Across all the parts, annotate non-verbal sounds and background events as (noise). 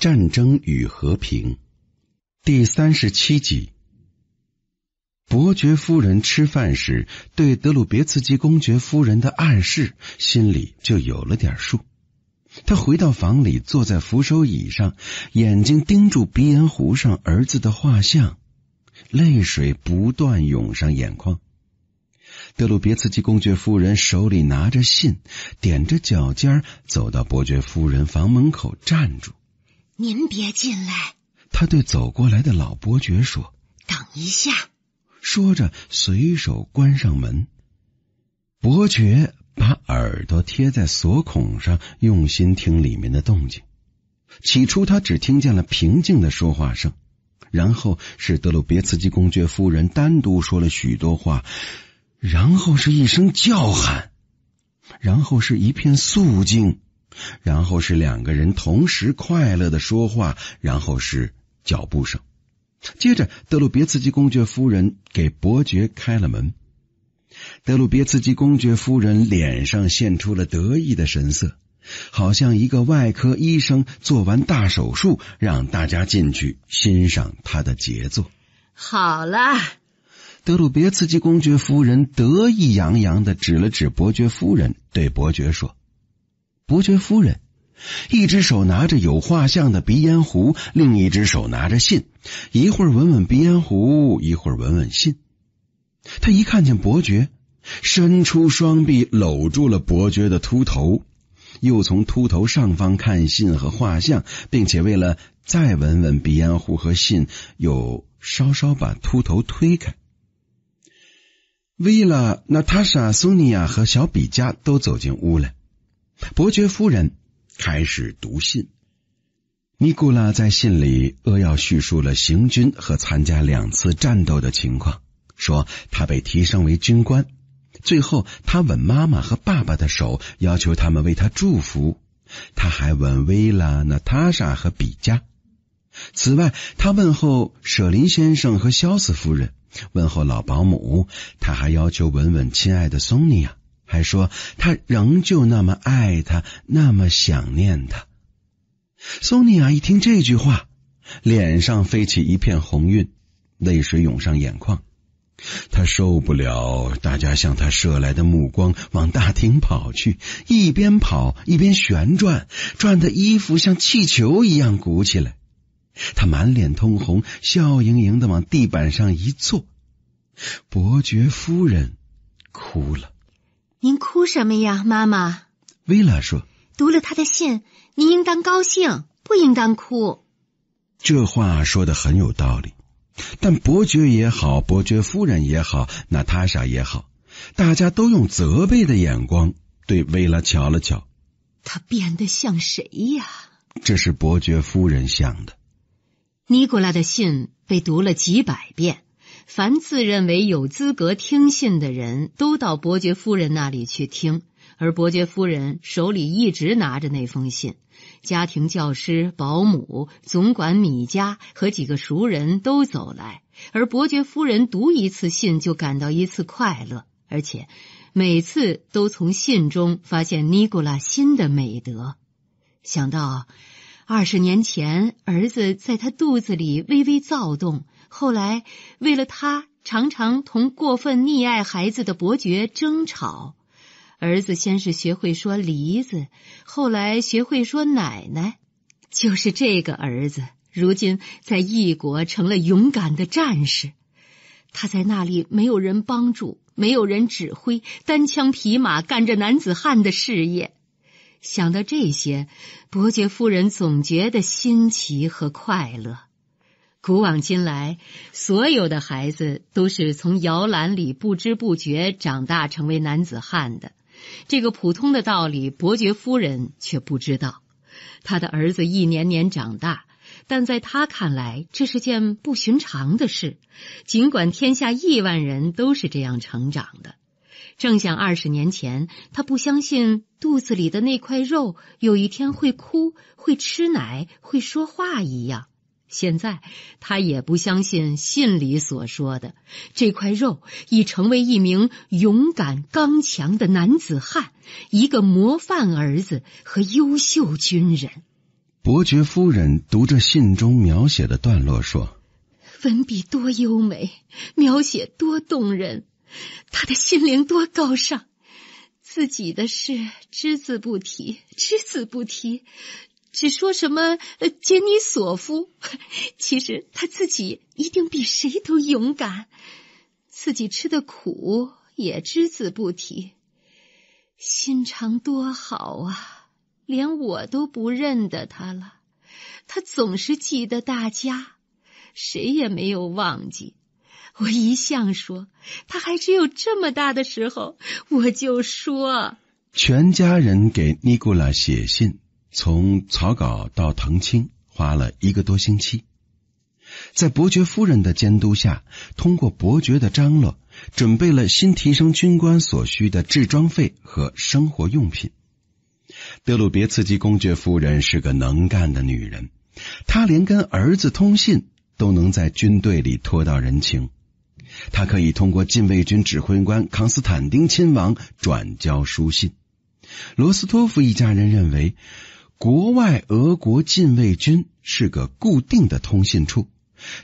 《战争与和平》第三十七集，伯爵夫人吃饭时对德鲁别茨基公爵夫人的暗示，心里就有了点数。他回到房里，坐在扶手椅上，眼睛盯住鼻烟壶上儿子的画像，泪水不断涌上眼眶。德鲁别茨基公爵夫人手里拿着信，踮着脚尖走到伯爵夫人房门口，站住。您别进来！他对走过来的老伯爵说：“等一下。”说着，随手关上门。伯爵把耳朵贴在锁孔上，用心听里面的动静。起初，他只听见了平静的说话声，然后是德鲁别茨基公爵夫人单独说了许多话，然后是一声叫喊，然后是一片肃静。然后是两个人同时快乐的说话，然后是脚步声。接着，德鲁别茨基公爵夫人给伯爵开了门。德鲁别茨基公爵夫人脸上现出了得意的神色，好像一个外科医生做完大手术，让大家进去欣赏他的杰作。好了，德鲁别茨基公爵夫人得意洋洋的指了指伯爵夫人，对伯爵说。伯爵夫人，一只手拿着有画像的鼻烟壶，另一只手拿着信，一会儿闻闻鼻烟壶，一会儿闻闻信。他一看见伯爵，伸出双臂搂住了伯爵的秃头，又从秃头上方看信和画像，并且为了再闻闻鼻烟壶和信，又稍稍把秃头推开。为拉、娜塔莎、苏尼亚和小比加都走进屋来。伯爵夫人开始读信。尼古拉在信里扼要叙述了行军和参加两次战斗的情况，说他被提升为军官。最后，他吻妈妈和爸爸的手，要求他们为他祝福。他还吻薇拉、娜塔莎和比嘉。此外，他问候舍林先生和肖斯夫人，问候老保姆。他还要求吻吻亲爱的索尼娅。还说他仍旧那么爱他，那么想念他。索尼娅一听这句话，脸上飞起一片红晕，泪水涌上眼眶。她受不了大家向她射来的目光，往大厅跑去，一边跑一边旋转，转的衣服像气球一样鼓起来。她满脸通红，笑盈盈的往地板上一坐，伯爵夫人哭了。您哭什么呀，妈妈？薇拉说：“读了他的信，您应当高兴，不应当哭。”这话说的很有道理，但伯爵也好，伯爵夫人也好，娜塔莎也好，大家都用责备的眼光对薇拉瞧了瞧。他变得像谁呀？这是伯爵夫人想的。尼古拉的信被读了几百遍。凡自认为有资格听信的人都到伯爵夫人那里去听，而伯爵夫人手里一直拿着那封信。家庭教师、保姆、总管米家和几个熟人都走来，而伯爵夫人读一次信就感到一次快乐，而且每次都从信中发现尼古拉新的美德，想到二十年前儿子在他肚子里微微躁动。后来，为了他，常常同过分溺爱孩子的伯爵争吵。儿子先是学会说“梨子”，后来学会说“奶奶”。就是这个儿子，如今在异国成了勇敢的战士。他在那里没有人帮助，没有人指挥，单枪匹马干着男子汉的事业。想到这些，伯爵夫人总觉得新奇和快乐。古往今来，所有的孩子都是从摇篮里不知不觉长大成为男子汉的。这个普通的道理，伯爵夫人却不知道。他的儿子一年年长大，但在他看来，这是件不寻常的事。尽管天下亿万人都是这样成长的，正像二十年前，他不相信肚子里的那块肉有一天会哭、会吃奶、会说话一样。现在他也不相信信里所说的，这块肉已成为一名勇敢刚强的男子汉，一个模范儿子和优秀军人。伯爵夫人读着信中描写的段落说：“文笔多优美，描写多动人，他的心灵多高尚，自己的事只字不提，只字不提。”只说什么杰尼索夫，(laughs) 其实他自己一定比谁都勇敢，自己吃的苦也只字不提，心肠多好啊！连我都不认得他了，他总是记得大家，谁也没有忘记。我一向说他还只有这么大的时候，我就说全家人给尼古拉写信。从草稿到誊青花了一个多星期。在伯爵夫人的监督下，通过伯爵的张罗，准备了新提升军官所需的制装费和生活用品。德鲁别茨基公爵夫人是个能干的女人，她连跟儿子通信都能在军队里托到人情。她可以通过禁卫军指挥官康斯坦丁亲王转交书信。罗斯托夫一家人认为。国外俄国禁卫军是个固定的通信处，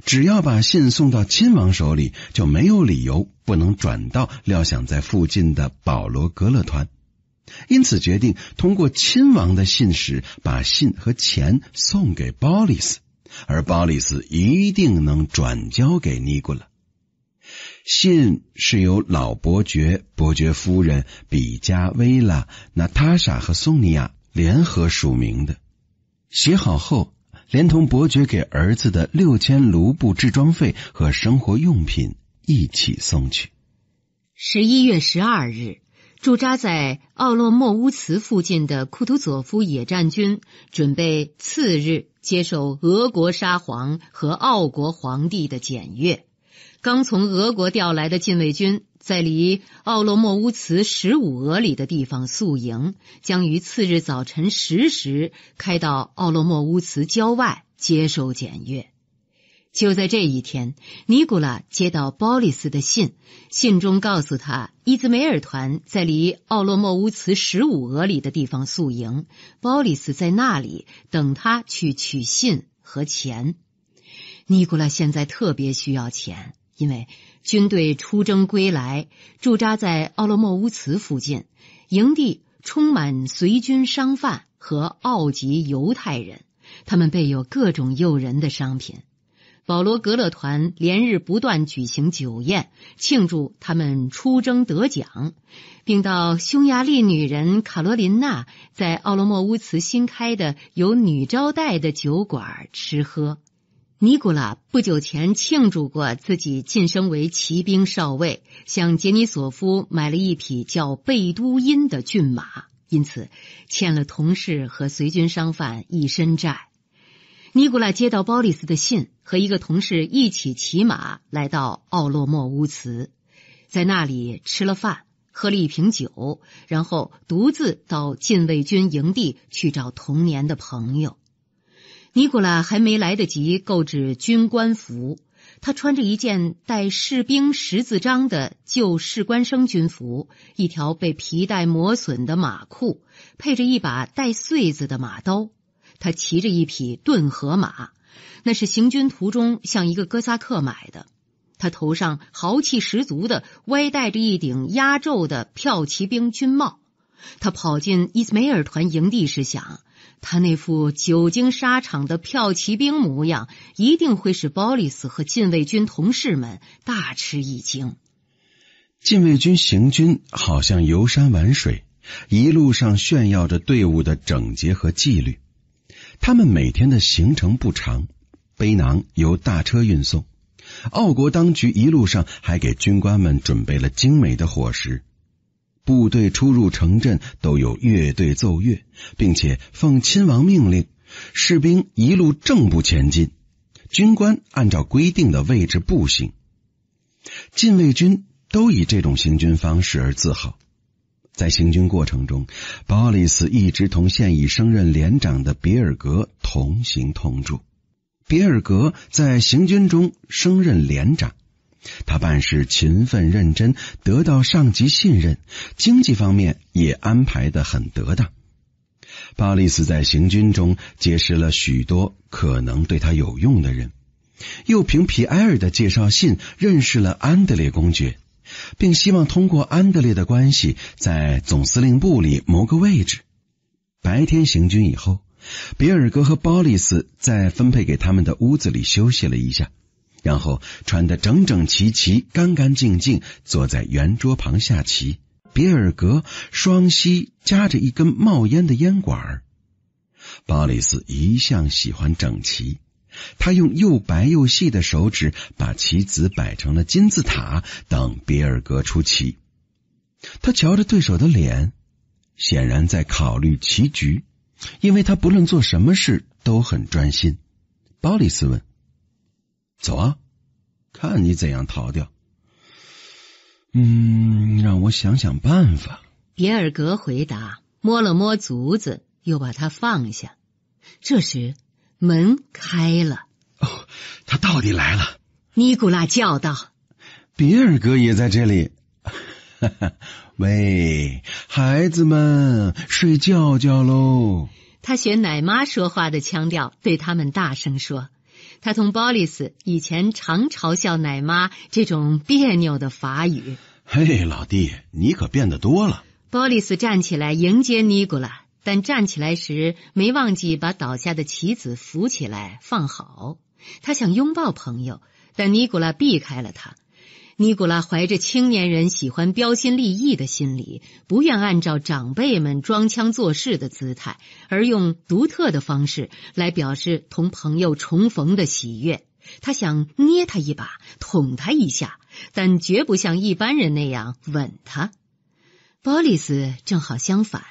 只要把信送到亲王手里，就没有理由不能转到料想在附近的保罗格勒团。因此，决定通过亲王的信使把信和钱送给鲍里斯，而鲍里斯一定能转交给尼古拉。信是由老伯爵、伯爵夫人、比加维拉、娜塔莎和松尼亚联合署名的，写好后，连同伯爵给儿子的六千卢布制装费和生活用品一起送去。十一月十二日，驻扎在奥洛莫乌茨附近的库图佐夫野战军准备次日接受俄国沙皇和奥国皇帝的检阅。刚从俄国调来的禁卫军。在离奥洛莫乌茨十五俄里的地方宿营，将于次日早晨十时开到奥洛莫乌茨郊外接受检阅。就在这一天，尼古拉接到鲍里斯的信，信中告诉他伊兹梅尔团在离奥洛莫乌茨十五俄里的地方宿营，鲍里斯在那里等他去取信和钱。尼古拉现在特别需要钱，因为。军队出征归来，驻扎在奥洛莫乌茨附近，营地充满随军商贩和奥籍犹太人，他们备有各种诱人的商品。保罗格勒团连日不断举行酒宴，庆祝他们出征得奖，并到匈牙利女人卡罗琳娜在奥洛莫乌茨新开的有女招待的酒馆吃喝。尼古拉不久前庆祝过自己晋升为骑兵少尉，向杰尼索夫买了一匹叫贝都因的骏马，因此欠了同事和随军商贩一身债。尼古拉接到鲍里斯的信，和一个同事一起骑马来到奥洛莫乌茨，在那里吃了饭，喝了一瓶酒，然后独自到禁卫军营地去找童年的朋友。尼古拉还没来得及购置军官服，他穿着一件带士兵十字章的旧士官生军服，一条被皮带磨损的马裤，配着一把带穗子的马刀。他骑着一匹顿河马，那是行军途中向一个哥萨克买的。他头上豪气十足的歪戴着一顶压皱的骠骑兵军帽。他跑进伊斯梅尔团营地时想。他那副久经沙场的骠骑兵模样，一定会使鲍里斯和禁卫军同事们大吃一惊。禁卫军行军好像游山玩水，一路上炫耀着队伍的整洁和纪律。他们每天的行程不长，背囊由大车运送。奥国当局一路上还给军官们准备了精美的伙食。部队出入城镇都有乐队奏乐，并且奉亲王命令，士兵一路正步前进，军官按照规定的位置步行。禁卫军都以这种行军方式而自豪。在行军过程中，鲍里斯一直同现已升任连长的比尔格同行同住。比尔格在行军中升任连长。他办事勤奋认真，得到上级信任。经济方面也安排的很得当。巴利斯在行军中结识了许多可能对他有用的人，又凭皮埃尔的介绍信认识了安德烈公爵，并希望通过安德烈的关系在总司令部里谋个位置。白天行军以后，比尔哥和鲍里斯在分配给他们的屋子里休息了一下。然后穿得整整齐齐、干干净净，坐在圆桌旁下棋。比尔格双膝夹着一根冒烟的烟管儿。鲍里斯一向喜欢整齐，他用又白又细的手指把棋子摆成了金字塔，等比尔格出棋。他瞧着对手的脸，显然在考虑棋局，因为他不论做什么事都很专心。鲍里斯问。走啊，看你怎样逃掉！嗯，让我想想办法。别尔格回答，摸了摸竹子，又把它放下。这时门开了。哦，他到底来了！尼古拉叫道。别尔格也在这里。喂，孩子们，睡觉觉喽！他学奶妈说话的腔调，对他们大声说。他同鲍里斯以前常嘲笑奶妈这种别扭的法语。嘿，老弟，你可变得多了！鲍里斯站起来迎接尼古拉，但站起来时没忘记把倒下的棋子扶起来放好。他想拥抱朋友，但尼古拉避开了他。尼古拉怀着青年人喜欢标新立异的心理，不愿按照长辈们装腔作势的姿态，而用独特的方式来表示同朋友重逢的喜悦。他想捏他一把，捅他一下，但绝不像一般人那样吻他。鲍里斯正好相反，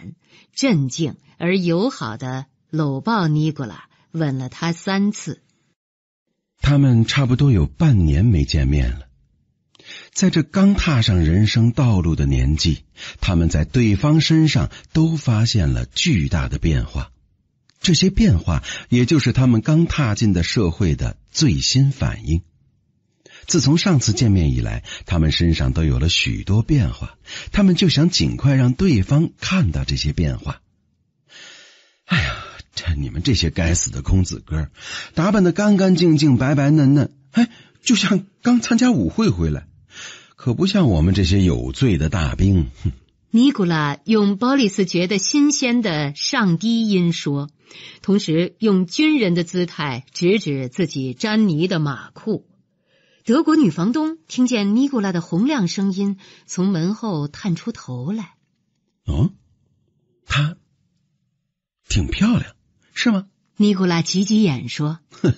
镇静而友好的搂抱尼古拉，吻了他三次。他们差不多有半年没见面了。在这刚踏上人生道路的年纪，他们在对方身上都发现了巨大的变化。这些变化，也就是他们刚踏进的社会的最新反应。自从上次见面以来，他们身上都有了许多变化。他们就想尽快让对方看到这些变化。哎呀，这你们这些该死的公子哥，打扮的干干净净、白白嫩嫩，哎，就像刚参加舞会回来。可不像我们这些有罪的大兵。尼古拉用鲍里斯觉得新鲜的上低音说，同时用军人的姿态指指自己沾泥的马裤。德国女房东听见尼古拉的洪亮声音，从门后探出头来。哦，她挺漂亮，是吗？尼古拉挤挤眼说。哼，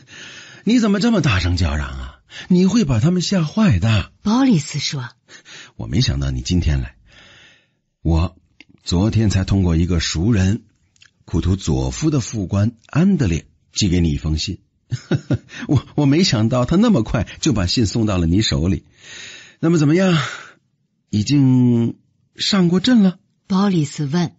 你怎么这么大声叫嚷啊？你会把他们吓坏的，鲍里斯说。我没想到你今天来，我昨天才通过一个熟人——库图佐夫的副官安德烈，寄给你一封信。(laughs) 我我没想到他那么快就把信送到了你手里。那么怎么样？已经上过阵了？鲍里斯问。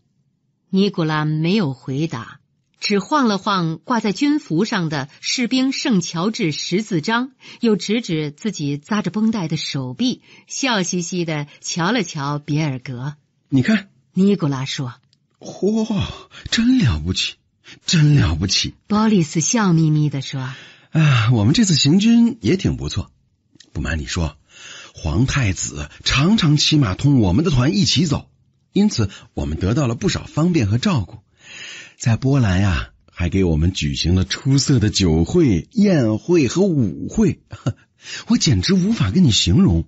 尼古拉没有回答。只晃了晃挂在军服上的士兵圣乔治十字章，又指指自己扎着绷带的手臂，笑嘻嘻的瞧了瞧别尔格。你看，尼古拉说：“嚯，真了不起，真了不起！”鲍里斯笑眯眯的说：“啊，我们这次行军也挺不错。不瞒你说，皇太子常常骑马同我们的团一起走，因此我们得到了不少方便和照顾。”在波兰呀，还给我们举行了出色的酒会、宴会和舞会，(laughs) 我简直无法跟你形容。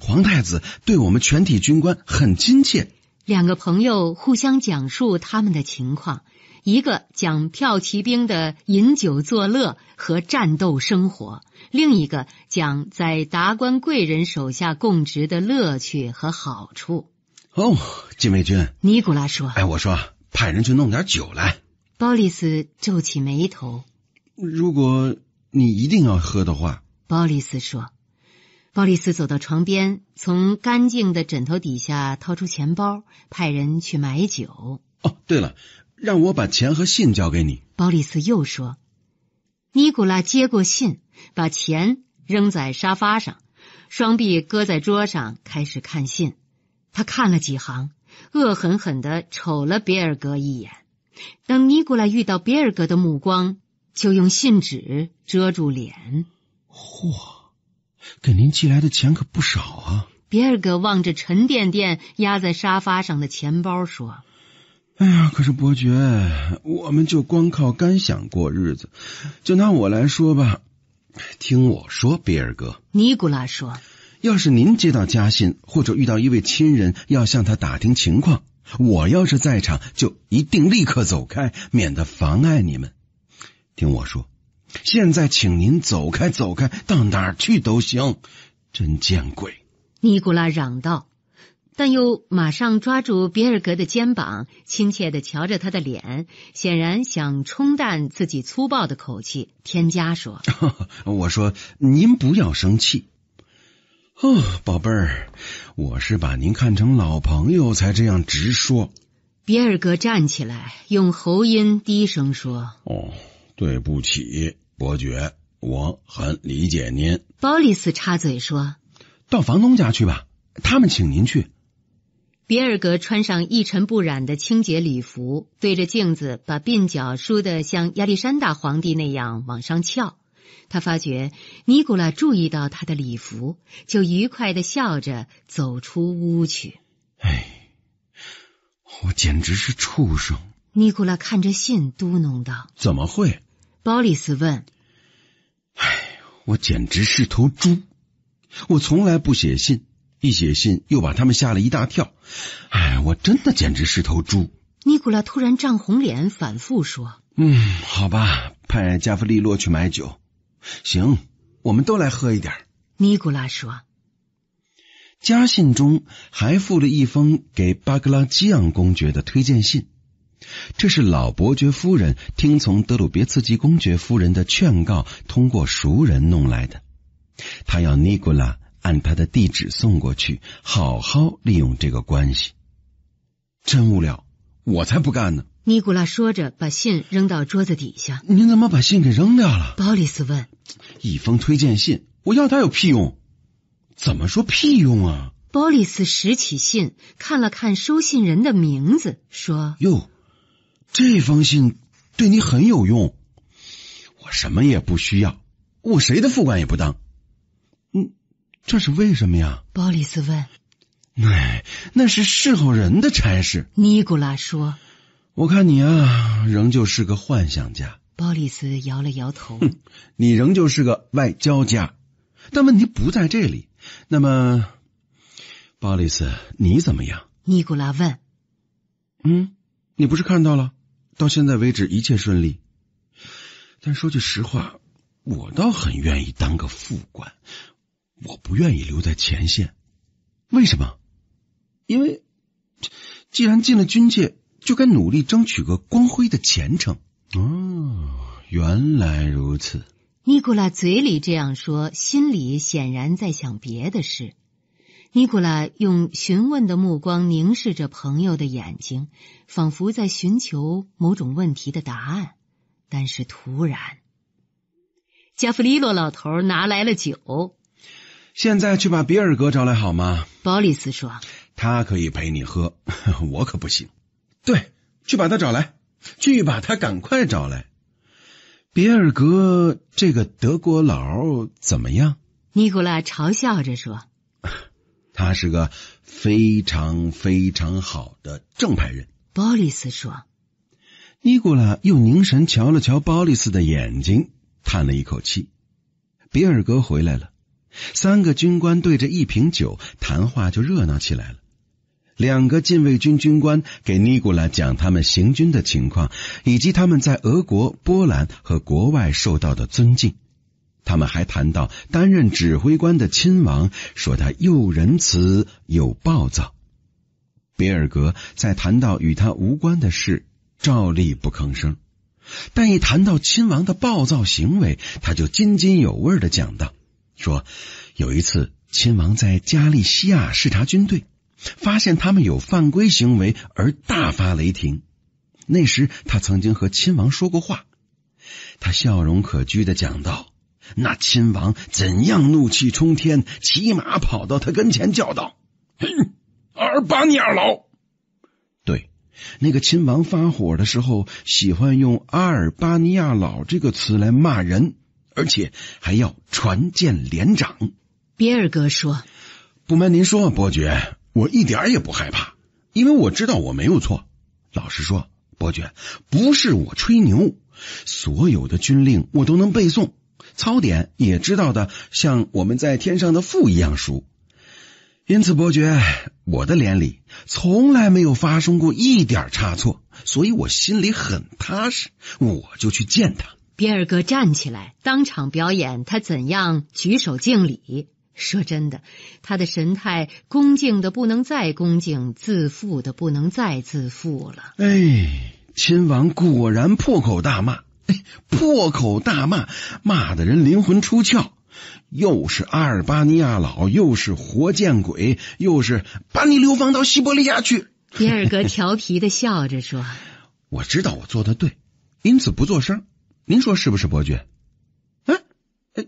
皇太子对我们全体军官很亲切。两个朋友互相讲述他们的情况：一个讲骠骑兵的饮酒作乐和战斗生活，另一个讲在达官贵人手下供职的乐趣和好处。哦，禁卫军，尼古拉说：“哎，我说。”派人去弄点酒来。鲍里斯皱起眉头。如果你一定要喝的话，鲍里斯说。鲍里斯走到床边，从干净的枕头底下掏出钱包，派人去买酒。哦，对了，让我把钱和信交给你。鲍里斯又说。尼古拉接过信，把钱扔在沙发上，双臂搁在桌上，开始看信。他看了几行。恶狠狠的瞅了比尔格一眼，等尼古拉遇到比尔格的目光，就用信纸遮住脸。嚯，给您寄来的钱可不少啊！比尔格望着沉甸甸压在沙发上的钱包说：“哎呀，可是伯爵，我们就光靠干想过日子。就拿我来说吧，听我说，比尔格。”尼古拉说。要是您接到家信，或者遇到一位亲人要向他打听情况，我要是在场，就一定立刻走开，免得妨碍你们。听我说，现在请您走开，走开，到哪儿去都行。真见鬼！尼古拉嚷道，但又马上抓住比尔格的肩膀，亲切的瞧着他的脸，显然想冲淡自己粗暴的口气。添加说：“ (laughs) 我说，您不要生气。”哦，宝贝儿，我是把您看成老朋友才这样直说。别尔格站起来，用喉音低声说：“哦，对不起，伯爵，我很理解您。”鲍里斯插嘴说：“到房东家去吧，他们请您去。”别尔格穿上一尘不染的清洁礼服，对着镜子把鬓角梳得像亚历山大皇帝那样往上翘。他发觉尼古拉注意到他的礼服，就愉快的笑着走出屋去。哎，我简直是畜生！尼古拉看着信嘟哝道：“怎么会？”鲍里斯问。哎，我简直是头猪！我从来不写信，一写信又把他们吓了一大跳。哎，我真的简直是头猪！尼古拉突然涨红脸，反复说：“嗯，好吧，派加夫利洛去买酒。”行，我们都来喝一点。尼古拉说：“家信中还附了一封给巴格拉基昂公爵的推荐信，这是老伯爵夫人听从德鲁别茨基公爵夫人的劝告，通过熟人弄来的。他要尼古拉按他的地址送过去，好好利用这个关系。真无聊，我才不干呢。”尼古拉说着，把信扔到桌子底下。你怎么把信给扔掉了？鲍里斯问。一封推荐信，我要它有屁用？怎么说屁用啊？鲍里斯拾起信，看了看收信人的名字，说：“哟，这封信对你很有用。我什么也不需要，我谁的副官也不当。嗯，这是为什么呀？”鲍里斯问。哎，那是伺候人的差事。尼古拉说。我看你啊，仍旧是个幻想家。鲍里斯摇了摇头。你仍旧是个外交家，但问题不在这里。那么，鲍里斯，你怎么样？尼古拉问。嗯，你不是看到了？到现在为止一切顺利。但说句实话，我倒很愿意当个副官，我不愿意留在前线。为什么？因为既然进了军界。就该努力争取个光辉的前程。哦，原来如此。尼古拉嘴里这样说，心里显然在想别的事。尼古拉用询问的目光凝视着朋友的眼睛，仿佛在寻求某种问题的答案。但是突然，加弗利洛老头拿来了酒。现在去把比尔格找来好吗？鲍里斯说。他可以陪你喝，(laughs) 我可不行。对，去把他找来，去把他赶快找来。比尔格这个德国佬怎么样？尼古拉嘲笑着说：“ (laughs) 他是个非常非常好的正派人。”鲍里斯说。尼古拉又凝神瞧了瞧鲍里斯的眼睛，叹了一口气。比尔格回来了，三个军官对着一瓶酒谈话，就热闹起来了。两个禁卫军军官给尼古拉讲他们行军的情况，以及他们在俄国、波兰和国外受到的尊敬。他们还谈到担任指挥官的亲王，说他又仁慈又暴躁。比尔格在谈到与他无关的事，照例不吭声，但一谈到亲王的暴躁行为，他就津津有味的讲道，说有一次亲王在加利西亚视察军队。发现他们有犯规行为而大发雷霆。那时他曾经和亲王说过话，他笑容可掬的讲道：“那亲王怎样怒气冲天，骑马跑到他跟前叫道：‘哼，阿尔巴尼亚佬！’对，那个亲王发火的时候，喜欢用‘阿尔巴尼亚佬’这个词来骂人，而且还要传见连长。”别尔哥说：“不瞒您说，伯爵。”我一点也不害怕，因为我知道我没有错。老实说，伯爵，不是我吹牛，所有的军令我都能背诵，操典也知道的像我们在天上的父一样熟。因此，伯爵，我的连里从来没有发生过一点差错，所以我心里很踏实。我就去见他。比尔哥站起来，当场表演他怎样举手敬礼。说真的，他的神态恭敬的不能再恭敬，自负的不能再自负了。哎，亲王果然破口大骂，破口大骂，骂的人灵魂出窍。又是阿尔巴尼亚佬，又是活见鬼，又是把你流放到西伯利亚去。迪尔格调皮的笑着说：“ (laughs) 我知道我做的对，因此不做声。您说是不是，伯爵？”哎哎，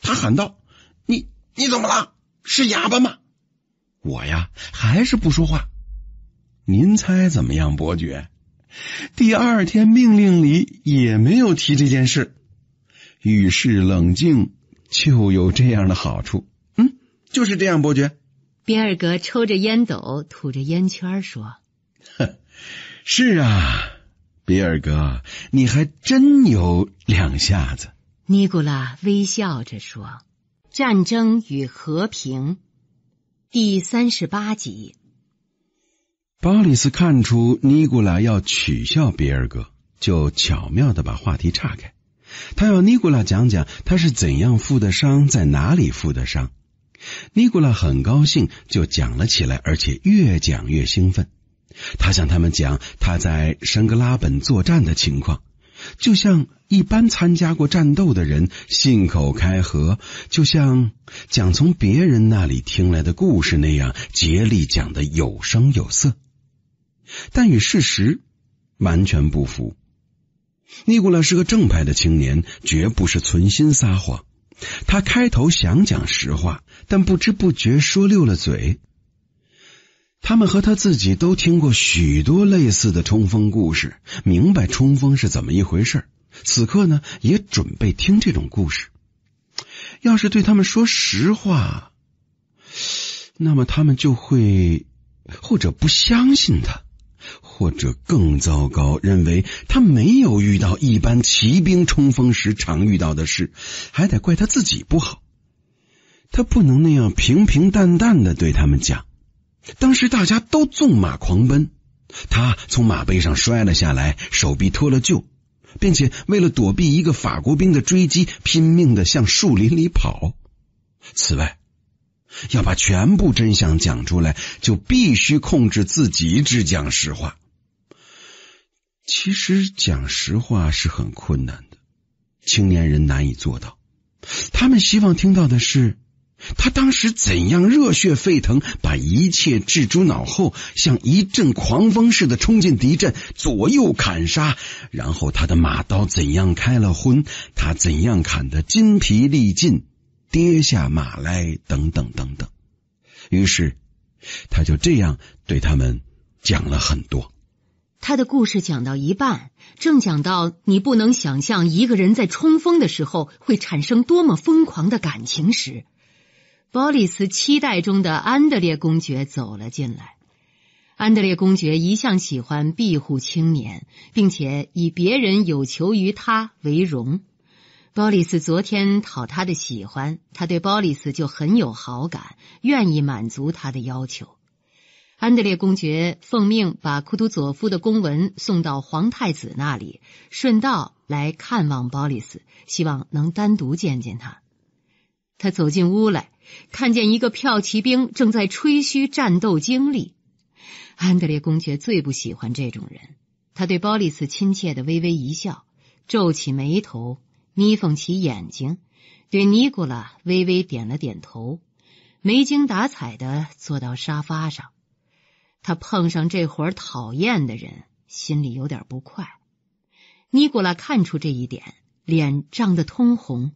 他喊道：“你。”你怎么了？是哑巴吗？我呀，还是不说话。您猜怎么样，伯爵？第二天命令里也没有提这件事。遇事冷静就有这样的好处。嗯，就是这样，伯爵。比尔格抽着烟斗，吐着烟圈说：“哼，是啊，比尔格，你还真有两下子。”尼古拉微笑着说。《战争与和平》第三十八集，巴里斯看出尼古拉要取笑别尔哥，就巧妙的把话题岔开。他要尼古拉讲讲他是怎样负的伤，在哪里负的伤。尼古拉很高兴，就讲了起来，而且越讲越兴奋。他向他们讲他在圣格拉本作战的情况，就像。一般参加过战斗的人信口开河，就像讲从别人那里听来的故事那样，竭力讲的有声有色，但与事实完全不符。尼古拉是个正派的青年，绝不是存心撒谎。他开头想讲实话，但不知不觉说溜了嘴。他们和他自己都听过许多类似的冲锋故事，明白冲锋是怎么一回事。此刻呢，也准备听这种故事。要是对他们说实话，那么他们就会或者不相信他，或者更糟糕，认为他没有遇到一般骑兵冲锋时常遇到的事，还得怪他自己不好。他不能那样平平淡淡的对他们讲。当时大家都纵马狂奔，他从马背上摔了下来，手臂脱了臼。并且为了躲避一个法国兵的追击，拼命的向树林里跑。此外，要把全部真相讲出来，就必须控制自己只讲实话。其实讲实话是很困难的，青年人难以做到。他们希望听到的是。他当时怎样热血沸腾，把一切置诸脑后，像一阵狂风似的冲进敌阵，左右砍杀。然后他的马刀怎样开了荤，他怎样砍得筋疲力尽，跌下马来，等等等等。于是他就这样对他们讲了很多。他的故事讲到一半，正讲到你不能想象一个人在冲锋的时候会产生多么疯狂的感情时。鲍里斯期待中的安德烈公爵走了进来。安德烈公爵一向喜欢庇护青年，并且以别人有求于他为荣。鲍里斯昨天讨他的喜欢，他对鲍里斯就很有好感，愿意满足他的要求。安德烈公爵奉命把库图佐夫的公文送到皇太子那里，顺道来看望鲍里斯，希望能单独见见他。他走进屋来。看见一个骠骑兵正在吹嘘战斗经历，安德烈公爵最不喜欢这种人。他对鲍里斯亲切的微微一笑，皱起眉头，眯缝起眼睛，对尼古拉微微点了点头，没精打采的坐到沙发上。他碰上这伙讨厌的人，心里有点不快。尼古拉看出这一点，脸涨得通红，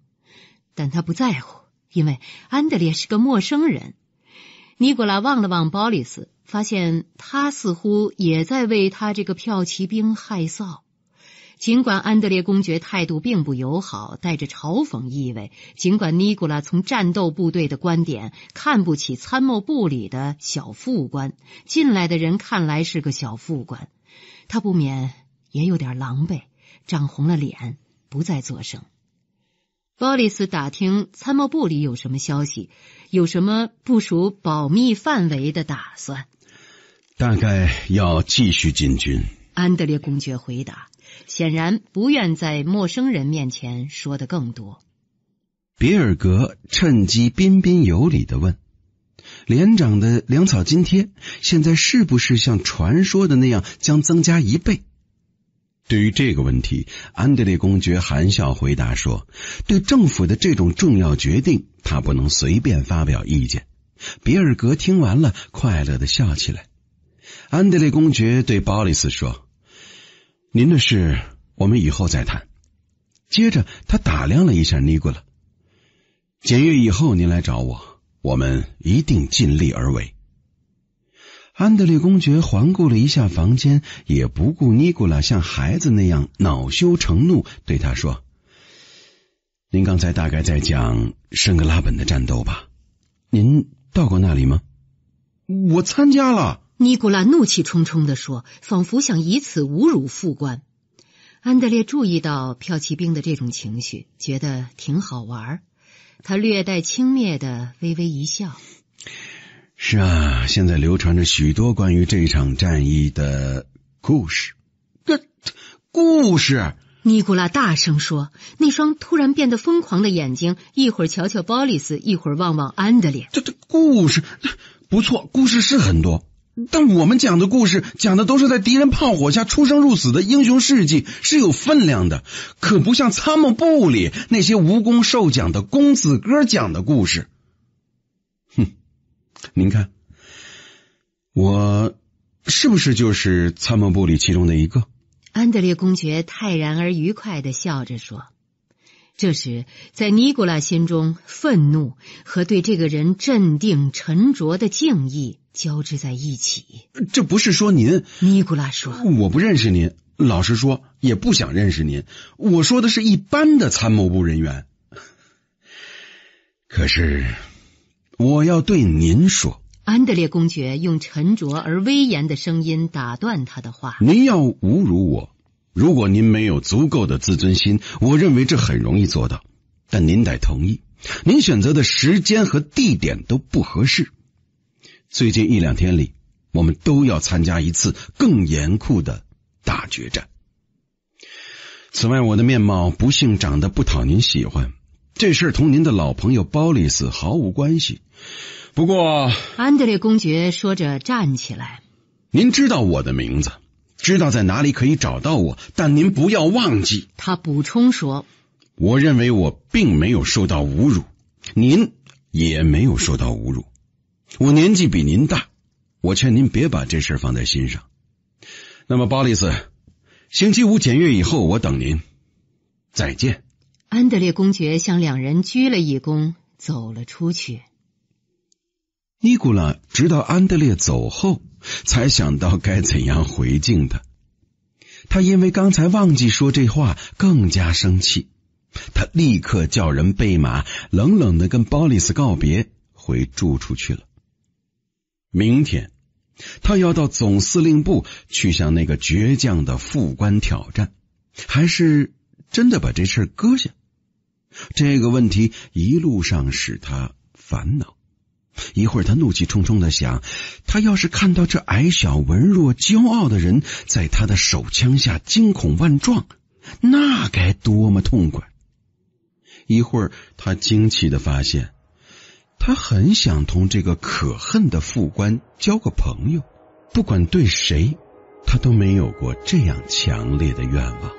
但他不在乎。因为安德烈是个陌生人，尼古拉望了望鲍里斯，发现他似乎也在为他这个骠骑兵害臊。尽管安德烈公爵态度并不友好，带着嘲讽意味；尽管尼古拉从战斗部队的观点看不起参谋部里的小副官，进来的人看来是个小副官，他不免也有点狼狈，涨红了脸，不再作声。鲍里斯打听参谋部里有什么消息，有什么部署保密范围的打算？大概要继续进军。安德烈公爵回答，显然不愿在陌生人面前说的更多。比尔格趁机彬彬有礼的问：“连长的粮草津贴现在是不是像传说的那样将增加一倍？”对于这个问题，安德烈公爵含笑回答说：“对政府的这种重要决定，他不能随便发表意见。”比尔格听完了，快乐的笑起来。安德烈公爵对鲍里斯说：“您的事，我们以后再谈。”接着，他打量了一下尼古拉，检阅以后您来找我，我们一定尽力而为。安德烈公爵环顾了一下房间，也不顾尼古拉像孩子那样恼羞成怒，对他说：“您刚才大概在讲圣格拉本的战斗吧？您到过那里吗？”“我参加了。”尼古拉怒气冲冲的说，仿佛想以此侮辱副官。安德烈注意到朴骑兵的这种情绪，觉得挺好玩。他略带轻蔑的微微一笑。是啊，现在流传着许多关于这场战役的故事。这故事，尼古拉大声说，那双突然变得疯狂的眼睛，一会儿瞧瞧鲍里斯，一会儿望望安德烈。这这故事，不错，故事是很多，但我们讲的故事，讲的都是在敌人炮火下出生入死的英雄事迹，是有分量的，可不像参谋部里那些无功受奖的公子哥讲的故事。您看，我是不是就是参谋部里其中的一个？安德烈公爵泰然而愉快的笑着说。这时，在尼古拉心中，愤怒和对这个人镇定沉着的敬意交织在一起。这不是说您，尼古拉说，我不认识您，老实说，也不想认识您。我说的是一般的参谋部人员，可是。我要对您说，安德烈公爵用沉着而威严的声音打断他的话：“您要侮辱我？如果您没有足够的自尊心，我认为这很容易做到。但您得同意，您选择的时间和地点都不合适。最近一两天里，我们都要参加一次更严酷的大决战。此外，我的面貌不幸长得不讨您喜欢。”这事同您的老朋友包里斯毫无关系。不过，安德烈公爵说着站起来。您知道我的名字，知道在哪里可以找到我，但您不要忘记。他补充说：“我认为我并没有受到侮辱，您也没有受到侮辱。我年纪比您大，我劝您别把这事放在心上。那么，包里斯，星期五检阅以后，我等您。再见。”安德烈公爵向两人鞠了一躬，走了出去。尼古拉直到安德烈走后，才想到该怎样回敬他。他因为刚才忘记说这话，更加生气。他立刻叫人备马，冷冷的跟鲍里斯告别，回住处去了。明天他要到总司令部去向那个倔强的副官挑战，还是？真的把这事搁下？这个问题一路上使他烦恼。一会儿他怒气冲冲的想：他要是看到这矮小、文弱、骄傲的人在他的手枪下惊恐万状，那该多么痛快！一会儿他惊奇的发现，他很想同这个可恨的副官交个朋友。不管对谁，他都没有过这样强烈的愿望。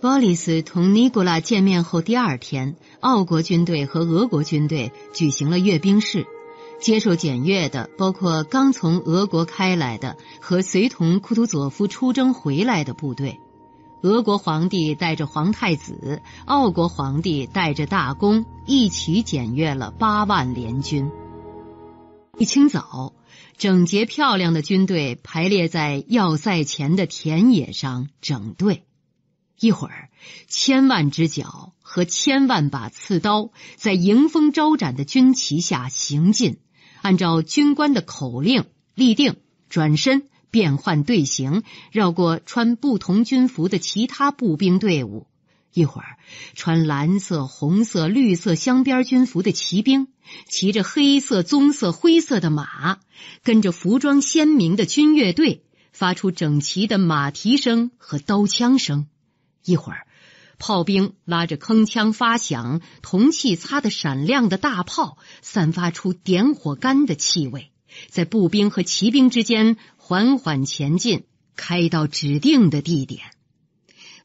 鲍里斯同尼古拉见面后第二天，奥国军队和俄国军队举行了阅兵式。接受检阅的包括刚从俄国开来的和随同库图佐夫出征回来的部队。俄国皇帝带着皇太子，奥国皇帝带着大公，一起检阅了八万联军。一清早，整洁漂亮的军队排列在要塞前的田野上整队。一会儿，千万只脚和千万把刺刀在迎风招展的军旗下行进，按照军官的口令立定、转身、变换队形，绕过穿不同军服的其他步兵队伍。一会儿，穿蓝色、红色、绿色镶边军服的骑兵，骑着黑色、棕色、灰色的马，跟着服装鲜明的军乐队，发出整齐的马蹄声和刀枪声。一会儿，炮兵拉着铿锵发响、铜器擦得闪亮的大炮，散发出点火杆的气味，在步兵和骑兵之间缓缓前进，开到指定的地点。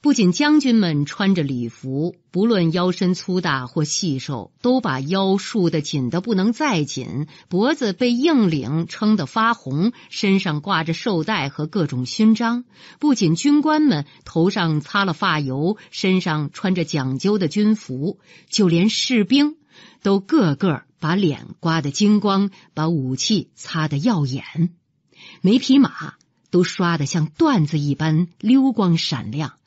不仅将军们穿着礼服，不论腰身粗大或细瘦，都把腰束得紧得不能再紧，脖子被硬领撑得发红，身上挂着绶带和各种勋章。不仅军官们头上擦了发油，身上穿着讲究的军服，就连士兵都个个把脸刮得精光，把武器擦得耀眼，每匹马都刷得像缎子一般，溜光闪亮。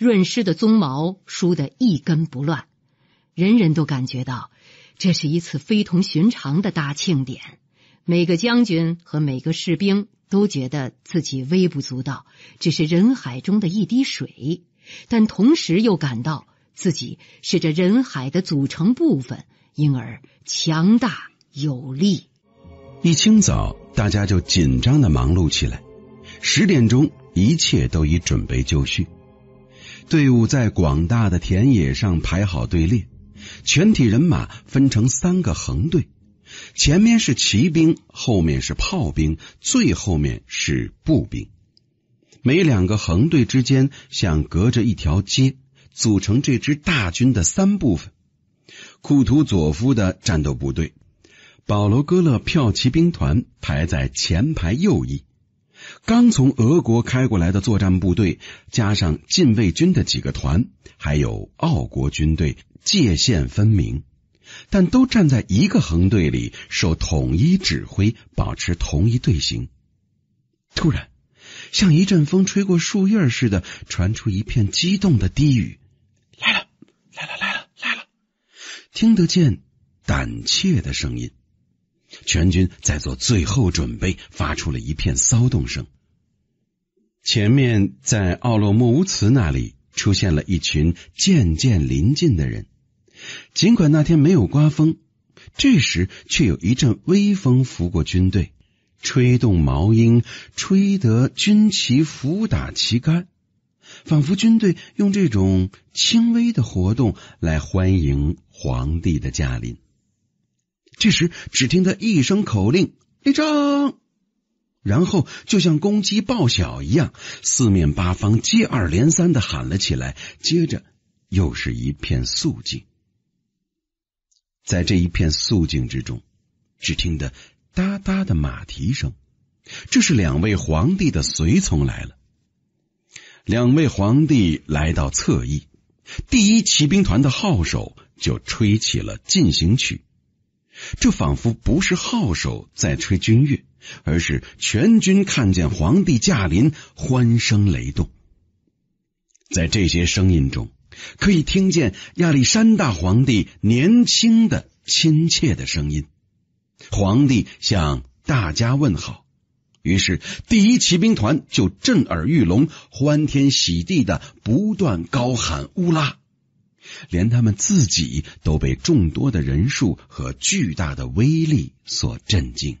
润湿的鬃毛梳得一根不乱，人人都感觉到这是一次非同寻常的大庆典。每个将军和每个士兵都觉得自己微不足道，只是人海中的一滴水，但同时又感到自己是这人海的组成部分，因而强大有力。一清早，大家就紧张的忙碌起来。十点钟，一切都已准备就绪。队伍在广大的田野上排好队列，全体人马分成三个横队，前面是骑兵，后面是炮兵，最后面是步兵。每两个横队之间像隔着一条街，组成这支大军的三部分。库图佐夫的战斗部队，保罗·戈勒骠骑兵团排在前排右翼。刚从俄国开过来的作战部队，加上禁卫军的几个团，还有澳国军队，界限分明，但都站在一个横队里，受统一指挥，保持同一队形。突然，像一阵风吹过树叶似的，传出一片激动的低语：“来了，来了，来了，来了！”听得见胆怯的声音。全军在做最后准备，发出了一片骚动声。前面在奥洛莫乌茨那里出现了一群渐渐临近的人。尽管那天没有刮风，这时却有一阵微风拂过军队，吹动毛鹰，吹得军旗拂打旗杆，仿佛军队用这种轻微的活动来欢迎皇帝的驾临。这时，只听他一声口令：“立正！”然后，就像公鸡报晓一样，四面八方接二连三的喊了起来。接着，又是一片肃静。在这一片肃静之中，只听得哒哒的马蹄声。这是两位皇帝的随从来了。两位皇帝来到侧翼，第一骑兵团的号手就吹起了进行曲。这仿佛不是号手在吹军乐，而是全军看见皇帝驾临，欢声雷动。在这些声音中，可以听见亚历山大皇帝年轻的亲切的声音。皇帝向大家问好，于是第一骑兵团就震耳欲聋、欢天喜地的不断高喊“乌拉”。连他们自己都被众多的人数和巨大的威力所震惊。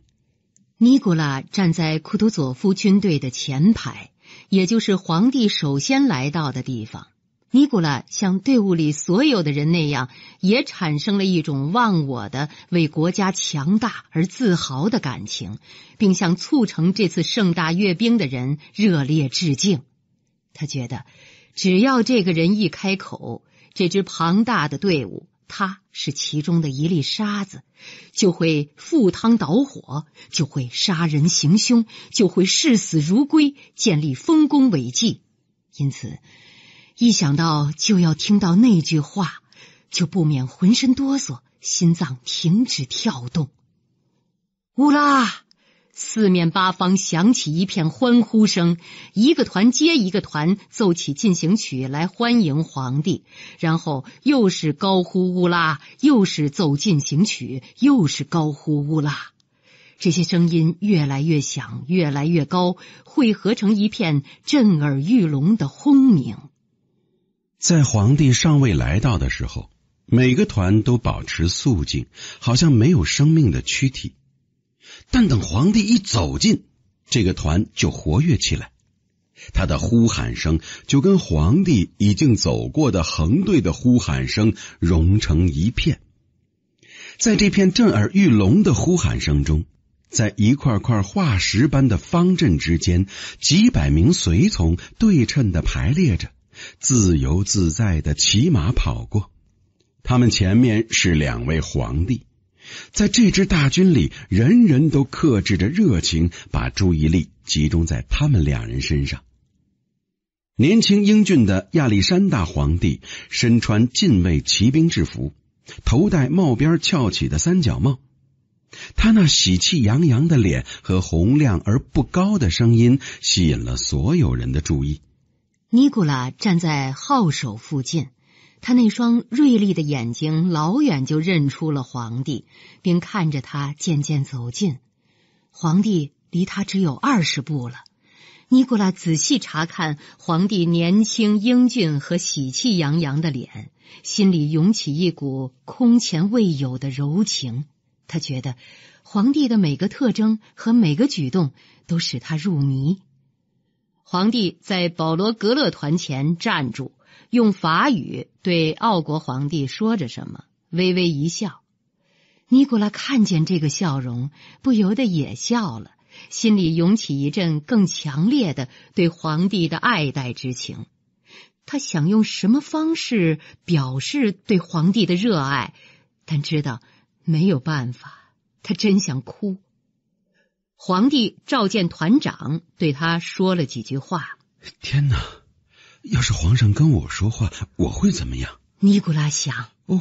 尼古拉站在库图佐夫军队的前排，也就是皇帝首先来到的地方。尼古拉像队伍里所有的人那样，也产生了一种忘我的为国家强大而自豪的感情，并向促成这次盛大阅兵的人热烈致敬。他觉得，只要这个人一开口，这支庞大的队伍，他是其中的一粒沙子，就会赴汤蹈火，就会杀人行凶，就会视死如归，建立丰功伟绩。因此，一想到就要听到那句话，就不免浑身哆嗦，心脏停止跳动。乌拉！四面八方响起一片欢呼声，一个团接一个团奏起进行曲来欢迎皇帝，然后又是高呼乌拉，又是奏进行曲，又是高呼乌拉。这些声音越来越响，越来越高，汇合成一片震耳欲聋的轰鸣。在皇帝尚未来到的时候，每个团都保持肃静，好像没有生命的躯体。但等皇帝一走近，这个团就活跃起来，他的呼喊声就跟皇帝已经走过的横队的呼喊声融成一片。在这片震耳欲聋的呼喊声中，在一块块化石般的方阵之间，几百名随从对称的排列着，自由自在的骑马跑过。他们前面是两位皇帝。在这支大军里，人人都克制着热情，把注意力集中在他们两人身上。年轻英俊的亚历山大皇帝身穿禁卫骑兵制服，头戴帽边翘起的三角帽，他那喜气洋洋的脸和洪亮而不高的声音吸引了所有人的注意。尼古拉站在号手附近。他那双锐利的眼睛老远就认出了皇帝，并看着他渐渐走近。皇帝离他只有二十步了。尼古拉仔细查看皇帝年轻、英俊和喜气洋洋的脸，心里涌起一股空前未有的柔情。他觉得皇帝的每个特征和每个举动都使他入迷。皇帝在保罗·格勒团前站住。用法语对奥国皇帝说着什么，微微一笑。尼古拉看见这个笑容，不由得也笑了，心里涌起一阵更强烈的对皇帝的爱戴之情。他想用什么方式表示对皇帝的热爱，但知道没有办法。他真想哭。皇帝召见团长，对他说了几句话。天哪！要是皇上跟我说话，我会怎么样？尼古拉想。哦，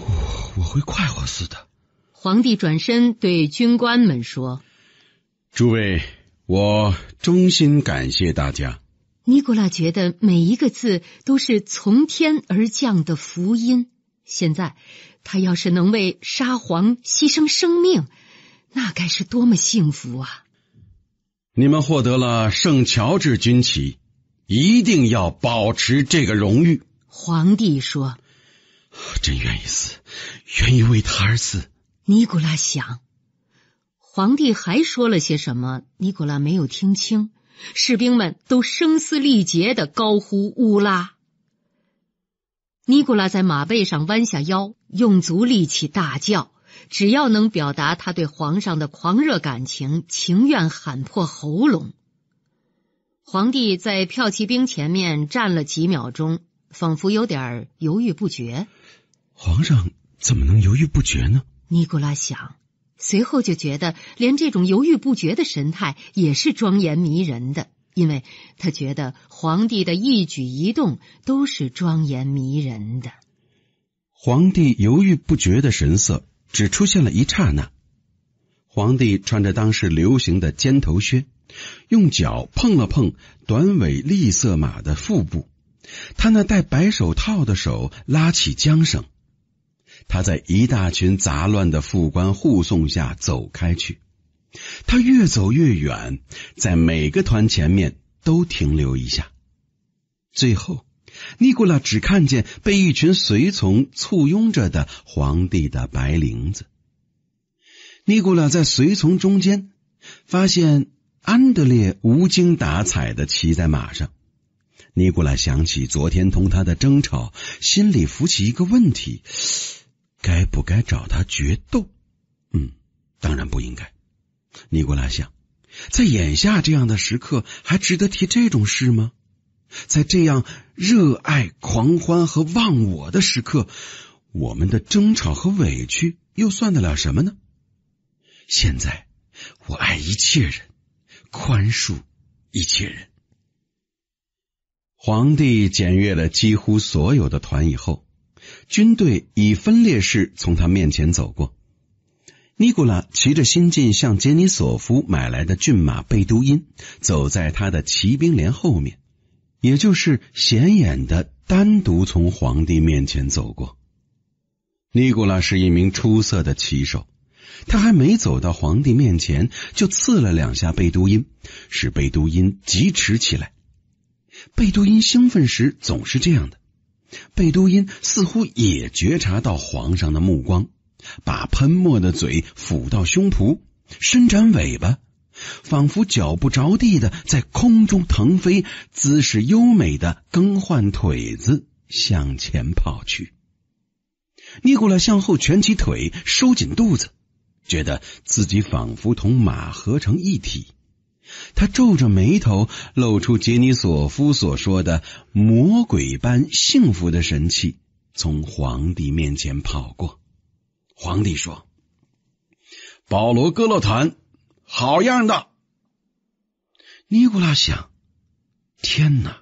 我会快活死的。皇帝转身对军官们说：“诸位，我衷心感谢大家。”尼古拉觉得每一个字都是从天而降的福音。现在，他要是能为沙皇牺牲生命，那该是多么幸福啊！你们获得了圣乔治军旗。一定要保持这个荣誉。皇帝说：“朕愿意死，愿意为他而死。”尼古拉想，皇帝还说了些什么？尼古拉没有听清。士兵们都声嘶力竭的高呼“乌拉”。尼古拉在马背上弯下腰，用足力气大叫：“只要能表达他对皇上的狂热感情，情愿喊破喉咙。”皇帝在骠骑兵前面站了几秒钟，仿佛有点犹豫不决。皇上怎么能犹豫不决呢？尼古拉想，随后就觉得连这种犹豫不决的神态也是庄严迷人的，因为他觉得皇帝的一举一动都是庄严迷人的。皇帝犹豫不决的神色只出现了一刹那。皇帝穿着当时流行的尖头靴。用脚碰了碰短尾栗色马的腹部，他那戴白手套的手拉起缰绳。他在一大群杂乱的副官护送下走开去。他越走越远，在每个团前面都停留一下。最后，尼古拉只看见被一群随从簇拥着的皇帝的白绫子。尼古拉在随从中间发现。安德烈无精打采的骑在马上，尼古拉想起昨天同他的争吵，心里浮起一个问题：该不该找他决斗？嗯，当然不应该。尼古拉想，在眼下这样的时刻，还值得提这种事吗？在这样热爱狂欢和忘我的时刻，我们的争吵和委屈又算得了什么呢？现在，我爱一切人。宽恕一切人。皇帝检阅了几乎所有的团以后，军队以分裂式从他面前走过。尼古拉骑着新近向杰尼索夫买来的骏马贝都因，走在他的骑兵连后面，也就是显眼的单独从皇帝面前走过。尼古拉是一名出色的骑手。他还没走到皇帝面前，就刺了两下贝都因，使贝都因疾驰起来。贝都因兴奋时总是这样的。贝都因似乎也觉察到皇上的目光，把喷墨的嘴抚到胸脯，伸展尾巴，仿佛脚不着地的在空中腾飞，姿势优美的更换腿子向前跑去。尼古拉向后蜷起腿，收紧肚子。觉得自己仿佛同马合成一体，他皱着眉头，露出杰尼索夫所说的魔鬼般幸福的神气，从皇帝面前跑过。皇帝说：“保罗·戈洛坦，好样的！”尼古拉想：“天哪！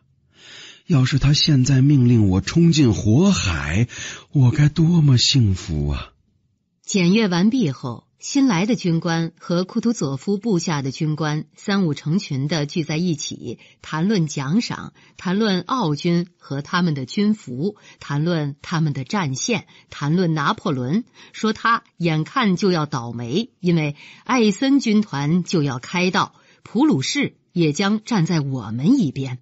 要是他现在命令我冲进火海，我该多么幸福啊！”检阅完毕后。新来的军官和库图佐夫部下的军官三五成群的聚在一起，谈论奖赏，谈论奥军和他们的军服，谈论他们的战线，谈论拿破仑，说他眼看就要倒霉，因为艾森军团就要开到，普鲁士也将站在我们一边。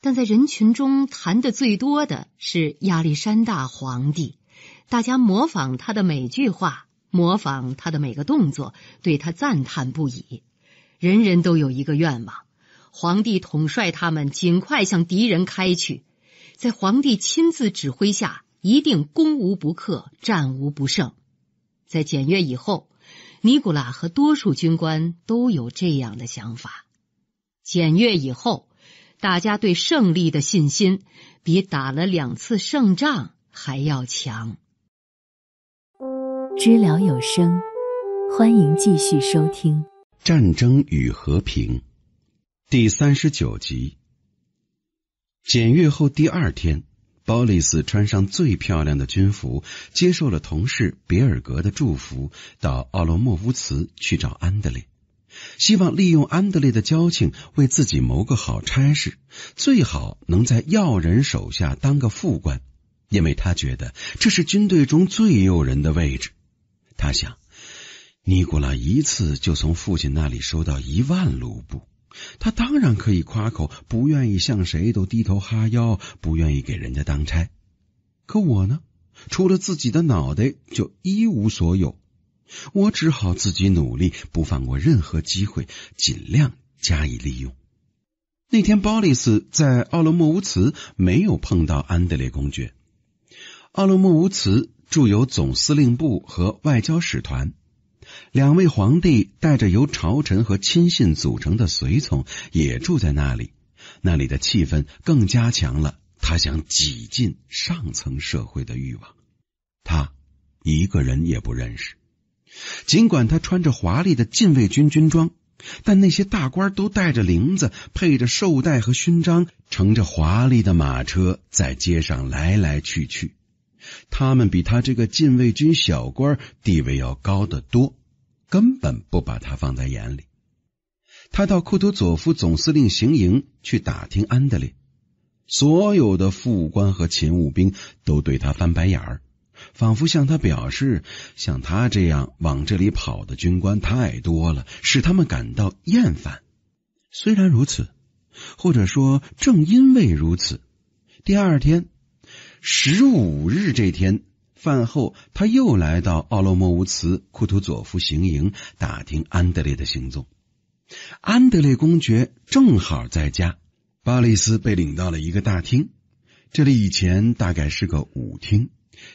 但在人群中谈的最多的是亚历山大皇帝，大家模仿他的每句话。模仿他的每个动作，对他赞叹不已。人人都有一个愿望：皇帝统帅他们，尽快向敌人开去。在皇帝亲自指挥下，一定攻无不克，战无不胜。在检阅以后，尼古拉和多数军官都有这样的想法。检阅以后，大家对胜利的信心比打了两次胜仗还要强。知了有声，欢迎继续收听《战争与和平》第三十九集。检阅后第二天，鲍里斯穿上最漂亮的军服，接受了同事别尔格的祝福，到奥罗莫夫茨去找安德烈，希望利用安德烈的交情为自己谋个好差事，最好能在要人手下当个副官，因为他觉得这是军队中最诱人的位置。他想，尼古拉一次就从父亲那里收到一万卢布，他当然可以夸口，不愿意向谁都低头哈腰，不愿意给人家当差。可我呢，除了自己的脑袋，就一无所有。我只好自己努力，不放过任何机会，尽量加以利用。那天，鲍里斯在奥罗莫乌茨没有碰到安德烈公爵，奥罗莫乌茨。驻有总司令部和外交使团，两位皇帝带着由朝臣和亲信组成的随从也住在那里。那里的气氛更加强了他想挤进上层社会的欲望。他一个人也不认识，尽管他穿着华丽的禁卫军军装，但那些大官都带着铃子，配着绶带和勋章，乘着华丽的马车在街上来来去去。他们比他这个禁卫军小官地位要高得多，根本不把他放在眼里。他到库图佐夫总司令行营去打听安德烈，所有的副官和勤务兵都对他翻白眼儿，仿佛向他表示，像他这样往这里跑的军官太多了，使他们感到厌烦。虽然如此，或者说正因为如此，第二天。十五日这天，饭后，他又来到奥洛莫乌茨库图佐夫行营打听安德烈的行踪。安德烈公爵正好在家。巴利斯被领到了一个大厅，这里以前大概是个舞厅，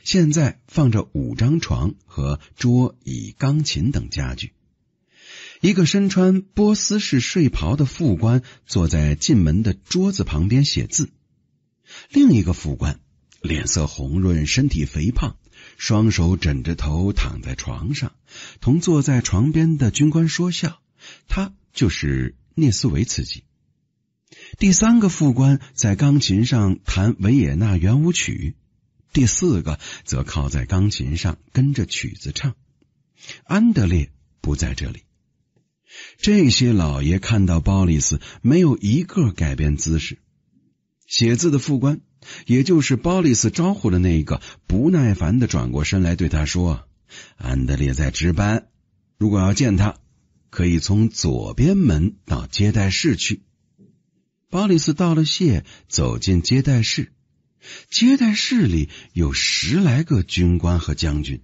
现在放着五张床和桌椅、钢琴等家具。一个身穿波斯式睡袍的副官坐在进门的桌子旁边写字，另一个副官。脸色红润，身体肥胖，双手枕着头躺在床上，同坐在床边的军官说笑。他就是涅斯维茨基。第三个副官在钢琴上弹维也纳圆舞曲，第四个则靠在钢琴上跟着曲子唱。安德烈不在这里。这些老爷看到鲍里斯，没有一个改变姿势。写字的副官。也就是鲍里斯招呼的那个，不耐烦的转过身来对他说：“安德烈在值班，如果要见他，可以从左边门到接待室去。”鲍里斯道了谢，走进接待室。接待室里有十来个军官和将军。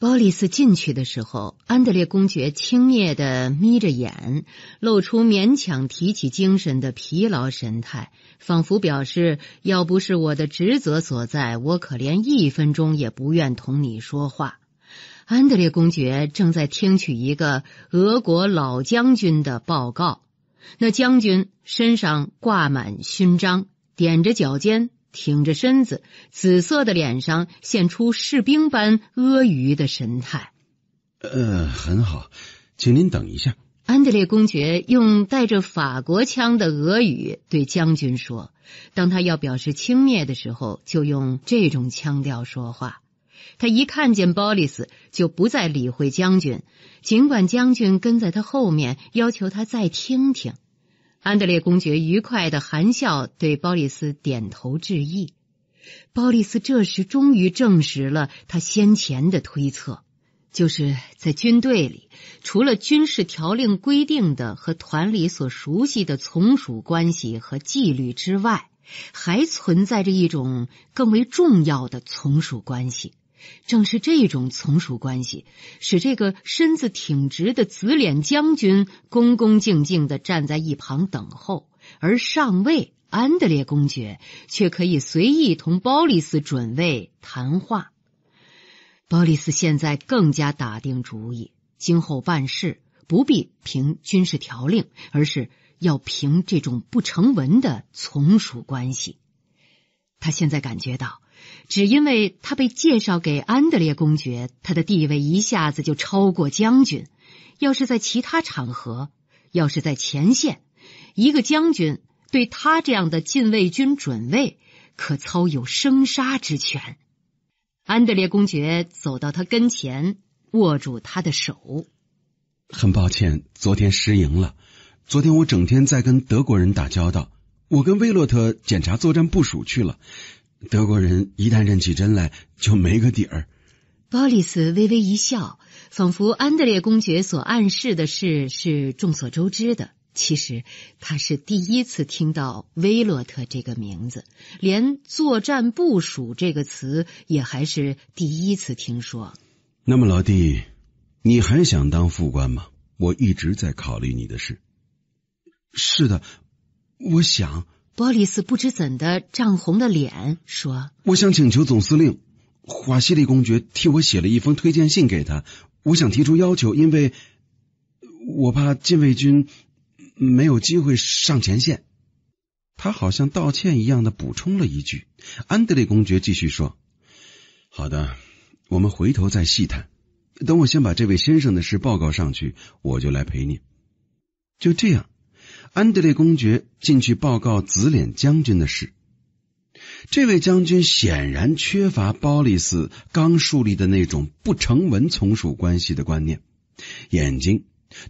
鲍里斯进去的时候，安德烈公爵轻蔑的眯着眼，露出勉强提起精神的疲劳神态，仿佛表示要不是我的职责所在，我可连一分钟也不愿同你说话。安德烈公爵正在听取一个俄国老将军的报告，那将军身上挂满勋章，踮着脚尖。挺着身子，紫色的脸上现出士兵般阿谀的神态。呃，很好，请您等一下。安德烈公爵用带着法国腔的俄语对将军说：“当他要表示轻蔑的时候，就用这种腔调说话。”他一看见鲍里斯，就不再理会将军，尽管将军跟在他后面要求他再听听。安德烈公爵愉快的含笑对鲍里斯点头致意，鲍里斯这时终于证实了他先前的推测，就是在军队里，除了军事条令规定的和团里所熟悉的从属关系和纪律之外，还存在着一种更为重要的从属关系。正是这种从属关系，使这个身子挺直的紫脸将军恭恭敬敬的站在一旁等候，而上尉安德烈公爵却可以随意同鲍里斯准尉谈话。鲍里斯现在更加打定主意，今后办事不必凭军事条令，而是要凭这种不成文的从属关系。他现在感觉到。只因为他被介绍给安德烈公爵，他的地位一下子就超过将军。要是在其他场合，要是在前线，一个将军对他这样的禁卫军准尉可操有生杀之权。安德烈公爵走到他跟前，握住他的手：“很抱歉，昨天失营了。昨天我整天在跟德国人打交道，我跟威洛特检查作战部署去了。”德国人一旦认起真来，就没个底儿。鲍里斯微微一笑，仿佛安德烈公爵所暗示的事是众所周知的。其实他是第一次听到威洛特这个名字，连“作战部署”这个词也还是第一次听说。那么，老弟，你还想当副官吗？我一直在考虑你的事。是的，我想。波利斯不知怎的涨红了脸，说：“我想请求总司令，华西里公爵替我写了一封推荐信给他。我想提出要求，因为我怕禁卫军没有机会上前线。”他好像道歉一样的补充了一句。安德烈公爵继续说：“好的，我们回头再细谈。等我先把这位先生的事报告上去，我就来陪你。”就这样。安德烈公爵进去报告紫脸将军的事。这位将军显然缺乏鲍里斯刚树立的那种不成文从属关系的观念，眼睛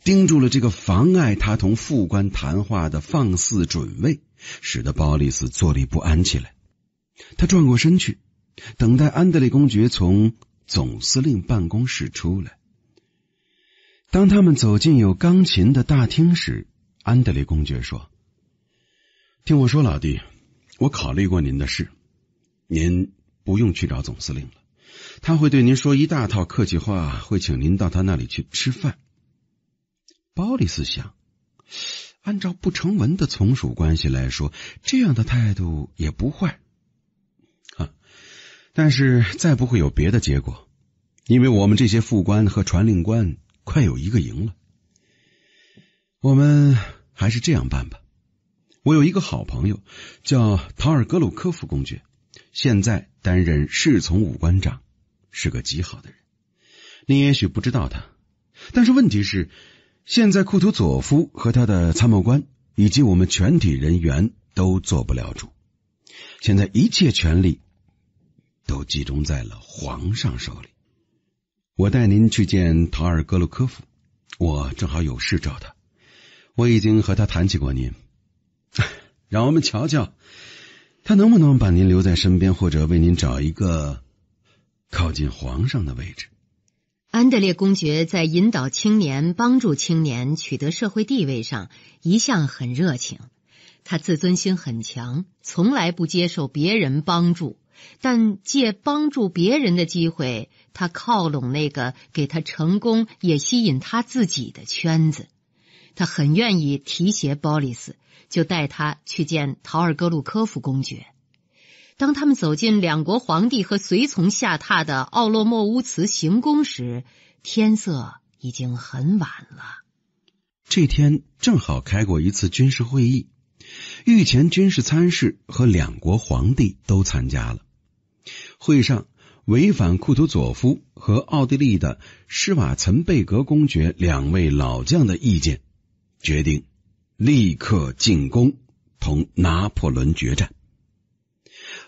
盯住了这个妨碍他同副官谈话的放肆准尉，使得鲍里斯坐立不安起来。他转过身去，等待安德烈公爵从总司令办公室出来。当他们走进有钢琴的大厅时，安德烈公爵说：“听我说，老弟，我考虑过您的事，您不用去找总司令了。他会对您说一大套客气话，会请您到他那里去吃饭。”鲍里斯想，按照不成文的从属关系来说，这样的态度也不坏。啊，但是再不会有别的结果，因为我们这些副官和传令官快有一个营了。我们。还是这样办吧。我有一个好朋友，叫陶尔戈鲁科夫公爵，现在担任侍从武官长，是个极好的人。你也许不知道他，但是问题是，现在库图佐夫和他的参谋官以及我们全体人员都做不了主。现在一切权力都集中在了皇上手里。我带您去见陶尔戈鲁科夫，我正好有事找他。我已经和他谈起过您，让 (laughs) 我们瞧瞧，他能不能把您留在身边，或者为您找一个靠近皇上的位置。安德烈公爵在引导青年、帮助青年取得社会地位上一向很热情。他自尊心很强，从来不接受别人帮助，但借帮助别人的机会，他靠拢那个给他成功也吸引他自己的圈子。他很愿意提携鲍里斯，就带他去见陶尔戈鲁科夫公爵。当他们走进两国皇帝和随从下榻的奥洛莫乌茨行宫时，天色已经很晚了。这天正好开过一次军事会议，御前军事参事和两国皇帝都参加了。会上违反库图佐夫和奥地利的施瓦岑贝格公爵两位老将的意见。决定立刻进攻，同拿破仑决战。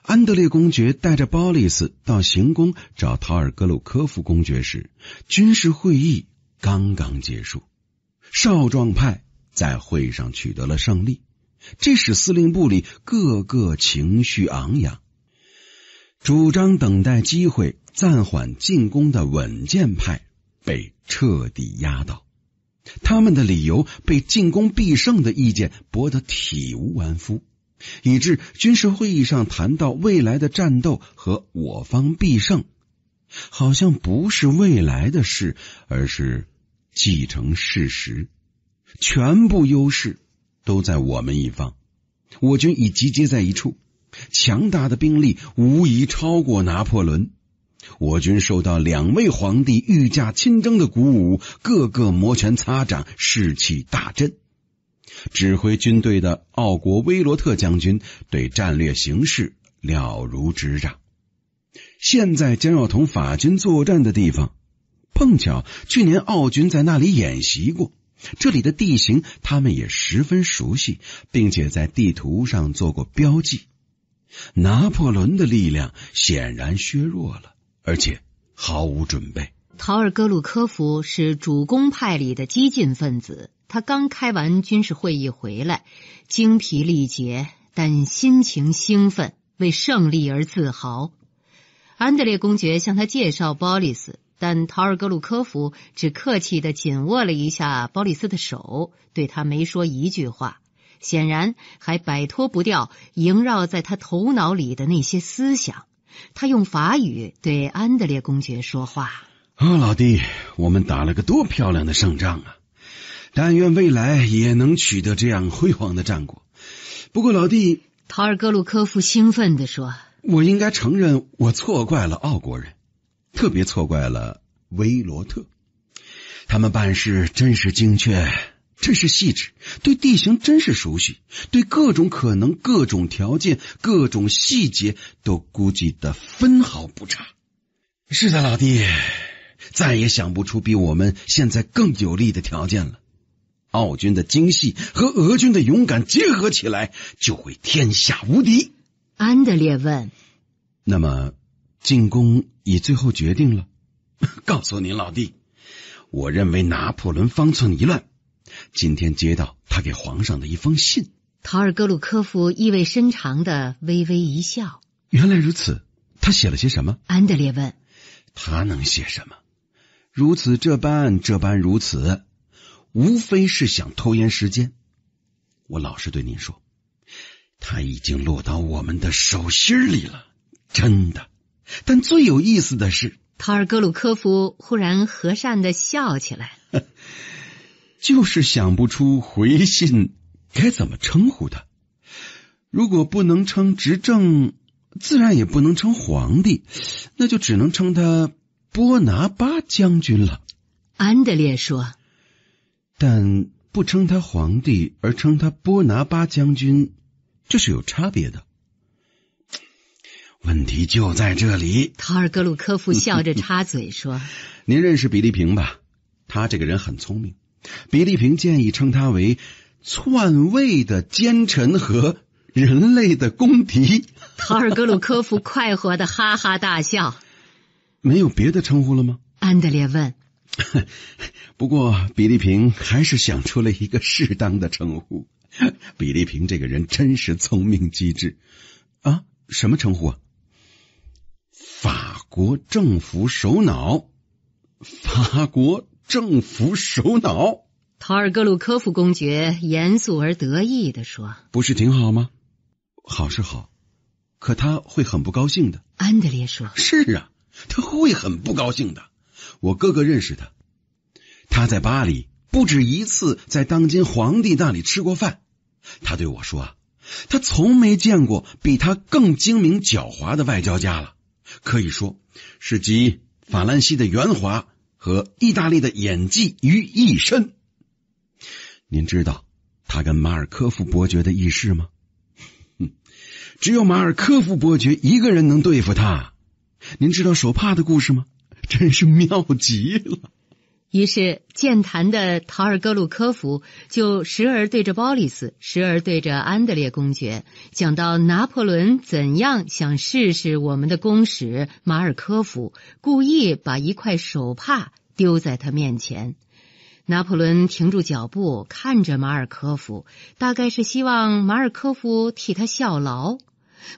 安德烈公爵带着鲍利斯到行宫找陶尔戈鲁科夫公爵时，军事会议刚刚结束。少壮派在会上取得了胜利，这使司令部里个个情绪昂扬。主张等待机会、暂缓进攻的稳健派被彻底压倒。他们的理由被进攻必胜的意见驳得体无完肤，以致军事会议上谈到未来的战斗和我方必胜，好像不是未来的事，而是既成事实。全部优势都在我们一方，我军已集结在一处，强大的兵力无疑超过拿破仑。我军受到两位皇帝御驾亲征的鼓舞，个个摩拳擦掌，士气大振。指挥军队的奥国威罗特将军对战略形势了如指掌。现在将要同法军作战的地方，碰巧去年奥军在那里演习过，这里的地形他们也十分熟悉，并且在地图上做过标记。拿破仑的力量显然削弱了。而且毫无准备。陶尔戈鲁科夫是主攻派里的激进分子，他刚开完军事会议回来，精疲力竭，但心情兴奋，为胜利而自豪。安德烈公爵向他介绍鲍里斯，但陶尔戈鲁科夫只客气的紧握了一下鲍里斯的手，对他没说一句话，显然还摆脱不掉萦绕在他头脑里的那些思想。他用法语对安德烈公爵说话：“啊，老弟，我们打了个多漂亮的胜仗啊！但愿未来也能取得这样辉煌的战果。不过，老弟，陶尔戈鲁科夫兴奋的说，我应该承认，我错怪了奥国人，特别错怪了威罗特，他们办事真是精确。”真是细致，对地形真是熟悉，对各种可能、各种条件、各种细节都估计的分毫不差。是的，老弟，再也想不出比我们现在更有利的条件了。奥军的精细和俄军的勇敢结合起来，就会天下无敌。安德烈问：“那么进攻已最后决定了？(laughs) 告诉您，老弟，我认为拿破仑方寸一乱。”今天接到他给皇上的一封信，陶尔戈鲁科夫意味深长的微微一笑。原来如此，他写了些什么？安德烈问。他能写什么？如此这般，这般如此，无非是想拖延时间。我老实对您说，他已经落到我们的手心里了，真的。但最有意思的是，陶尔戈鲁科夫忽然和善的笑起来。(laughs) 就是想不出回信该怎么称呼他。如果不能称执政，自然也不能称皇帝，那就只能称他波拿巴将军了。安德烈说。但不称他皇帝，而称他波拿巴将军，这是有差别的。问题就在这里。陶尔格鲁科夫笑着插嘴说：“ (laughs) 您认识比利平吧？他这个人很聪明。”比利平建议称他为篡位的奸臣和人类的公敌。(laughs) 塔尔格鲁科夫快活的哈哈大笑。没有别的称呼了吗？安德烈问。不过比利平还是想出了一个适当的称呼。比利平这个人真是聪明机智啊！什么称呼啊？法国政府首脑，法国。政府首脑，陶尔戈鲁科夫公爵严肃而得意的说：“不是挺好吗？好是好，可他会很不高兴的。”安德烈说：“是啊，他会很不高兴的。我哥哥认识他，他在巴黎不止一次在当今皇帝那里吃过饭。他对我说，他从没见过比他更精明狡猾的外交家了，可以说是集法兰西的圆滑。”和意大利的演技于一身，您知道他跟马尔科夫伯爵的轶事吗？只有马尔科夫伯爵一个人能对付他。您知道手帕的故事吗？真是妙极了。于是，健谈的陶尔戈鲁科夫就时而对着鲍里斯，时而对着安德烈公爵，讲到拿破仑怎样想试试我们的公使马尔科夫，故意把一块手帕丢在他面前。拿破仑停住脚步，看着马尔科夫，大概是希望马尔科夫替他效劳。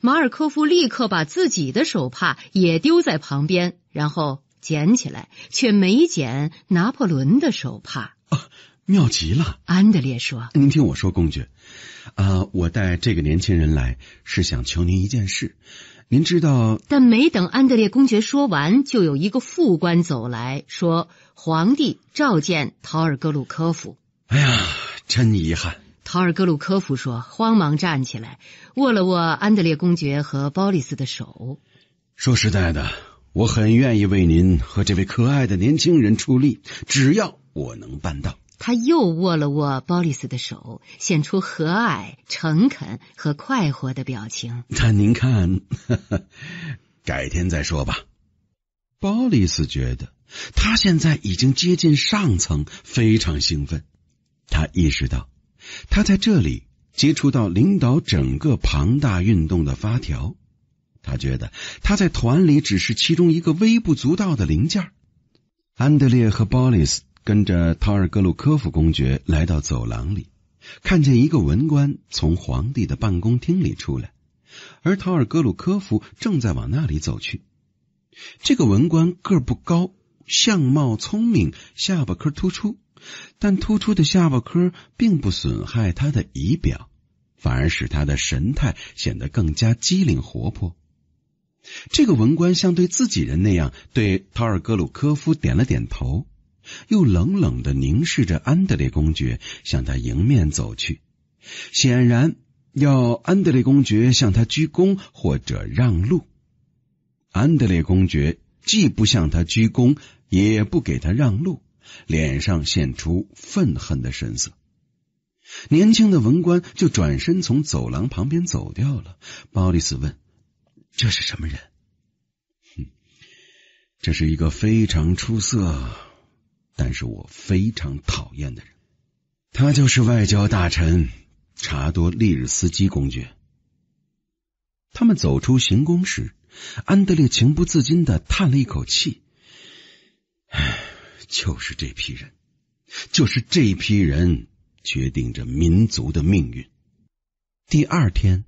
马尔科夫立刻把自己的手帕也丢在旁边，然后。捡起来，却没捡拿破仑的手帕。啊，妙极了！安德烈说：“您听我说，公爵，啊，我带这个年轻人来是想求您一件事，您知道。”但没等安德烈公爵说完，就有一个副官走来说：“皇帝召见陶尔戈鲁科夫。”哎呀，真遗憾！陶尔戈鲁科夫说，慌忙站起来，握了握安德烈公爵和鲍里斯的手。说实在的。我很愿意为您和这位可爱的年轻人出力，只要我能办到。他又握了握鲍里斯的手，显出和蔼、诚恳和快活的表情。但您看，(laughs) 改天再说吧。鲍里斯觉得他现在已经接近上层，非常兴奋。他意识到，他在这里接触到领导整个庞大运动的发条。他觉得他在团里只是其中一个微不足道的零件。安德烈和鲍里斯跟着陶尔格鲁科夫公爵来到走廊里，看见一个文官从皇帝的办公厅里出来，而陶尔格鲁科夫正在往那里走去。这个文官个不高，相貌聪明，下巴颏突出，但突出的下巴颏并不损害他的仪表，反而使他的神态显得更加机灵活泼。这个文官像对自己人那样对陶尔戈鲁科夫点了点头，又冷冷的凝视着安德烈公爵，向他迎面走去，显然要安德烈公爵向他鞠躬或者让路。安德烈公爵既不向他鞠躬，也不给他让路，脸上现出愤恨的神色。年轻的文官就转身从走廊旁边走掉了。鲍里斯问。这是什么人？这是一个非常出色，但是我非常讨厌的人。他就是外交大臣查多利日斯基公爵。他们走出行宫时，安德烈情不自禁的叹了一口气：“唉，就是这批人，就是这批人决定着民族的命运。”第二天，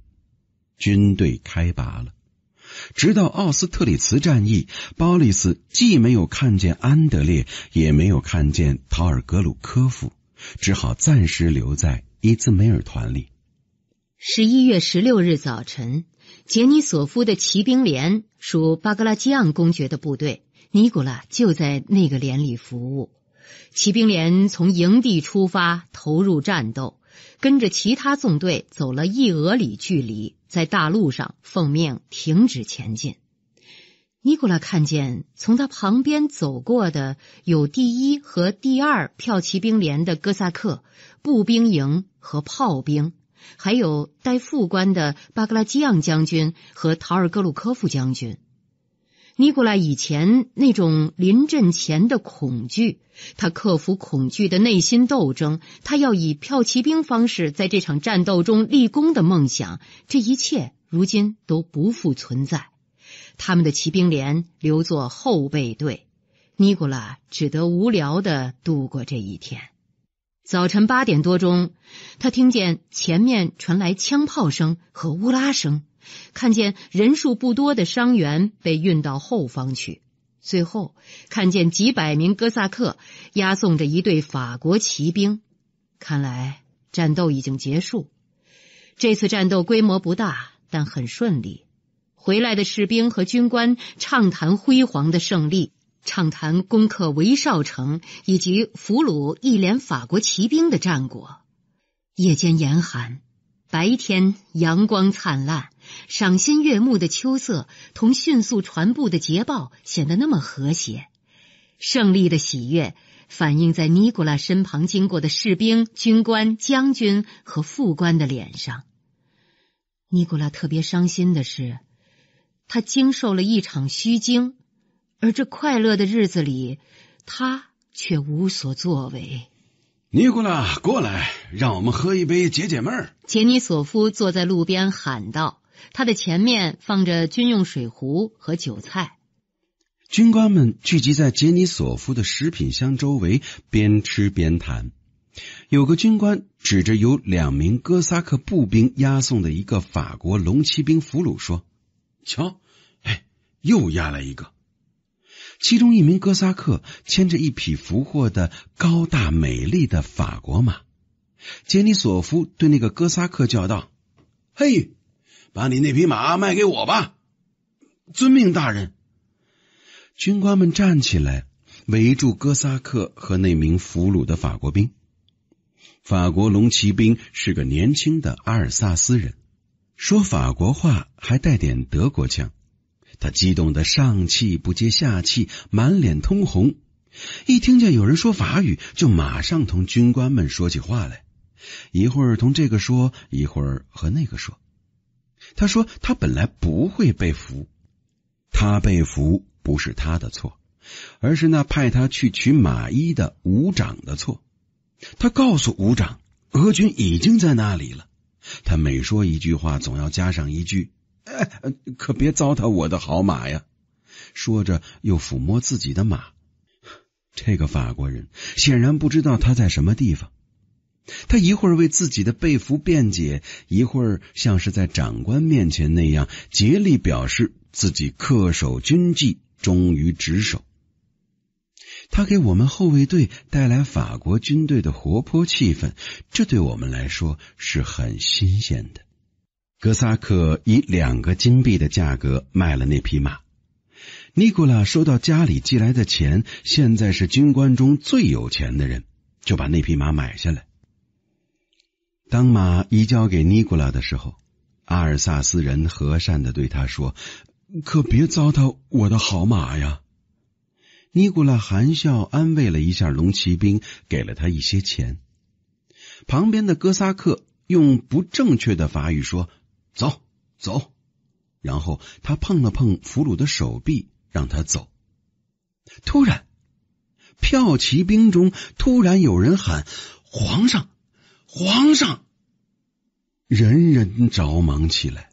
军队开拔了。直到奥斯特里茨战役，鲍里斯既没有看见安德烈，也没有看见陶尔格鲁科夫，只好暂时留在伊兹梅尔团里。十一月十六日早晨，杰尼索夫的骑兵连属巴格拉基昂公爵的部队，尼古拉就在那个连里服务。骑兵连从营地出发，投入战斗。跟着其他纵队走了一俄里距离，在大路上奉命停止前进。尼古拉看见从他旁边走过的有第一和第二骠骑兵连的哥萨克步兵营和炮兵，还有带副官的巴格拉基昂将军和陶尔戈鲁科夫将军。尼古拉以前那种临阵前的恐惧，他克服恐惧的内心斗争，他要以票骑兵方式在这场战斗中立功的梦想，这一切如今都不复存在。他们的骑兵连留作后备队，尼古拉只得无聊的度过这一天。早晨八点多钟，他听见前面传来枪炮声和乌拉声。看见人数不多的伤员被运到后方去。最后看见几百名哥萨克押送着一队法国骑兵。看来战斗已经结束。这次战斗规模不大，但很顺利。回来的士兵和军官畅谈辉煌的胜利，畅谈攻克维绍城以及俘虏一连法国骑兵的战果。夜间严寒，白天阳光灿烂。赏心悦目的秋色同迅速传布的捷报显得那么和谐，胜利的喜悦反映在尼古拉身旁经过的士兵、军官、将军和副官的脸上。尼古拉特别伤心的是，他经受了一场虚惊，而这快乐的日子里他却无所作为。尼古拉，过来，让我们喝一杯解解闷儿。杰尼索夫坐在路边喊道。他的前面放着军用水壶和酒菜。军官们聚集在杰尼索夫的食品箱周围，边吃边谈。有个军官指着由两名哥萨克步兵押送的一个法国龙骑兵俘虏说：“瞧，哎，又押来一个。”其中一名哥萨克牵着一匹俘获的高大美丽的法国马。杰尼索夫对那个哥萨克叫道：“嘿！”把你那匹马卖给我吧！遵命，大人。军官们站起来，围住哥萨克和那名俘虏的法国兵。法国龙骑兵是个年轻的阿尔萨斯人，说法国话还带点德国腔。他激动的上气不接下气，满脸通红。一听见有人说法语，就马上同军官们说起话来，一会儿同这个说，一会儿和那个说。他说：“他本来不会被俘，他被俘不是他的错，而是那派他去取马衣的伍长的错。”他告诉伍长：“俄军已经在那里了。”他每说一句话，总要加上一句：“哎，可别糟蹋我的好马呀！”说着，又抚摸自己的马。这个法国人显然不知道他在什么地方。他一会儿为自己的被俘辩解，一会儿像是在长官面前那样竭力表示自己恪守军纪、忠于职守。他给我们后卫队带来法国军队的活泼气氛，这对我们来说是很新鲜的。格萨克以两个金币的价格卖了那匹马。尼古拉收到家里寄来的钱，现在是军官中最有钱的人，就把那匹马买下来。当马移交给尼古拉的时候，阿尔萨斯人和善的对他说：“可别糟蹋我的好马呀。”尼古拉含笑安慰了一下龙骑兵，给了他一些钱。旁边的哥萨克用不正确的法语说：“走，走。”然后他碰了碰俘虏的手臂，让他走。突然，票骑兵中突然有人喊：“皇上！”皇上，人人着忙起来。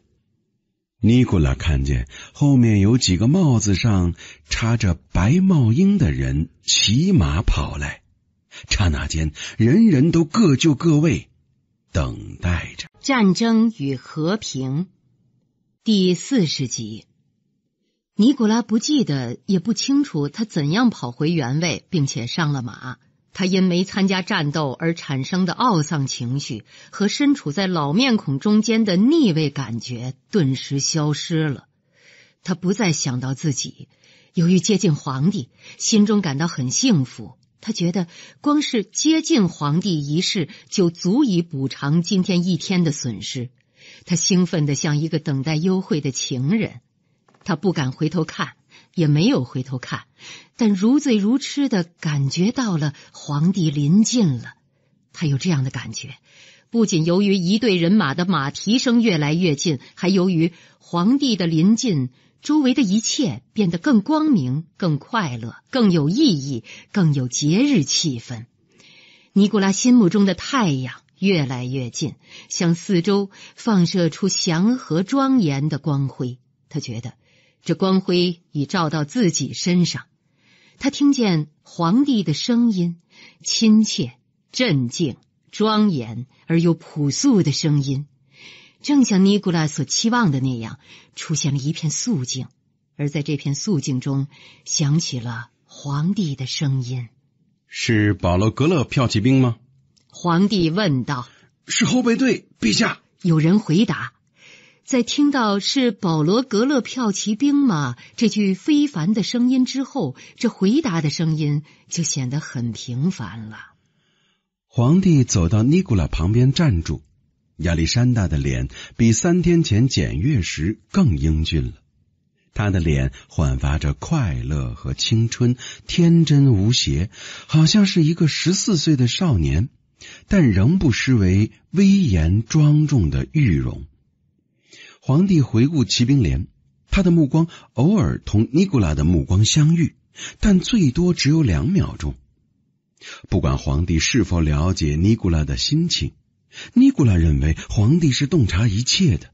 尼古拉看见后面有几个帽子上插着白帽缨的人骑马跑来，刹那间，人人都各就各位，等待着。战争与和平第四十集，尼古拉不记得也不清楚他怎样跑回原位，并且上了马。他因没参加战斗而产生的懊丧情绪和身处在老面孔中间的逆位感觉顿时消失了。他不再想到自己，由于接近皇帝，心中感到很幸福。他觉得光是接近皇帝一事就足以补偿今天一天的损失。他兴奋的像一个等待优惠的情人，他不敢回头看。也没有回头看，但如醉如痴的感觉到了皇帝临近了。他有这样的感觉，不仅由于一队人马的马蹄声越来越近，还由于皇帝的临近，周围的一切变得更光明、更快乐、更有意义、更有节日气氛。尼古拉心目中的太阳越来越近，向四周放射出祥和庄严的光辉。他觉得。这光辉已照到自己身上，他听见皇帝的声音，亲切、镇静、庄严而又朴素的声音，正像尼古拉所期望的那样，出现了一片肃静，而在这片肃静中，响起了皇帝的声音：“是保罗·格勒骠骑兵吗？”皇帝问道。“是后备队，陛下。”有人回答。在听到是保罗·格勒骠骑兵吗？这句非凡的声音之后，这回答的声音就显得很平凡了。皇帝走到尼古拉旁边站住。亚历山大的脸比三天前检阅时更英俊了，他的脸焕发着快乐和青春，天真无邪，好像是一个十四岁的少年，但仍不失为威严庄重的玉容。皇帝回顾骑兵连，他的目光偶尔同尼古拉的目光相遇，但最多只有两秒钟。不管皇帝是否了解尼古拉的心情，尼古拉认为皇帝是洞察一切的。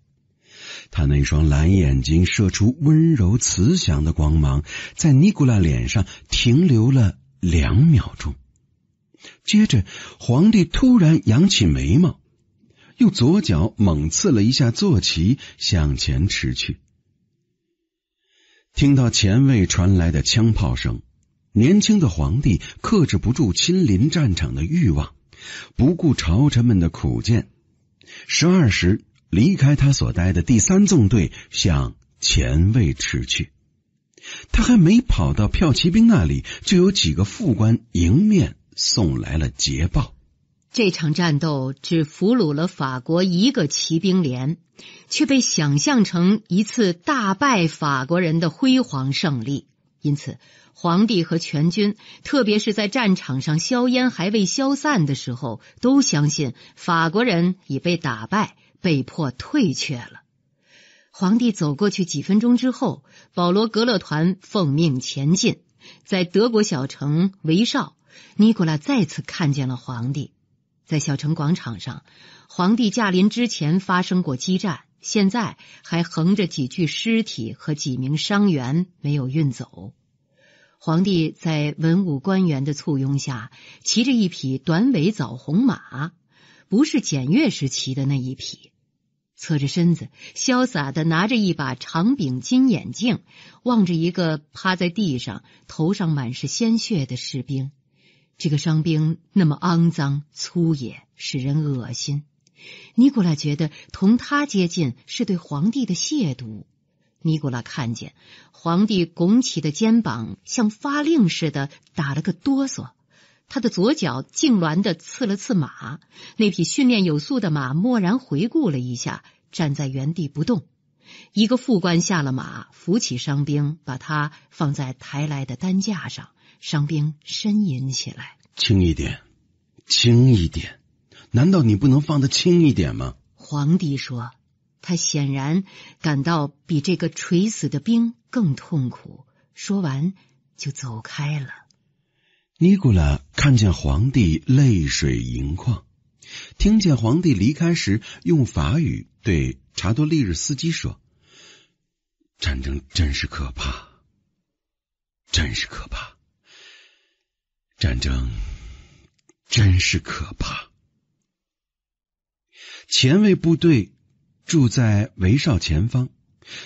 他那双蓝眼睛射出温柔慈祥的光芒，在尼古拉脸上停留了两秒钟。接着，皇帝突然扬起眉毛。用左脚猛刺了一下坐骑，向前驰去。听到前卫传来的枪炮声，年轻的皇帝克制不住亲临战场的欲望，不顾朝臣们的苦谏，十二时离开他所待的第三纵队，向前卫驰去。他还没跑到骠骑兵那里，就有几个副官迎面送来了捷报。这场战斗只俘虏了法国一个骑兵连，却被想象成一次大败法国人的辉煌胜利。因此，皇帝和全军，特别是在战场上硝烟还未消散的时候，都相信法国人已被打败，被迫退却了。皇帝走过去几分钟之后，保罗·格勒团奉命前进，在德国小城维绍，尼古拉再次看见了皇帝。在小城广场上，皇帝驾临之前发生过激战，现在还横着几具尸体和几名伤员没有运走。皇帝在文武官员的簇拥下，骑着一匹短尾枣红马，不是检阅时骑的那一匹，侧着身子，潇洒的拿着一把长柄金眼镜，望着一个趴在地上、头上满是鲜血的士兵。这个伤兵那么肮脏粗野，使人恶心。尼古拉觉得同他接近是对皇帝的亵渎。尼古拉看见皇帝拱起的肩膀像发令似的打了个哆嗦，他的左脚痉挛的刺了刺马，那匹训练有素的马蓦然回顾了一下，站在原地不动。一个副官下了马，扶起伤兵，把他放在抬来的担架上。伤兵呻吟起来，轻一点，轻一点！难道你不能放得轻一点吗？皇帝说，他显然感到比这个垂死的兵更痛苦。说完就走开了。尼古拉看见皇帝泪水盈眶，听见皇帝离开时用法语对查多利日斯基说：“战争真是可怕，真是可怕。”战争真是可怕。前卫部队住在韦少前方，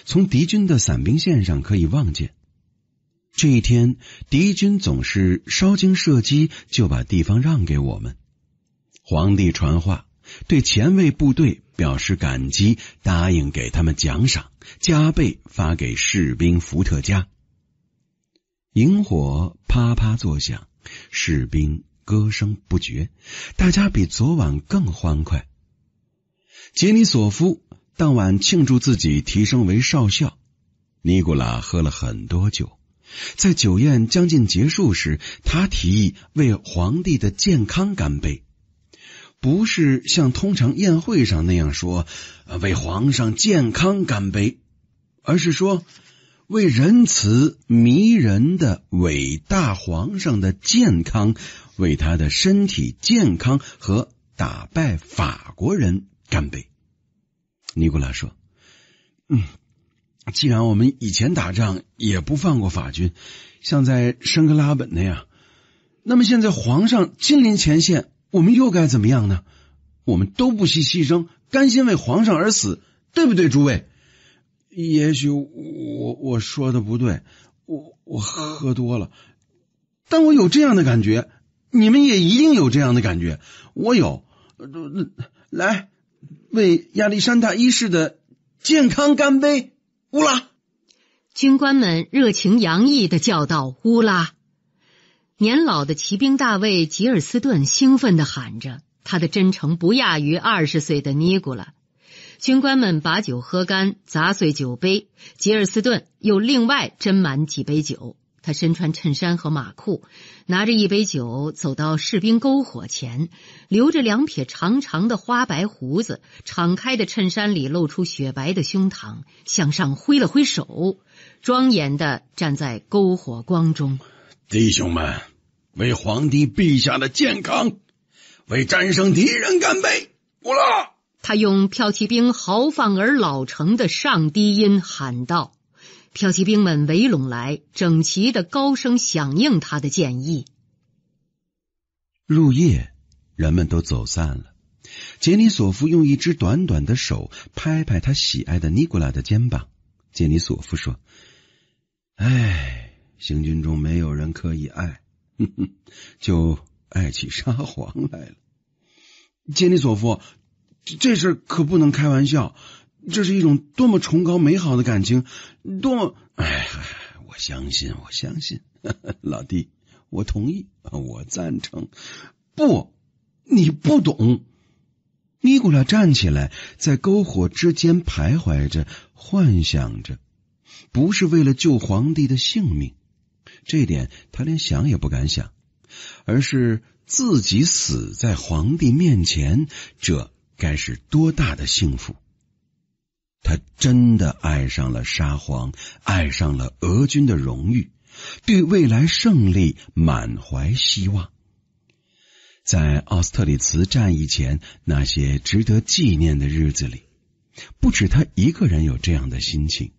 从敌军的散兵线上可以望见。这一天，敌军总是稍经射击，就把地方让给我们。皇帝传话，对前卫部队表示感激，答应给他们奖赏，加倍发给士兵伏特加。萤火啪啪作响。士兵歌声不绝，大家比昨晚更欢快。杰尼索夫当晚庆祝自己提升为少校，尼古拉喝了很多酒。在酒宴将近结束时，他提议为皇帝的健康干杯，不是像通常宴会上那样说为皇上健康干杯，而是说。为仁慈迷人的伟大皇上的健康，为他的身体健康和打败法国人干杯！尼古拉说：“嗯，既然我们以前打仗也不放过法军，像在申克拉本那样，那么现在皇上亲临前线，我们又该怎么样呢？我们都不惜牺牲，甘心为皇上而死，对不对，诸位？”也许我我说的不对，我我喝多了，但我有这样的感觉，你们也一定有这样的感觉。我有，来为亚历山大一世的健康干杯！乌拉！军官们热情洋溢的叫道：“乌拉！”年老的骑兵大卫吉尔斯顿兴奋的喊着，他的真诚不亚于二十岁的尼古拉。军官们把酒喝干，砸碎酒杯。吉尔斯顿又另外斟满几杯酒。他身穿衬衫和马裤，拿着一杯酒走到士兵篝火前，留着两撇长长的花白胡子，敞开的衬衫里露出雪白的胸膛，向上挥了挥手，庄严地站在篝火光中。弟兄们，为皇帝陛下的健康，为战胜敌人干杯！不啦。他用骠骑兵豪放而老成的上低音喊道：“骠骑兵们围拢来，整齐的高声响应他的建议。”入夜，人们都走散了。杰尼索夫用一只短短的手拍拍他喜爱的尼古拉的肩膀。杰尼索夫说：“哎，行军中没有人可以爱，哼哼，就爱起沙皇来了。”杰尼索夫。这事可不能开玩笑，这是一种多么崇高美好的感情，多么……哎，我相信，我相信，(laughs) 老弟，我同意，我赞成。不，你不懂。尼古拉站起来，在篝火之间徘徊着，幻想着，不是为了救皇帝的性命，这点他连想也不敢想，而是自己死在皇帝面前，这。该是多大的幸福！他真的爱上了沙皇，爱上了俄军的荣誉，对未来胜利满怀希望。在奥斯特里茨战役前那些值得纪念的日子里，不止他一个人有这样的心情。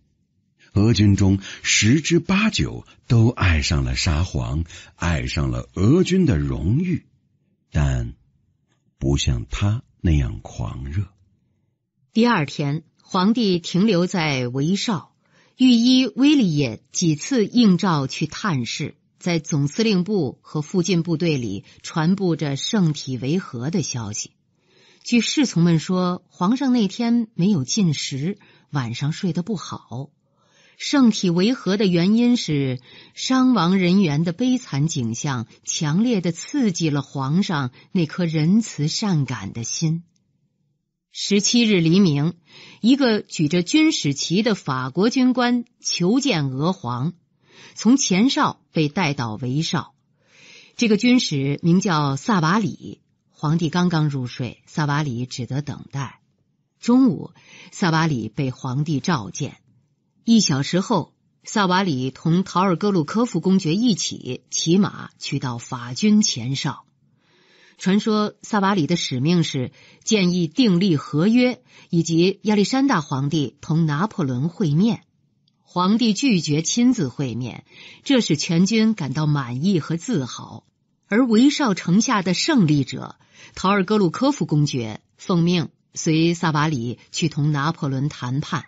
俄军中十之八九都爱上了沙皇，爱上了俄军的荣誉，但不像他。那样狂热。第二天，皇帝停留在维绍，御医威利也几次应召去探视，在总司令部和附近部队里传播着圣体维和的消息。据侍从们说，皇上那天没有进食，晚上睡得不好。圣体维和的原因是伤亡人员的悲惨景象，强烈的刺激了皇上那颗仁慈善感的心。十七日黎明，一个举着军使旗的法国军官求见俄皇，从前哨被带到为哨。这个军使名叫萨瓦里，皇帝刚刚入睡，萨瓦里只得等待。中午，萨瓦里被皇帝召见。一小时后，萨瓦里同陶尔戈鲁科夫公爵一起骑马去到法军前哨。传说萨瓦里的使命是建议订立合约以及亚历山大皇帝同拿破仑会面。皇帝拒绝亲自会面，这使全军感到满意和自豪。而韦少城下的胜利者陶尔戈鲁科夫公爵奉命随萨瓦里去同拿破仑谈判。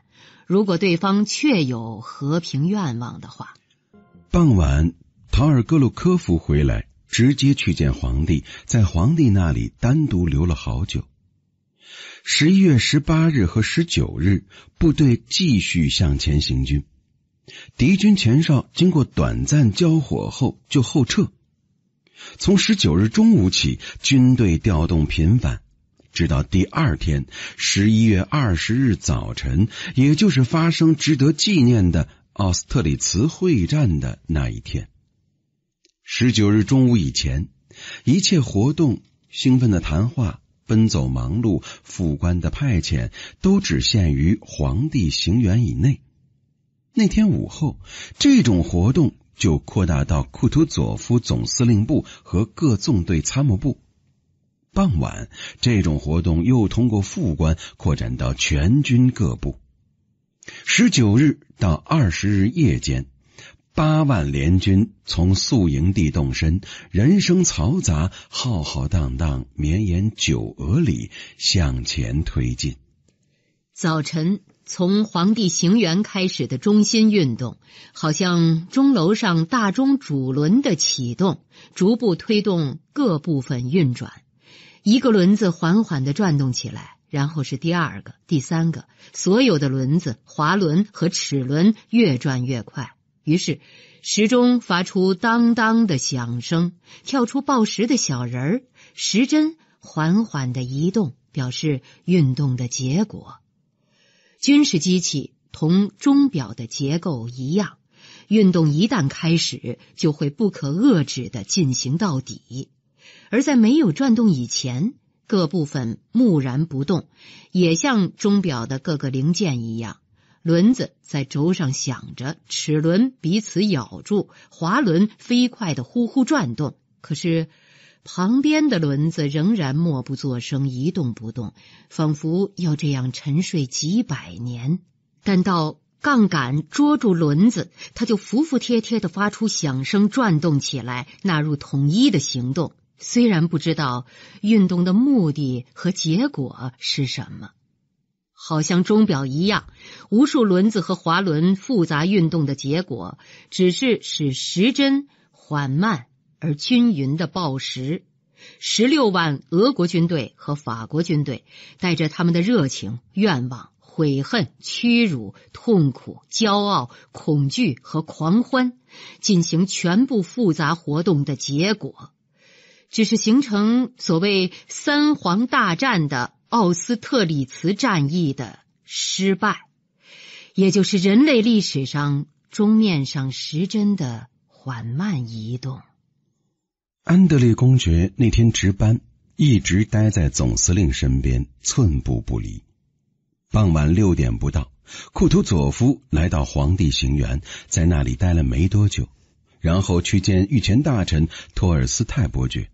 如果对方确有和平愿望的话，傍晚，陶尔戈鲁科夫回来，直接去见皇帝，在皇帝那里单独留了好久。十一月十八日和十九日，部队继续向前行军，敌军前哨经过短暂交火后就后撤。从十九日中午起，军队调动频繁。直到第二天十一月二十日早晨，也就是发生值得纪念的奥斯特里茨会战的那一天，十九日中午以前，一切活动、兴奋的谈话、奔走、忙碌、副官的派遣，都只限于皇帝行辕以内。那天午后，这种活动就扩大到库图佐夫总司令部和各纵队参谋部。傍晚，这种活动又通过副官扩展到全军各部。十九日到二十日夜间，八万联军从宿营地动身，人声嘈杂，浩浩荡荡，绵延九俄里向前推进。早晨，从皇帝行辕开始的中心运动，好像钟楼上大钟主轮的启动，逐步推动各部分运转。一个轮子缓缓的转动起来，然后是第二个、第三个，所有的轮子、滑轮和齿轮越转越快，于是时钟发出当当的响声，跳出报时的小人儿，时针缓缓的移动，表示运动的结果。军事机器同钟表的结构一样，运动一旦开始，就会不可遏制的进行到底。而在没有转动以前，各部分木然不动，也像钟表的各个零件一样。轮子在轴上响着，齿轮彼此咬住，滑轮飞快的呼呼转动。可是旁边的轮子仍然默不作声，一动不动，仿佛要这样沉睡几百年。但到杠杆捉住轮子，它就服服帖帖的发出响声，转动起来，纳入统一的行动。虽然不知道运动的目的和结果是什么，好像钟表一样，无数轮子和滑轮复杂运动的结果，只是使时针缓慢而均匀的报时。十六万俄国军队和法国军队带着他们的热情、愿望、悔恨、屈辱、痛苦、骄傲、恐惧和狂欢，进行全部复杂活动的结果。只是形成所谓“三皇大战”的奥斯特里茨战役的失败，也就是人类历史上钟面上时针的缓慢移动。安德烈公爵那天值班，一直待在总司令身边，寸步不离。傍晚六点不到，库图佐夫来到皇帝行辕，在那里待了没多久，然后去见御前大臣托尔斯泰伯爵。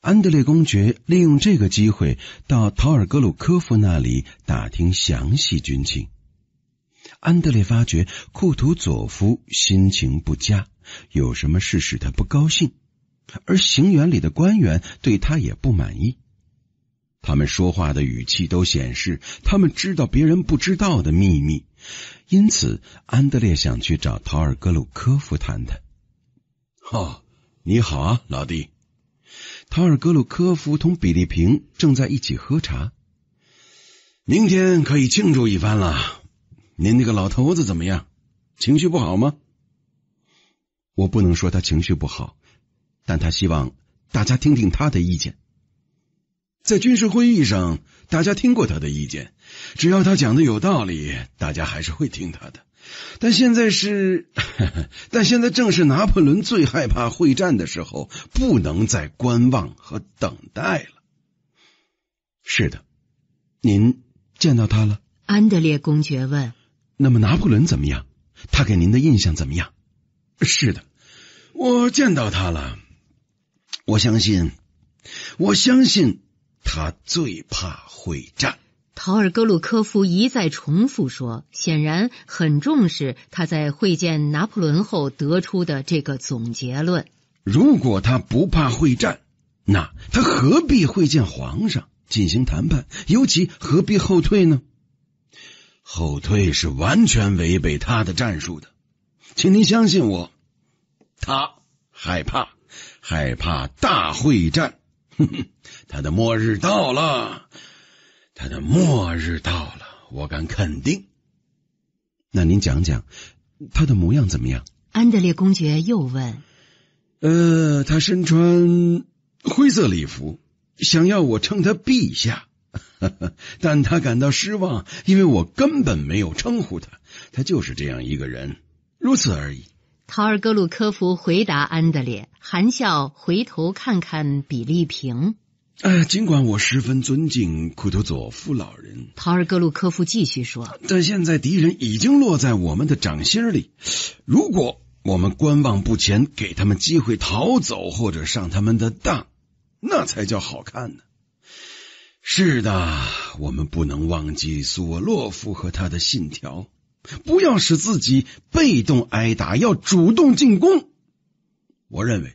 安德烈公爵利用这个机会到陶尔戈鲁科夫那里打听详细军情。安德烈发觉库图佐夫心情不佳，有什么事使他不高兴？而行辕里的官员对他也不满意，他们说话的语气都显示他们知道别人不知道的秘密。因此，安德烈想去找陶尔戈鲁科夫谈谈。哈，你好啊，老弟。塔尔格鲁科夫同比利平正在一起喝茶，明天可以庆祝一番了。您那个老头子怎么样？情绪不好吗？我不能说他情绪不好，但他希望大家听听他的意见。在军事会议上，大家听过他的意见，只要他讲的有道理，大家还是会听他的。但现在是，(laughs) 但现在正是拿破仑最害怕会战的时候，不能再观望和等待了。是的，您见到他了？安德烈公爵问。那么拿破仑怎么样？他给您的印象怎么样？是的，我见到他了。我相信，我相信他最怕会战。陶尔戈鲁科夫一再重复说，显然很重视他在会见拿破仑后得出的这个总结论。如果他不怕会战，那他何必会见皇上进行谈判？尤其何必后退呢？后退是完全违背他的战术的。请您相信我，他害怕，害怕大会战。哼哼，他的末日到了。他的末日到了，我敢肯定。那您讲讲他的模样怎么样？安德烈公爵又问。呃，他身穿灰色礼服，想要我称他陛下，(laughs) 但他感到失望，因为我根本没有称呼他。他就是这样一个人，如此而已。陶尔戈鲁科夫回答安德烈，含笑回头看看比利平。尽管我十分尊敬库图佐夫老人，陶尔戈鲁科夫继续说，但现在敌人已经落在我们的掌心里。如果我们观望不前，给他们机会逃走或者上他们的当，那才叫好看呢。是的，我们不能忘记索洛夫和他的信条：不要使自己被动挨打，要主动进攻。我认为。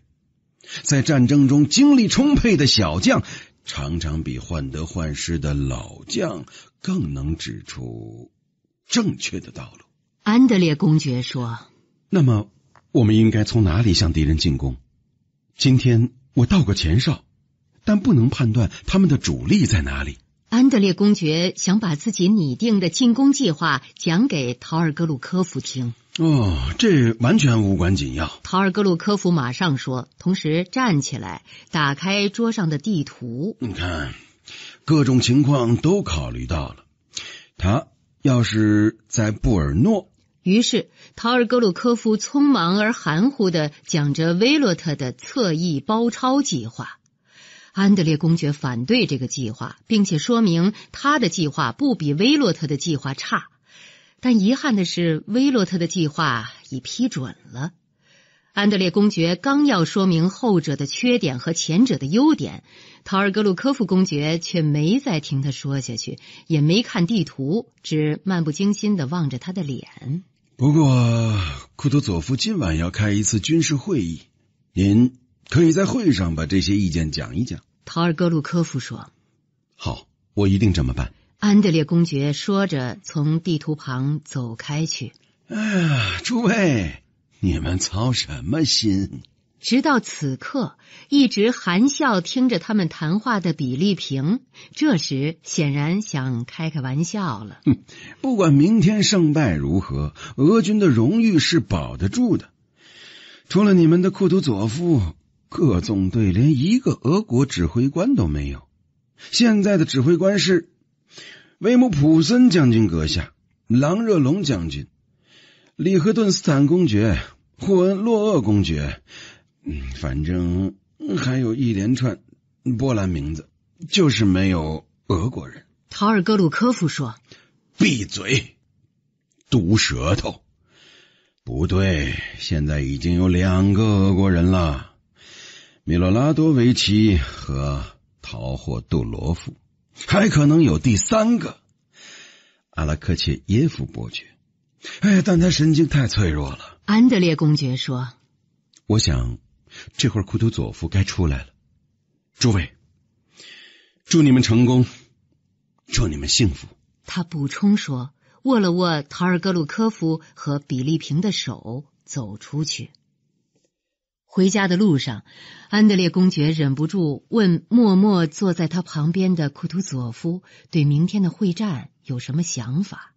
在战争中，精力充沛的小将常常比患得患失的老将更能指出正确的道路。安德烈公爵说：“那么，我们应该从哪里向敌人进攻？今天我到过前哨，但不能判断他们的主力在哪里。”安德烈公爵想把自己拟定的进攻计划讲给陶尔格鲁科夫听。哦，这完全无关紧要。陶尔格鲁科夫马上说，同时站起来，打开桌上的地图。你看，各种情况都考虑到了。他要是在布尔诺，于是陶尔格鲁科夫匆忙而含糊的讲着维洛特的侧翼包抄计划。安德烈公爵反对这个计划，并且说明他的计划不比威洛特的计划差。但遗憾的是，维洛特的计划已批准了。安德烈公爵刚要说明后者的缺点和前者的优点，陶尔格鲁科夫公爵却没再听他说下去，也没看地图，只漫不经心地望着他的脸。不过，库图佐夫今晚要开一次军事会议，您。可以在会上把这些意见讲一讲。陶尔戈鲁科夫说：“好，我一定这么办。”安德烈公爵说着，从地图旁走开去。哎呀，诸位，你们操什么心？直到此刻，一直含笑听着他们谈话的比利平，这时显然想开开玩笑了。不管明天胜败如何，俄军的荣誉是保得住的。除了你们的库图佐夫。各纵队连一个俄国指挥官都没有。现在的指挥官是威姆普森将军阁下、狼热龙将军、里赫顿斯坦公爵、霍恩洛厄公爵，嗯，反正还有一连串波兰名字，就是没有俄国人。陶尔戈鲁科夫说：“闭嘴，毒舌头！不对，现在已经有两个俄国人了。”米洛拉多维奇和陶霍杜罗夫，还可能有第三个阿拉克切耶夫伯爵。哎呀，但他神经太脆弱了。安德烈公爵说：“我想这会儿库图佐夫该出来了。”诸位，祝你们成功，祝你们幸福。他补充说，握了握陶尔戈鲁科夫和比利平的手，走出去。回家的路上，安德烈公爵忍不住问默默坐在他旁边的库图佐夫：“对明天的会战有什么想法？”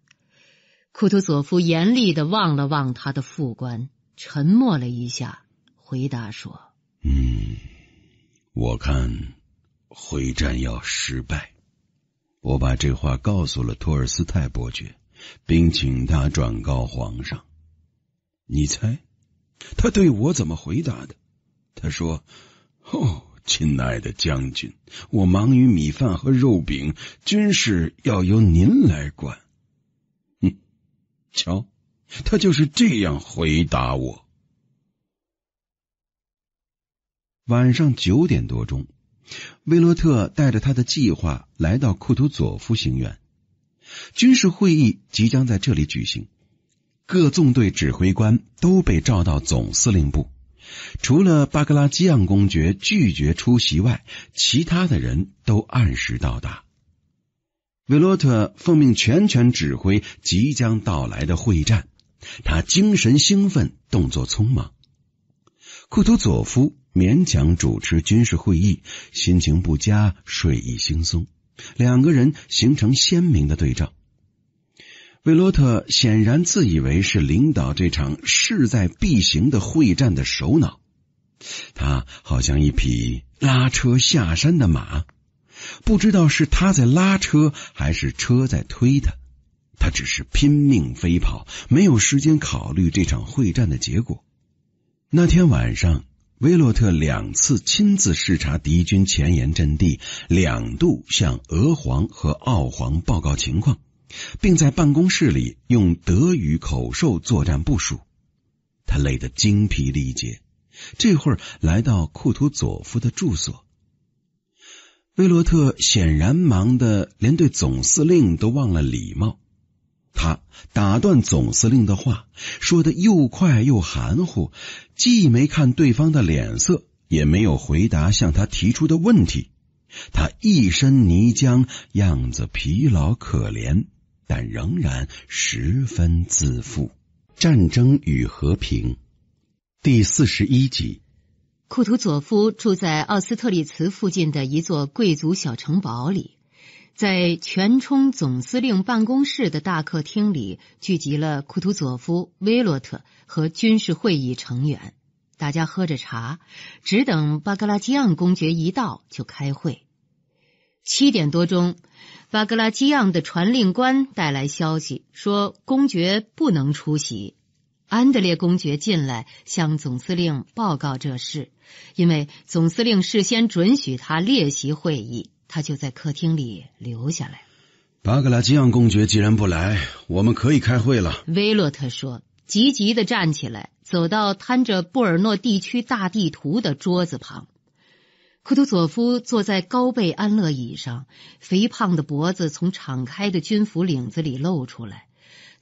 库图佐夫严厉的望了望他的副官，沉默了一下，回答说：“嗯，我看会战要失败。”我把这话告诉了托尔斯泰伯爵，并请他转告皇上。你猜？他对我怎么回答的？他说：“哦，亲爱的将军，我忙于米饭和肉饼，军事要由您来管。”哼，瞧，他就是这样回答我。晚上九点多钟，威洛特带着他的计划来到库图佐夫行院，军事会议即将在这里举行。各纵队指挥官都被召到总司令部，除了巴格拉基昂公爵拒绝出席外，其他的人都按时到达。维洛特奉命全权指挥即将到来的会战，他精神兴奋，动作匆忙；库图佐夫勉强主持军事会议，心情不佳，睡意惺忪。两个人形成鲜明的对照。维洛特显然自以为是领导这场势在必行的会战的首脑，他好像一匹拉车下山的马，不知道是他在拉车还是车在推他，他只是拼命飞跑，没有时间考虑这场会战的结果。那天晚上，维洛特两次亲自视察敌军前沿阵地，两度向俄皇和奥皇报告情况。并在办公室里用德语口授作战部署，他累得精疲力竭。这会儿来到库图佐夫的住所，威洛特显然忙得连对总司令都忘了礼貌。他打断总司令的话，说的又快又含糊，既没看对方的脸色，也没有回答向他提出的问题。他一身泥浆，样子疲劳可怜。但仍然十分自负。《战争与和平》第四十一集。库图佐夫住在奥斯特里茨附近的一座贵族小城堡里，在全冲总司令办公室的大客厅里聚集了库图佐夫、维洛特和军事会议成员，大家喝着茶，只等巴格拉基昂公爵一到就开会。七点多钟。巴格拉基昂的传令官带来消息说，公爵不能出席。安德烈公爵进来向总司令报告这事，因为总司令事先准许他列席会议，他就在客厅里留下来。巴格拉基昂公爵既然不来，我们可以开会了。威洛特说，急急的站起来，走到摊着布尔诺地区大地图的桌子旁。库图佐夫坐在高背安乐椅上，肥胖的脖子从敞开的军服领子里露出来。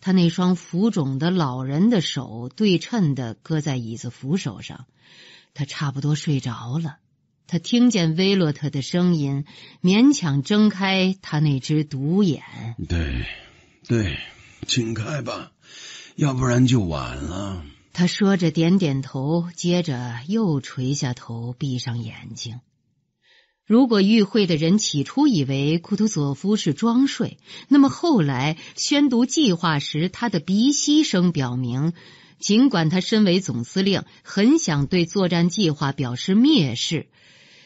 他那双浮肿的老人的手对称的搁在椅子扶手上。他差不多睡着了。他听见威洛特的声音，勉强睁开他那只独眼。对，对，请开吧，要不然就晚了。他说着点点头，接着又垂下头，闭上眼睛。如果与会的人起初以为库图佐夫是装睡，那么后来宣读计划时，他的鼻息声表明，尽管他身为总司令很想对作战计划表示蔑视，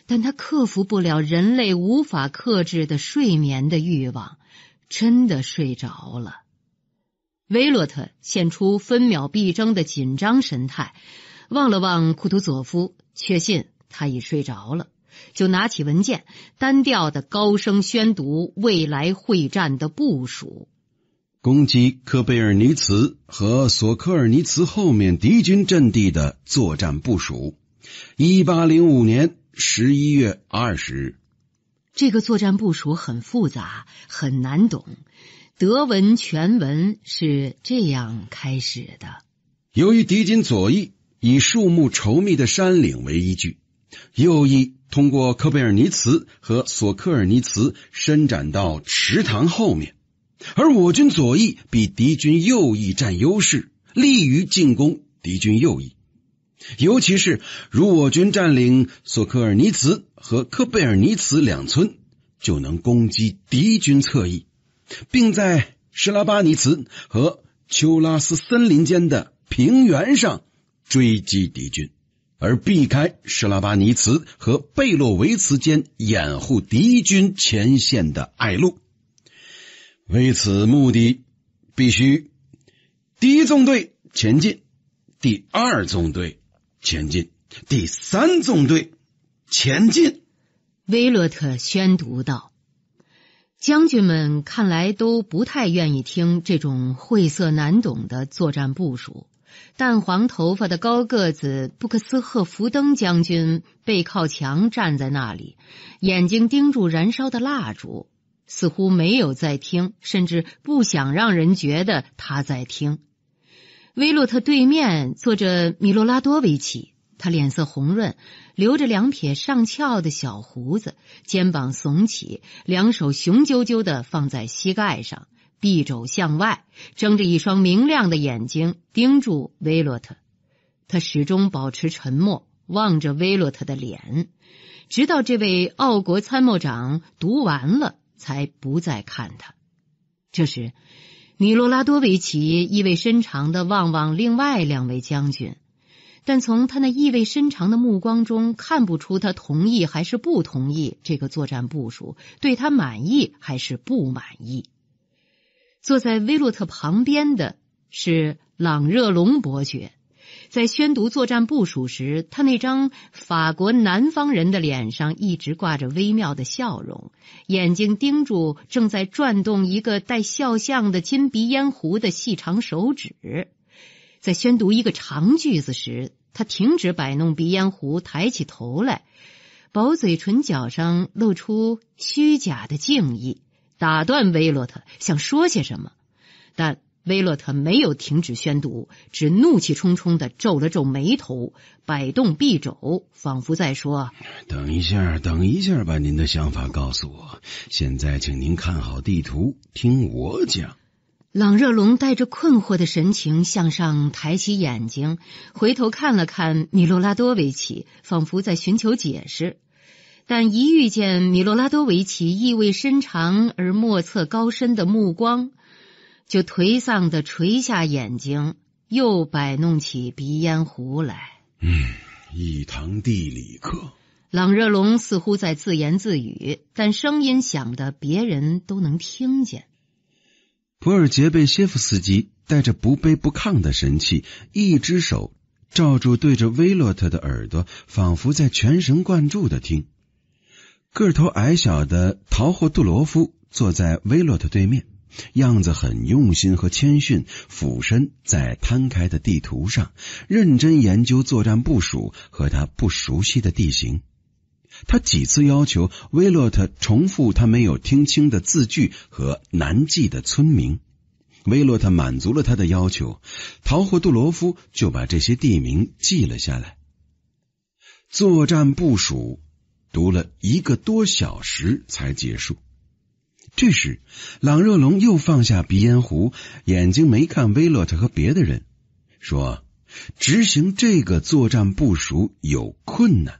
但他克服不了人类无法克制的睡眠的欲望，真的睡着了。维洛特现出分秒必争的紧张神态，望了望库图佐夫，确信他已睡着了。就拿起文件，单调的高声宣读未来会战的部署：攻击科贝尔尼茨和索科尔尼茨后面敌军阵地的作战部署。一八零五年十一月二十日，这个作战部署很复杂，很难懂。德文全文是这样开始的：由于敌军左翼以树木稠密的山岭为依据。右翼通过科贝尔尼茨和索科尔尼茨伸展到池塘后面，而我军左翼比敌军右翼占优势，利于进攻敌军右翼。尤其是如我军占领索科尔尼茨和科贝尔尼茨两村，就能攻击敌军侧翼，并在施拉巴尼茨和丘拉斯森林间的平原上追击敌军。而避开施拉巴尼茨和贝洛维茨间掩护敌军前线的隘路，为此目的，必须第一纵队前进，第二纵队前进，第三纵队前进。威洛特宣读道：“将军们看来都不太愿意听这种晦涩难懂的作战部署。”淡黄头发的高个子布克斯赫福登将军背靠墙站在那里，眼睛盯住燃烧的蜡烛，似乎没有在听，甚至不想让人觉得他在听。威洛特对面坐着米洛拉多维奇，他脸色红润，留着两撇上翘的小胡子，肩膀耸起，两手雄赳赳的放在膝盖上。臂肘向外，睁着一双明亮的眼睛盯住威洛特。他始终保持沉默，望着威洛特的脸，直到这位奥国参谋长读完了，才不再看他。这时，米洛拉多维奇意味深长的望望另外两位将军，但从他那意味深长的目光中，看不出他同意还是不同意这个作战部署，对他满意还是不满意。坐在威洛特旁边的是朗热隆伯爵，在宣读作战部署时，他那张法国南方人的脸上一直挂着微妙的笑容，眼睛盯住正在转动一个带肖像的金鼻烟壶的细长手指。在宣读一个长句子时，他停止摆弄鼻烟壶，抬起头来，薄嘴唇角上露出虚假的敬意。打断维洛特想说些什么，但维洛特没有停止宣读，只怒气冲冲的皱了皱眉头，摆动臂肘，仿佛在说：“等一下，等一下把您的想法告诉我。现在，请您看好地图，听我讲。”朗热龙带着困惑的神情向上抬起眼睛，回头看了看米洛拉多维奇，仿佛在寻求解释。但一遇见米洛拉多维奇意味深长而莫测高深的目光，就颓丧的垂下眼睛，又摆弄起鼻烟壶来。嗯，一堂地理课。朗热龙似乎在自言自语，但声音响的别人都能听见。普尔杰贝谢夫斯基带着不卑不亢的神气，一只手罩住对着维洛特的耳朵，仿佛在全神贯注的听。个头矮小的陶霍杜罗夫坐在维洛特对面，样子很用心和谦逊，俯身在摊开的地图上认真研究作战部署和他不熟悉的地形。他几次要求维洛特重复他没有听清的字句和难记的村名，维洛特满足了他的要求，陶霍杜罗夫就把这些地名记了下来。作战部署。读了一个多小时才结束。这时，朗热龙又放下鼻烟壶，眼睛没看威洛特和别的人，说：“执行这个作战部署有困难，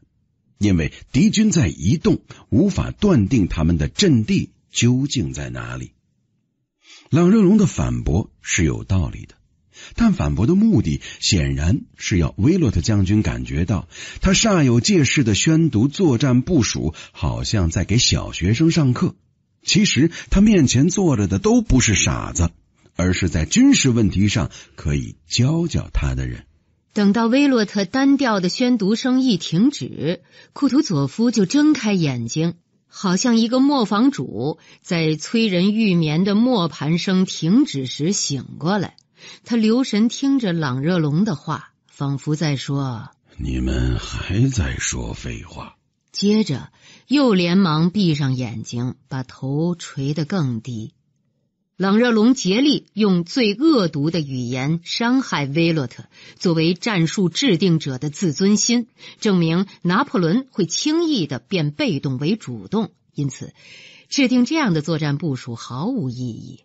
因为敌军在移动，无法断定他们的阵地究竟在哪里。”朗热龙的反驳是有道理的。但反驳的目的显然是要威洛特将军感觉到，他煞有介事的宣读作战部署，好像在给小学生上课。其实他面前坐着的都不是傻子，而是在军事问题上可以教教他的人。等到威洛特单调的宣读声一停止，库图佐夫就睁开眼睛，好像一个磨坊主在催人欲眠的磨盘声停止时醒过来。他留神听着朗热龙的话，仿佛在说：“你们还在说废话。”接着又连忙闭上眼睛，把头垂得更低。朗热龙竭力用最恶毒的语言伤害威洛特作为战术制定者的自尊心，证明拿破仑会轻易的变被动为主动，因此制定这样的作战部署毫无意义。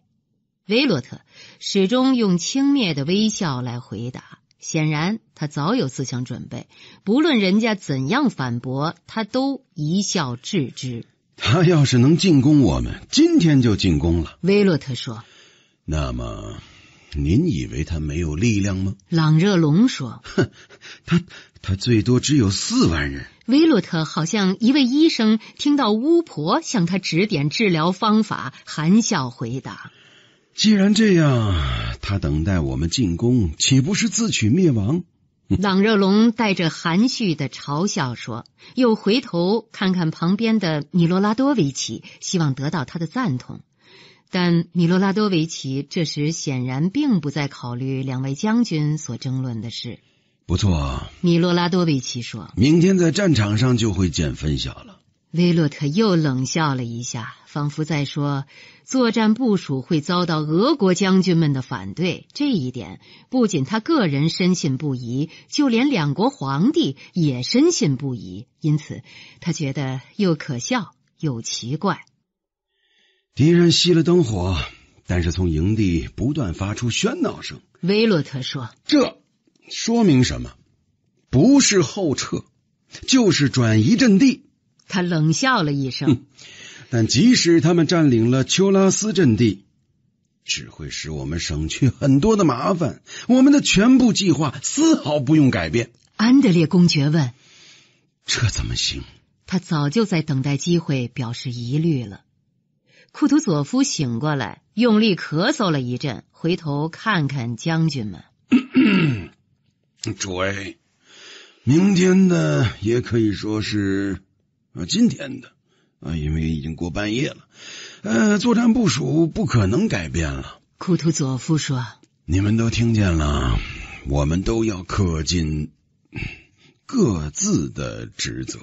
维洛特始终用轻蔑的微笑来回答，显然他早有思想准备，不论人家怎样反驳，他都一笑置之。他要是能进攻我们，今天就进攻了。维洛特说：“那么，您以为他没有力量吗？”朗热龙说：“哼，他他最多只有四万人。”维洛特好像一位医生听到巫婆向他指点治疗方法，含笑回答。既然这样，他等待我们进攻，岂不是自取灭亡？(laughs) 朗热龙带着含蓄的嘲笑说，又回头看看旁边的米罗拉多维奇，希望得到他的赞同。但米洛拉多维奇这时显然并不在考虑两位将军所争论的事。不错，米洛拉多维奇说。明天在战场上就会见分晓了。威洛特又冷笑了一下。仿佛在说，作战部署会遭到俄国将军们的反对。这一点不仅他个人深信不疑，就连两国皇帝也深信不疑。因此，他觉得又可笑又奇怪。敌人熄了灯火，但是从营地不断发出喧闹声。维洛特说：“这说明什么？不是后撤，就是转移阵地。”他冷笑了一声。但即使他们占领了丘拉斯阵地，只会使我们省去很多的麻烦。我们的全部计划丝毫不用改变。安德烈公爵问：“这怎么行？”他早就在等待机会，表示疑虑了。库图佐夫醒过来，用力咳嗽了一阵，回头看看将军们：(clears throat) “诸位，明天的也可以说是今天的。”啊，因为已经过半夜了，呃，作战部署不可能改变了。库图佐夫说：“你们都听见了，我们都要恪尽各自的职责。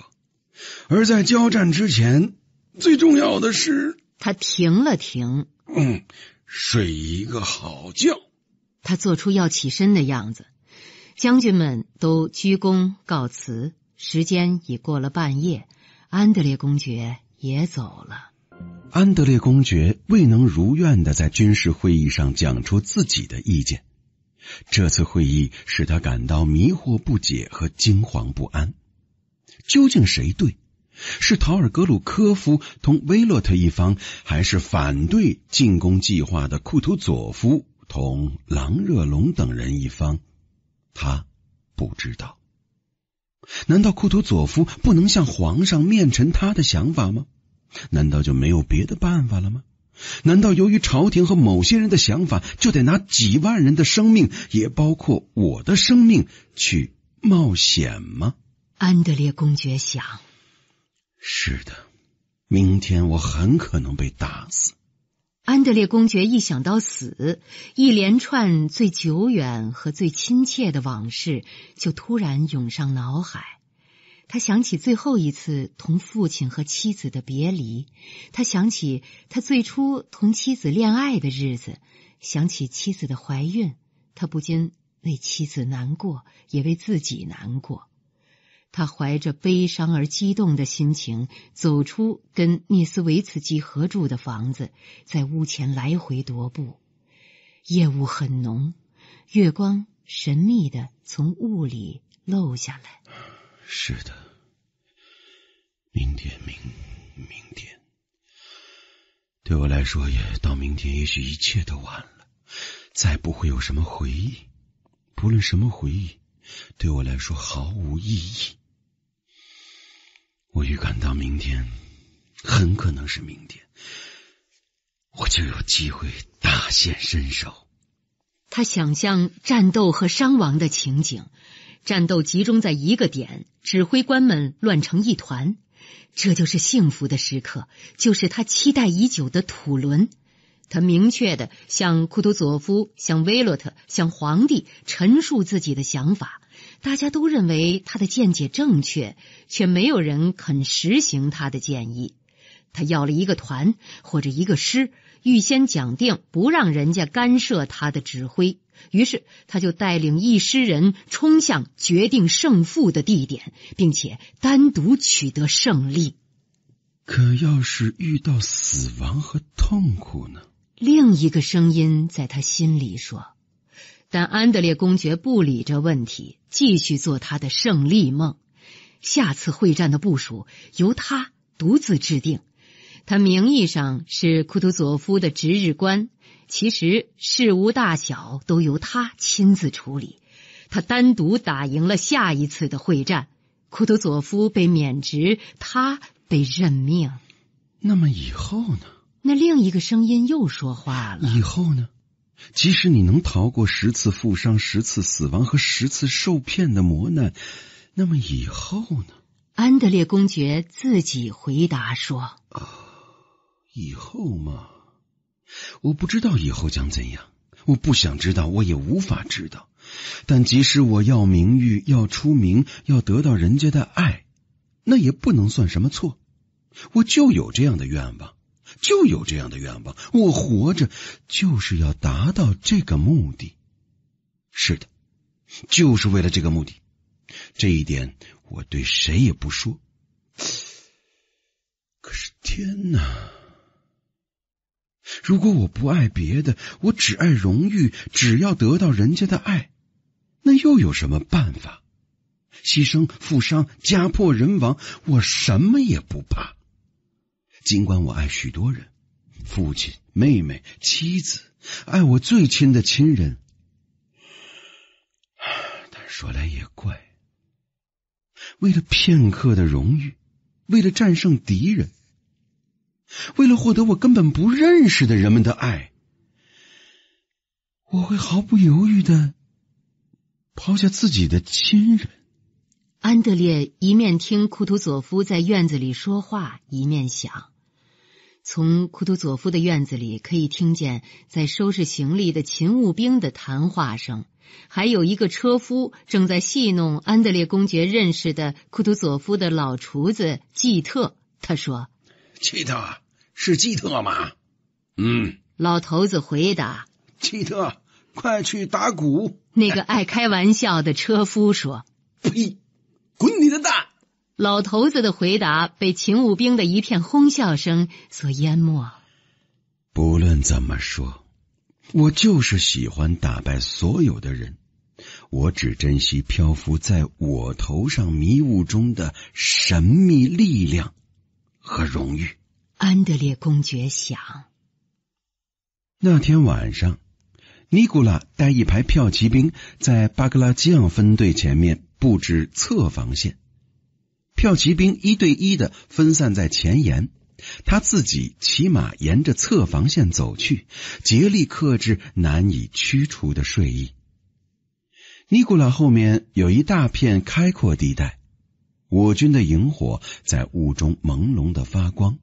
而在交战之前，最重要的是……”他停了停，嗯，睡一个好觉。他做出要起身的样子，将军们都鞠躬告辞。时间已过了半夜，安德烈公爵。也走了。安德烈公爵未能如愿的在军事会议上讲出自己的意见。这次会议使他感到迷惑不解和惊慌不安。究竟谁对？是陶尔格鲁科夫同威洛特一方，还是反对进攻计划的库图佐夫同朗热龙等人一方？他不知道。难道库图佐夫不能向皇上面陈他的想法吗？难道就没有别的办法了吗？难道由于朝廷和某些人的想法，就得拿几万人的生命，也包括我的生命去冒险吗？安德烈公爵想，是的，明天我很可能被打死。安德烈公爵一想到死，一连串最久远和最亲切的往事就突然涌上脑海。他想起最后一次同父亲和妻子的别离，他想起他最初同妻子恋爱的日子，想起妻子的怀孕，他不禁为妻子难过，也为自己难过。他怀着悲伤而激动的心情走出跟涅斯维茨基合住的房子，在屋前来回踱步。夜雾很浓，月光神秘的从雾里漏下来。(sighs) 是的，明天，明明天，对我来说也到明天，也许一切都晚了，再不会有什么回忆，不论什么回忆，对我来说毫无意义。我预感到明天很可能是明天，我就有机会大显身手。他想象战斗和伤亡的情景，战斗集中在一个点，指挥官们乱成一团，这就是幸福的时刻，就是他期待已久的土伦。他明确的向库图佐夫、向维洛特、向皇帝陈述自己的想法。大家都认为他的见解正确，却没有人肯实行他的建议。他要了一个团或者一个师，预先讲定不让人家干涉他的指挥，于是他就带领一师人冲向决定胜负的地点，并且单独取得胜利。可要是遇到死亡和痛苦呢？另一个声音在他心里说。但安德烈公爵不理这问题，继续做他的胜利梦。下次会战的部署由他独自制定。他名义上是库图佐夫的值日官，其实事无大小都由他亲自处理。他单独打赢了下一次的会战，库图佐夫被免职，他被任命。那么以后呢？那另一个声音又说话了：“以后呢？”即使你能逃过十次负伤、十次死亡和十次受骗的磨难，那么以后呢？安德烈公爵自己回答说：“以后嘛，我不知道以后将怎样，我不想知道，我也无法知道。但即使我要名誉、要出名、要得到人家的爱，那也不能算什么错。我就有这样的愿望。”就有这样的愿望，我活着就是要达到这个目的。是的，就是为了这个目的，这一点我对谁也不说。可是天哪！如果我不爱别的，我只爱荣誉，只要得到人家的爱，那又有什么办法？牺牲、负伤、家破人亡，我什么也不怕。尽管我爱许多人，父亲、妹妹、妻子，爱我最亲的亲人，但说来也怪，为了片刻的荣誉，为了战胜敌人，为了获得我根本不认识的人们的爱，我会毫不犹豫的抛下自己的亲人。安德烈一面听库图佐夫在院子里说话，一面想。从库图佐夫的院子里可以听见在收拾行李的勤务兵的谈话声，还有一个车夫正在戏弄安德烈公爵认识的库图佐夫的老厨子季特。他说：“季特，是季特吗？”“嗯。”老头子回答。“季特，快去打鼓。”那个爱开玩笑的车夫说：“呸，滚你的蛋！”老头子的回答被勤务兵的一片哄笑声所淹没。不论怎么说，我就是喜欢打败所有的人。我只珍惜漂浮在我头上迷雾中的神秘力量和荣誉。安德烈公爵想，那天晚上，尼古拉带一排骠骑兵在巴格拉将昂分队前面布置侧防线。骠骑兵一对一的分散在前沿，他自己骑马沿着侧防线走去，竭力克制难以驱除的睡意。尼古拉后面有一大片开阔地带，我军的萤火在雾中朦胧的发光，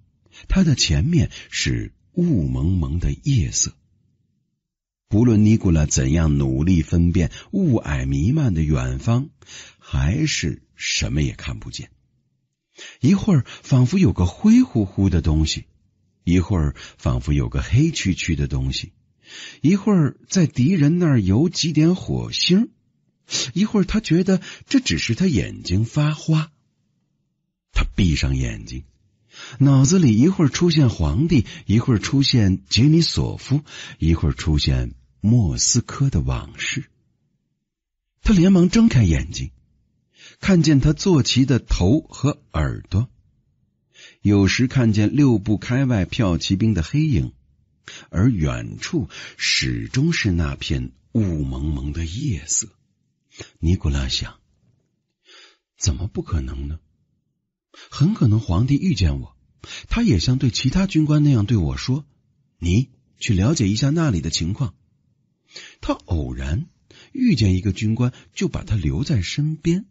他的前面是雾蒙蒙的夜色。不论尼古拉怎样努力分辨雾霭弥漫的远方，还是什么也看不见。一会儿仿佛有个灰乎乎的东西，一会儿仿佛有个黑黢黢的东西，一会儿在敌人那儿有几点火星，一会儿他觉得这只是他眼睛发花。他闭上眼睛，脑子里一会儿出现皇帝，一会儿出现杰尼索夫，一会儿出现莫斯科的往事。他连忙睁开眼睛。看见他坐骑的头和耳朵，有时看见六步开外骠骑兵的黑影，而远处始终是那片雾蒙蒙的夜色。尼古拉想：怎么不可能呢？很可能皇帝遇见我，他也像对其他军官那样对我说：“你去了解一下那里的情况。”他偶然遇见一个军官，就把他留在身边。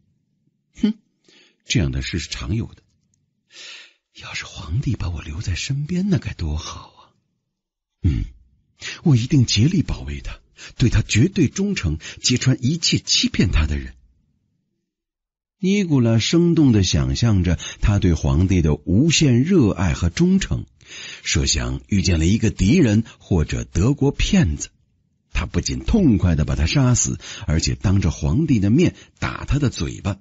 哼，这样的事是常有的。要是皇帝把我留在身边，那该多好啊！嗯，我一定竭力保卫他，对他绝对忠诚，揭穿一切欺骗他的人。尼古拉生动的想象着他对皇帝的无限热爱和忠诚，设想遇见了一个敌人或者德国骗子，他不仅痛快的把他杀死，而且当着皇帝的面打他的嘴巴。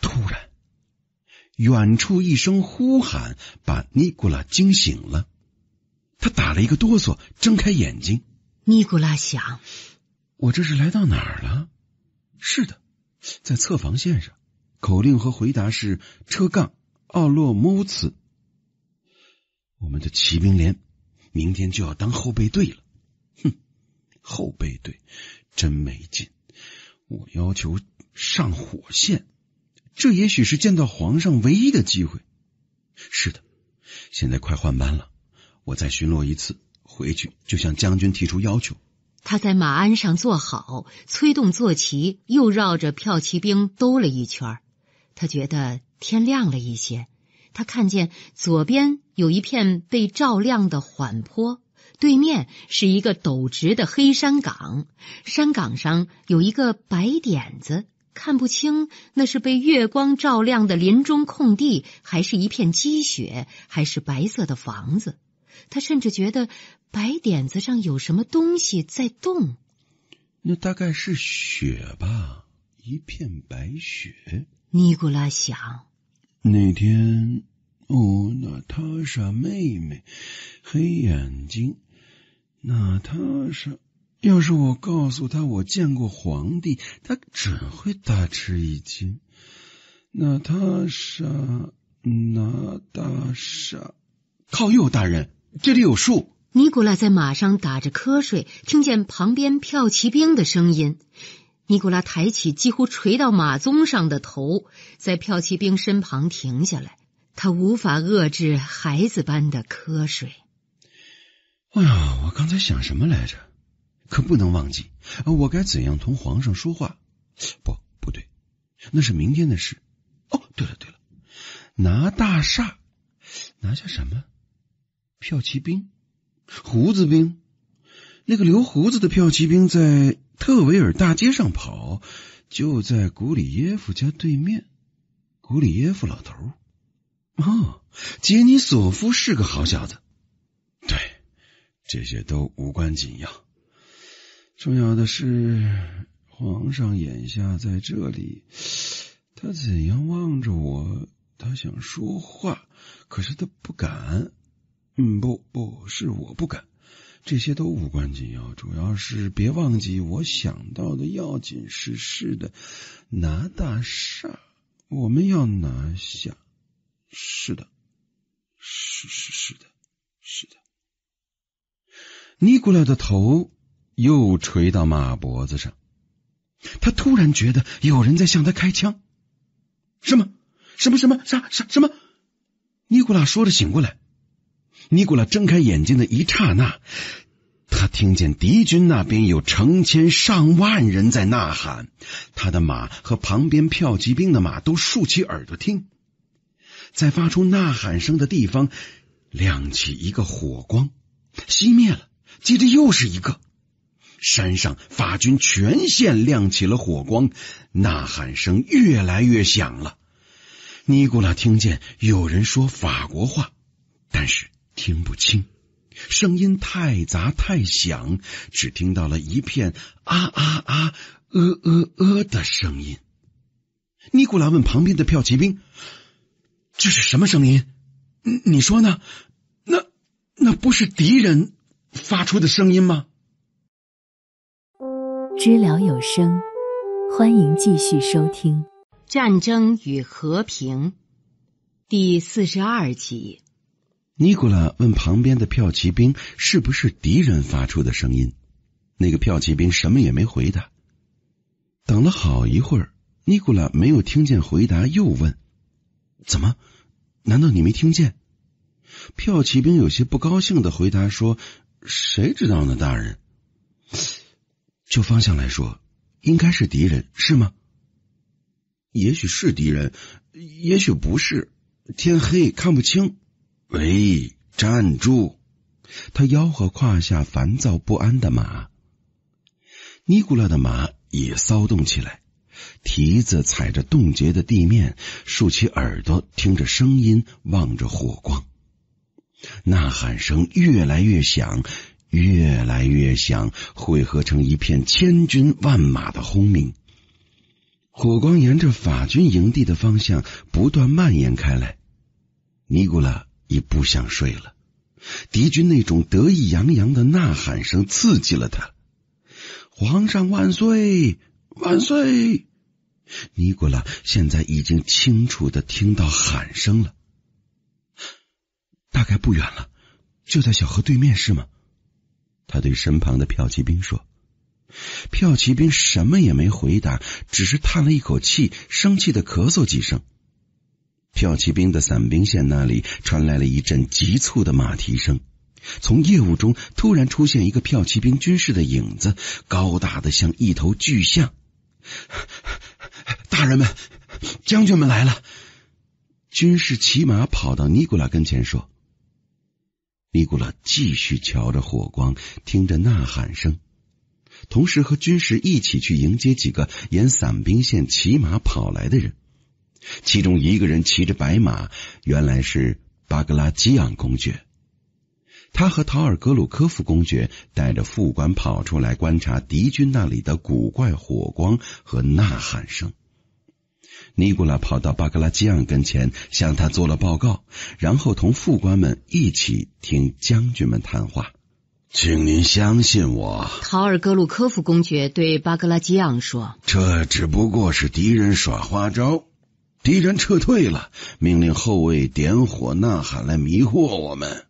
突然，远处一声呼喊把尼古拉惊醒了，他打了一个哆嗦，睁开眼睛。尼古拉想：我这是来到哪儿了？是的，在侧防线上。口令和回答是：车杠奥洛姆茨。我们的骑兵连明天就要当后备队了。哼，后备队真没劲！我要求上火线。这也许是见到皇上唯一的机会。是的，现在快换班了，我再巡逻一次，回去就向将军提出要求。他在马鞍上坐好，催动坐骑，又绕着骠骑兵兜了一圈。他觉得天亮了一些。他看见左边有一片被照亮的缓坡，对面是一个陡直的黑山岗。山岗上有一个白点子。看不清，那是被月光照亮的林中空地，还是一片积雪，还是白色的房子？他甚至觉得白点子上有什么东西在动。那大概是雪吧，一片白雪。尼古拉想。那天，哦，娜塔莎妹妹，黑眼睛，娜塔莎。要是我告诉他我见过皇帝，他准会大吃一惊。那他莎，那大莎，靠右，大人，这里有树。尼古拉在马上打着瞌睡，听见旁边骠骑兵的声音。尼古拉抬起几乎垂到马鬃上的头，在骠骑兵身旁停下来。他无法遏制孩子般的瞌睡。哎呀，我刚才想什么来着？可不能忘记，我该怎样同皇上说话？不，不对，那是明天的事。哦，对了，对了，拿大厦，拿下什么？票骑兵，胡子兵，那个留胡子的票骑兵在特维尔大街上跑，就在古里耶夫家对面。古里耶夫老头，哦，杰尼索夫是个好小子。对，这些都无关紧要。重要的是，皇上眼下在这里，他怎样望着我？他想说话，可是他不敢。嗯，不，不是我不敢。这些都无关紧要，主要是别忘记，我想到的要紧事是的，拿大厦，我们要拿下。是的，是是是的，是的。尼古拉的头。又垂到马脖子上，他突然觉得有人在向他开枪，什么？什么？什么？啥？啥？什么？尼古拉说着醒过来。尼古拉睁开眼睛的一刹那，他听见敌军那边有成千上万人在呐喊。他的马和旁边骠骑兵的马都竖起耳朵听，在发出呐喊声的地方亮起一个火光，熄灭了，接着又是一个。山上法军全线亮起了火光，呐喊声越来越响了。尼古拉听见有人说法国话，但是听不清，声音太杂太响，只听到了一片啊啊啊呃呃呃的声音。尼古拉问旁边的票骑兵：“这是什么声音？你说呢？那那不是敌人发出的声音吗？”知了有声，欢迎继续收听《战争与和平》第四十二集。尼古拉问旁边的骠骑兵：“是不是敌人发出的声音？”那个骠骑兵什么也没回答。等了好一会儿，尼古拉没有听见回答，又问：“怎么？难道你没听见？”骠骑兵有些不高兴的回答说：“谁知道呢，大人。”就方向来说，应该是敌人，是吗？也许是敌人，也许不是。天黑看不清。喂，站住！他吆喝胯下烦躁不安的马，尼古拉的马也骚动起来，蹄子踩着冻结的地面，竖起耳朵听着声音，望着火光，呐喊声越来越响。越来越响，汇合成一片千军万马的轰鸣。火光沿着法军营地的方向不断蔓延开来。尼古拉已不想睡了，敌军那种得意洋洋的呐喊声刺激了他。皇上万岁万岁！尼古拉现在已经清楚的听到喊声了，大概不远了，就在小河对面，是吗？他对身旁的骠骑兵说：“骠骑兵什么也没回答，只是叹了一口气，生气的咳嗽几声。”骠骑兵的散兵线那里传来了一阵急促的马蹄声，从夜雾中突然出现一个骠骑兵军士的影子，高大的像一头巨象。大人们、将军们来了！军士骑马跑到尼古拉跟前说。尼古拉继续瞧着火光，听着呐喊声，同时和军士一起去迎接几个沿散兵线骑马跑来的人。其中一个人骑着白马，原来是巴格拉基昂公爵。他和陶尔格鲁科夫公爵带着副官跑出来，观察敌军那里的古怪火光和呐喊声。尼古拉跑到巴格拉基昂跟前，向他做了报告，然后同副官们一起听将军们谈话。请您相信我，陶尔戈鲁科夫公爵对巴格拉基昂说：“这只不过是敌人耍花招。敌人撤退了，命令后卫点火呐喊来迷惑我们。”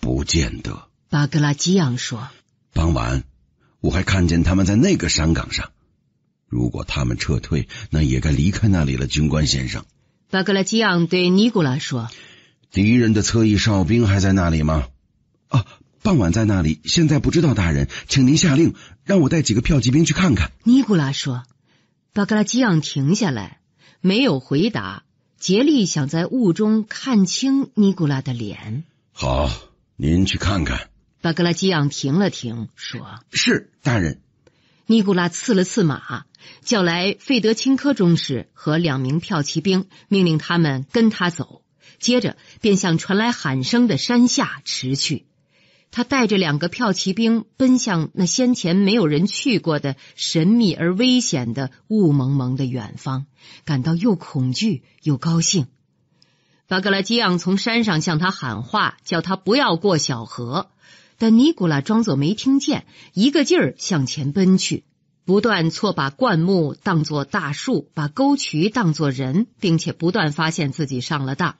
不见得，巴格拉基昂说：“傍晚我还看见他们在那个山岗上。”如果他们撤退，那也该离开那里了，军官先生。巴格拉基昂对尼古拉说：“敌人的侧翼哨兵还在那里吗？”啊，傍晚在那里，现在不知道，大人，请您下令让我带几个票骑兵去看看。尼古拉说：“巴格拉基昂停下来，没有回答，竭力想在雾中看清尼古拉的脸。”好，您去看看。巴格拉基昂停了停，说：“是，大人。”尼古拉刺了刺马。叫来费德钦科中士和两名骠骑兵，命令他们跟他走。接着便向传来喊声的山下驰去。他带着两个骠骑兵奔向那先前没有人去过的神秘而危险的雾蒙蒙的远方，感到又恐惧又高兴。巴格拉基昂从山上向他喊话，叫他不要过小河，但尼古拉装作没听见，一个劲儿向前奔去。不断错把灌木当作大树，把沟渠当作人，并且不断发现自己上了当。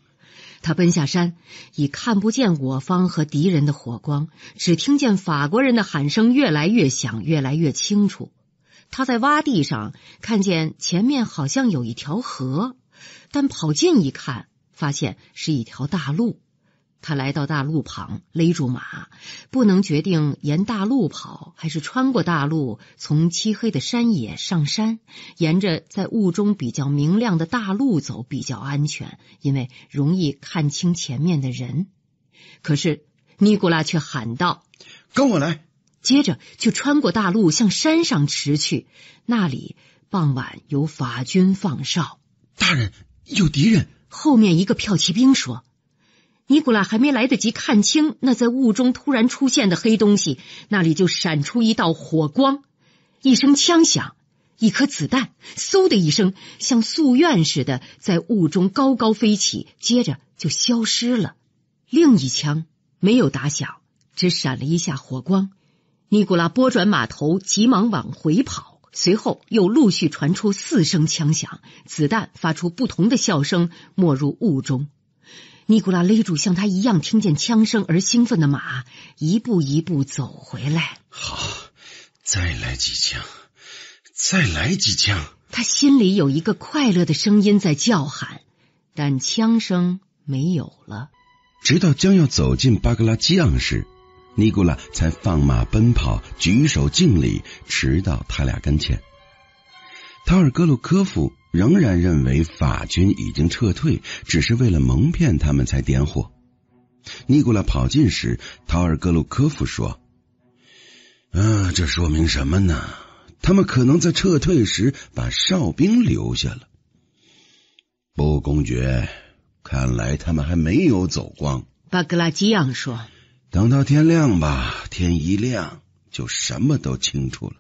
他奔下山，已看不见我方和敌人的火光，只听见法国人的喊声越来越响，越来越清楚。他在洼地上看见前面好像有一条河，但跑近一看，发现是一条大路。他来到大路旁，勒住马，不能决定沿大路跑还是穿过大路，从漆黑的山野上山，沿着在雾中比较明亮的大路走比较安全，因为容易看清前面的人。可是尼古拉却喊道：“跟我来！”接着就穿过大路向山上驰去。那里傍晚有法军放哨。大人，有敌人！后面一个骠骑兵说。尼古拉还没来得及看清那在雾中突然出现的黑东西，那里就闪出一道火光，一声枪响，一颗子弹嗖的一声，像宿愿似的在雾中高高飞起，接着就消失了。另一枪没有打响，只闪了一下火光。尼古拉拨转马头，急忙往回跑。随后又陆续传出四声枪响，子弹发出不同的笑声，没入雾中。尼古拉勒住像他一样听见枪声而兴奋的马，一步一步走回来。好，再来几枪，再来几枪。他心里有一个快乐的声音在叫喊，但枪声没有了。直到将要走进巴格拉基昂时，尼古拉才放马奔跑，举手敬礼，直到他俩跟前。塔尔格鲁科夫。仍然认为法军已经撤退，只是为了蒙骗他们才点火。尼古拉跑进时，陶尔格鲁科夫说：“啊，这说明什么呢？他们可能在撤退时把哨兵留下了。”布公爵，看来他们还没有走光。巴格拉基扬说：“等到天亮吧，天一亮就什么都清楚了。”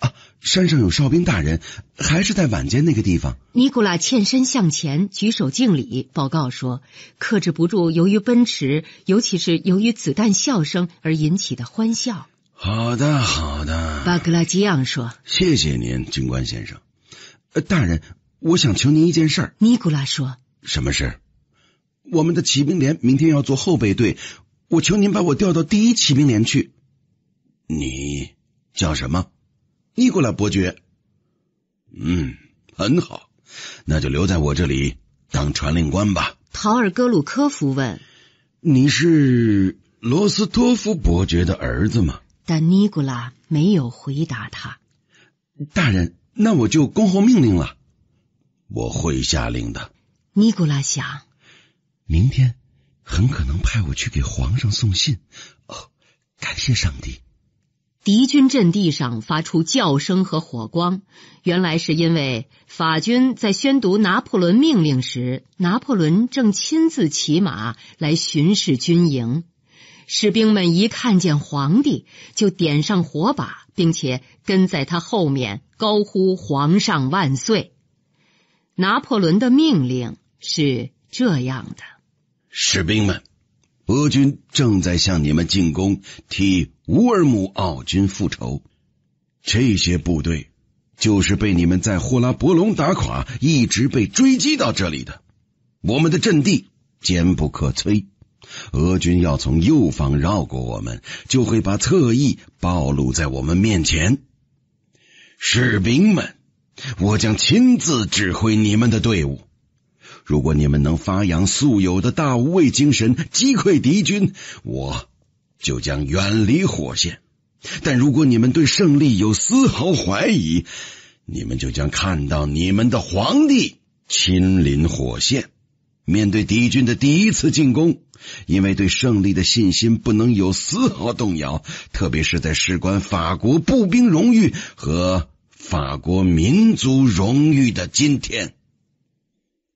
啊！山上有哨兵大人，还是在晚间那个地方。尼古拉欠身向前，举手敬礼，报告说：“克制不住，由于奔驰，尤其是由于子弹笑声而引起的欢笑。”好的，好的。巴格拉基昂说：“谢谢您，军官先生。呃，大人，我想求您一件事。”尼古拉说：“什么事？”我们的骑兵连明天要做后备队，我求您把我调到第一骑兵连去。你叫什么？尼古拉伯爵，嗯，很好，那就留在我这里当传令官吧。陶尔戈鲁科夫问：“你是罗斯托夫伯爵的儿子吗？”但尼古拉没有回答他。大人，那我就恭候命令了。我会下令的。尼古拉想，明天很可能派我去给皇上送信。哦，感谢上帝。敌军阵地上发出叫声和火光，原来是因为法军在宣读拿破仑命令时，拿破仑正亲自骑马来巡视军营。士兵们一看见皇帝，就点上火把，并且跟在他后面高呼“皇上万岁”。拿破仑的命令是这样的：士兵们，俄军正在向你们进攻，替。乌尔姆奥军复仇，这些部队就是被你们在霍拉伯龙打垮，一直被追击到这里的。我们的阵地坚不可摧，俄军要从右方绕过我们，就会把侧翼暴露在我们面前。士兵们，我将亲自指挥你们的队伍。如果你们能发扬素有的大无畏精神，击溃敌军，我。就将远离火线，但如果你们对胜利有丝毫怀疑，你们就将看到你们的皇帝亲临火线，面对敌军的第一次进攻。因为对胜利的信心不能有丝毫动摇，特别是在事关法国步兵荣誉和法国民族荣誉的今天，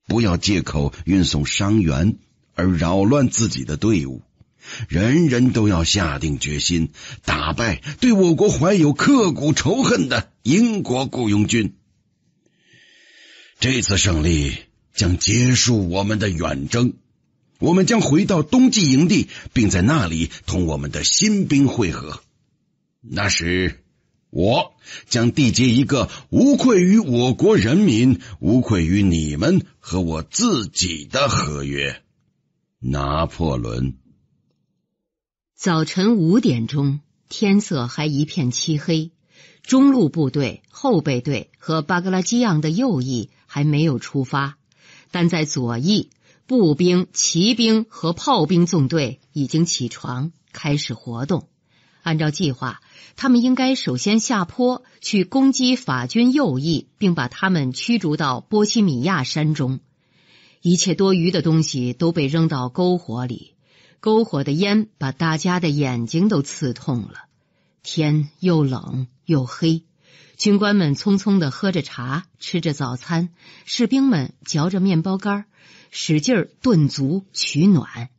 不要借口运送伤员而扰乱自己的队伍。人人都要下定决心，打败对我国怀有刻骨仇恨的英国雇佣军。这次胜利将结束我们的远征，我们将回到冬季营地，并在那里同我们的新兵会合。那时，我将缔结一个无愧于我国人民、无愧于你们和我自己的合约，拿破仑。早晨五点钟，天色还一片漆黑。中路部队、后备队和巴格拉基昂的右翼还没有出发，但在左翼，步兵、骑兵和炮兵纵队已经起床，开始活动。按照计划，他们应该首先下坡去攻击法军右翼，并把他们驱逐到波西米亚山中。一切多余的东西都被扔到篝火里。篝火的烟把大家的眼睛都刺痛了，天又冷又黑。军官们匆匆的喝着茶，吃着早餐；士兵们嚼着面包干，使劲顿足取暖。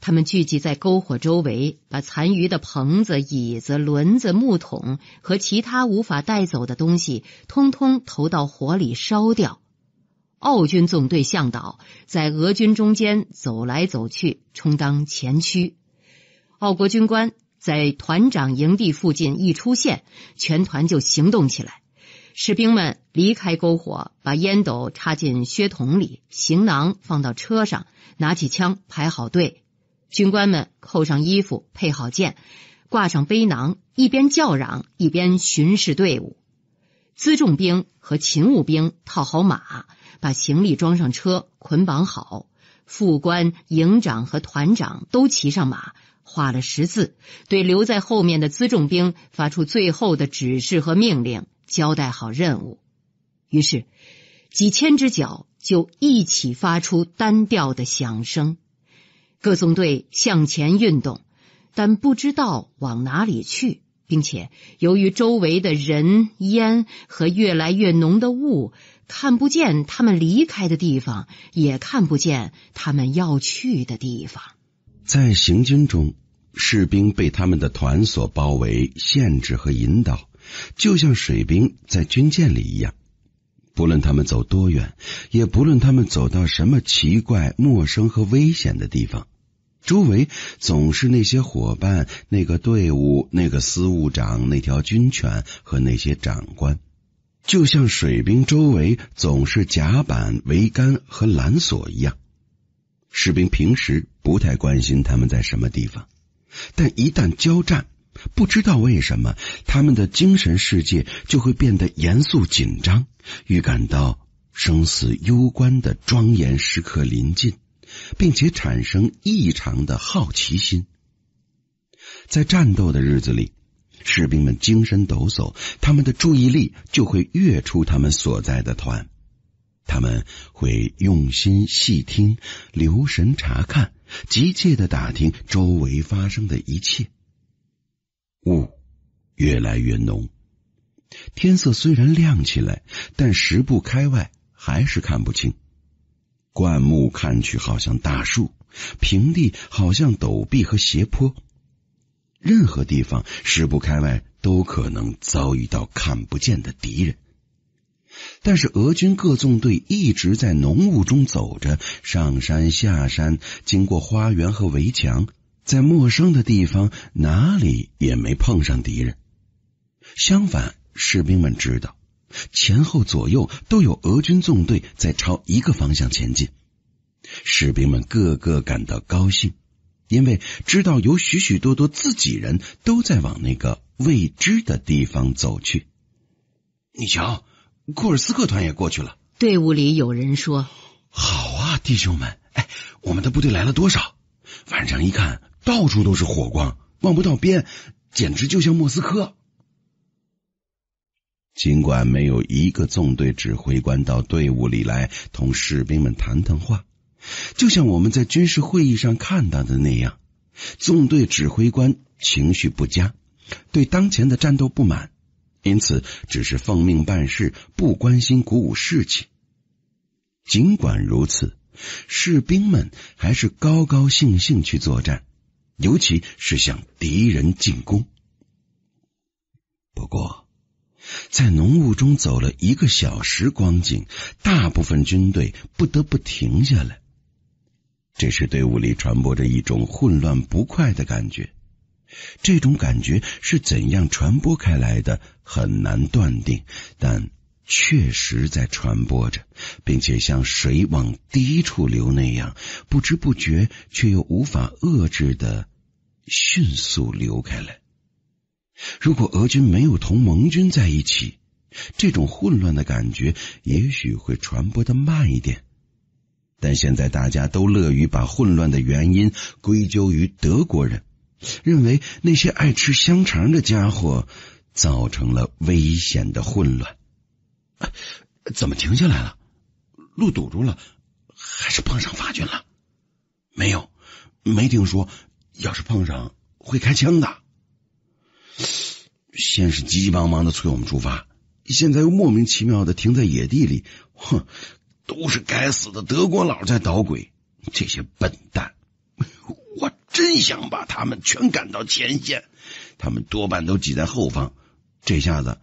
他们聚集在篝火周围，把残余的棚子、椅子、轮子、木桶和其他无法带走的东西，通通投到火里烧掉。奥军纵队向导在俄军中间走来走去，充当前驱。奥国军官在团长营地附近一出现，全团就行动起来。士兵们离开篝火，把烟斗插进靴筒里，行囊放到车上，拿起枪排好队。军官们扣上衣服，配好剑，挂上背囊，一边叫嚷，一边巡视队伍。辎重兵和勤务兵套好马。把行李装上车，捆绑好。副官、营长和团长都骑上马，画了十字，对留在后面的辎重兵发出最后的指示和命令，交代好任务。于是，几千只脚就一起发出单调的响声。各纵队向前运动，但不知道往哪里去，并且由于周围的人烟和越来越浓的雾。看不见他们离开的地方，也看不见他们要去的地方。在行军中，士兵被他们的团所包围、限制和引导，就像水兵在军舰里一样。不论他们走多远，也不论他们走到什么奇怪、陌生和危险的地方，周围总是那些伙伴、那个队伍、那个司务长、那条军犬和那些长官。就像水兵周围总是甲板、桅杆和缆索一样，士兵平时不太关心他们在什么地方，但一旦交战，不知道为什么，他们的精神世界就会变得严肃紧张，预感到生死攸关的庄严时刻临近，并且产生异常的好奇心。在战斗的日子里。士兵们精神抖擞，他们的注意力就会跃出他们所在的团，他们会用心细听、留神查看、急切的打听周围发生的一切。雾越来越浓，天色虽然亮起来，但十步开外还是看不清。灌木看去好像大树，平地好像陡壁和斜坡。任何地方十步开外都可能遭遇到看不见的敌人，但是俄军各纵队一直在浓雾中走着，上山下山，经过花园和围墙，在陌生的地方哪里也没碰上敌人。相反，士兵们知道前后左右都有俄军纵队在朝一个方向前进，士兵们个个感到高兴。因为知道有许许多多自己人都在往那个未知的地方走去，你瞧，库尔斯克团也过去了。队伍里有人说：“好啊，弟兄们！哎，我们的部队来了多少？晚上一看到处都是火光，望不到边，简直就像莫斯科。”尽管没有一个纵队指挥官到队伍里来同士兵们谈谈话。就像我们在军事会议上看到的那样，纵队指挥官情绪不佳，对当前的战斗不满，因此只是奉命办事，不关心鼓舞士气。尽管如此，士兵们还是高高兴兴去作战，尤其是向敌人进攻。不过，在浓雾中走了一个小时光景，大部分军队不得不停下来。这是队伍里传播着一种混乱不快的感觉，这种感觉是怎样传播开来的很难断定，但确实在传播着，并且像水往低处流那样，不知不觉却又无法遏制的迅速流开来。如果俄军没有同盟军在一起，这种混乱的感觉也许会传播的慢一点。但现在大家都乐于把混乱的原因归咎于德国人，认为那些爱吃香肠的家伙造成了危险的混乱。怎么停下来了？路堵住了？还是碰上法军了？没有，没听说。要是碰上，会开枪的。先是急急忙忙的催我们出发，现在又莫名其妙的停在野地里。哼。都是该死的德国佬在捣鬼，这些笨蛋！(laughs) 我真想把他们全赶到前线，他们多半都挤在后方。这下子，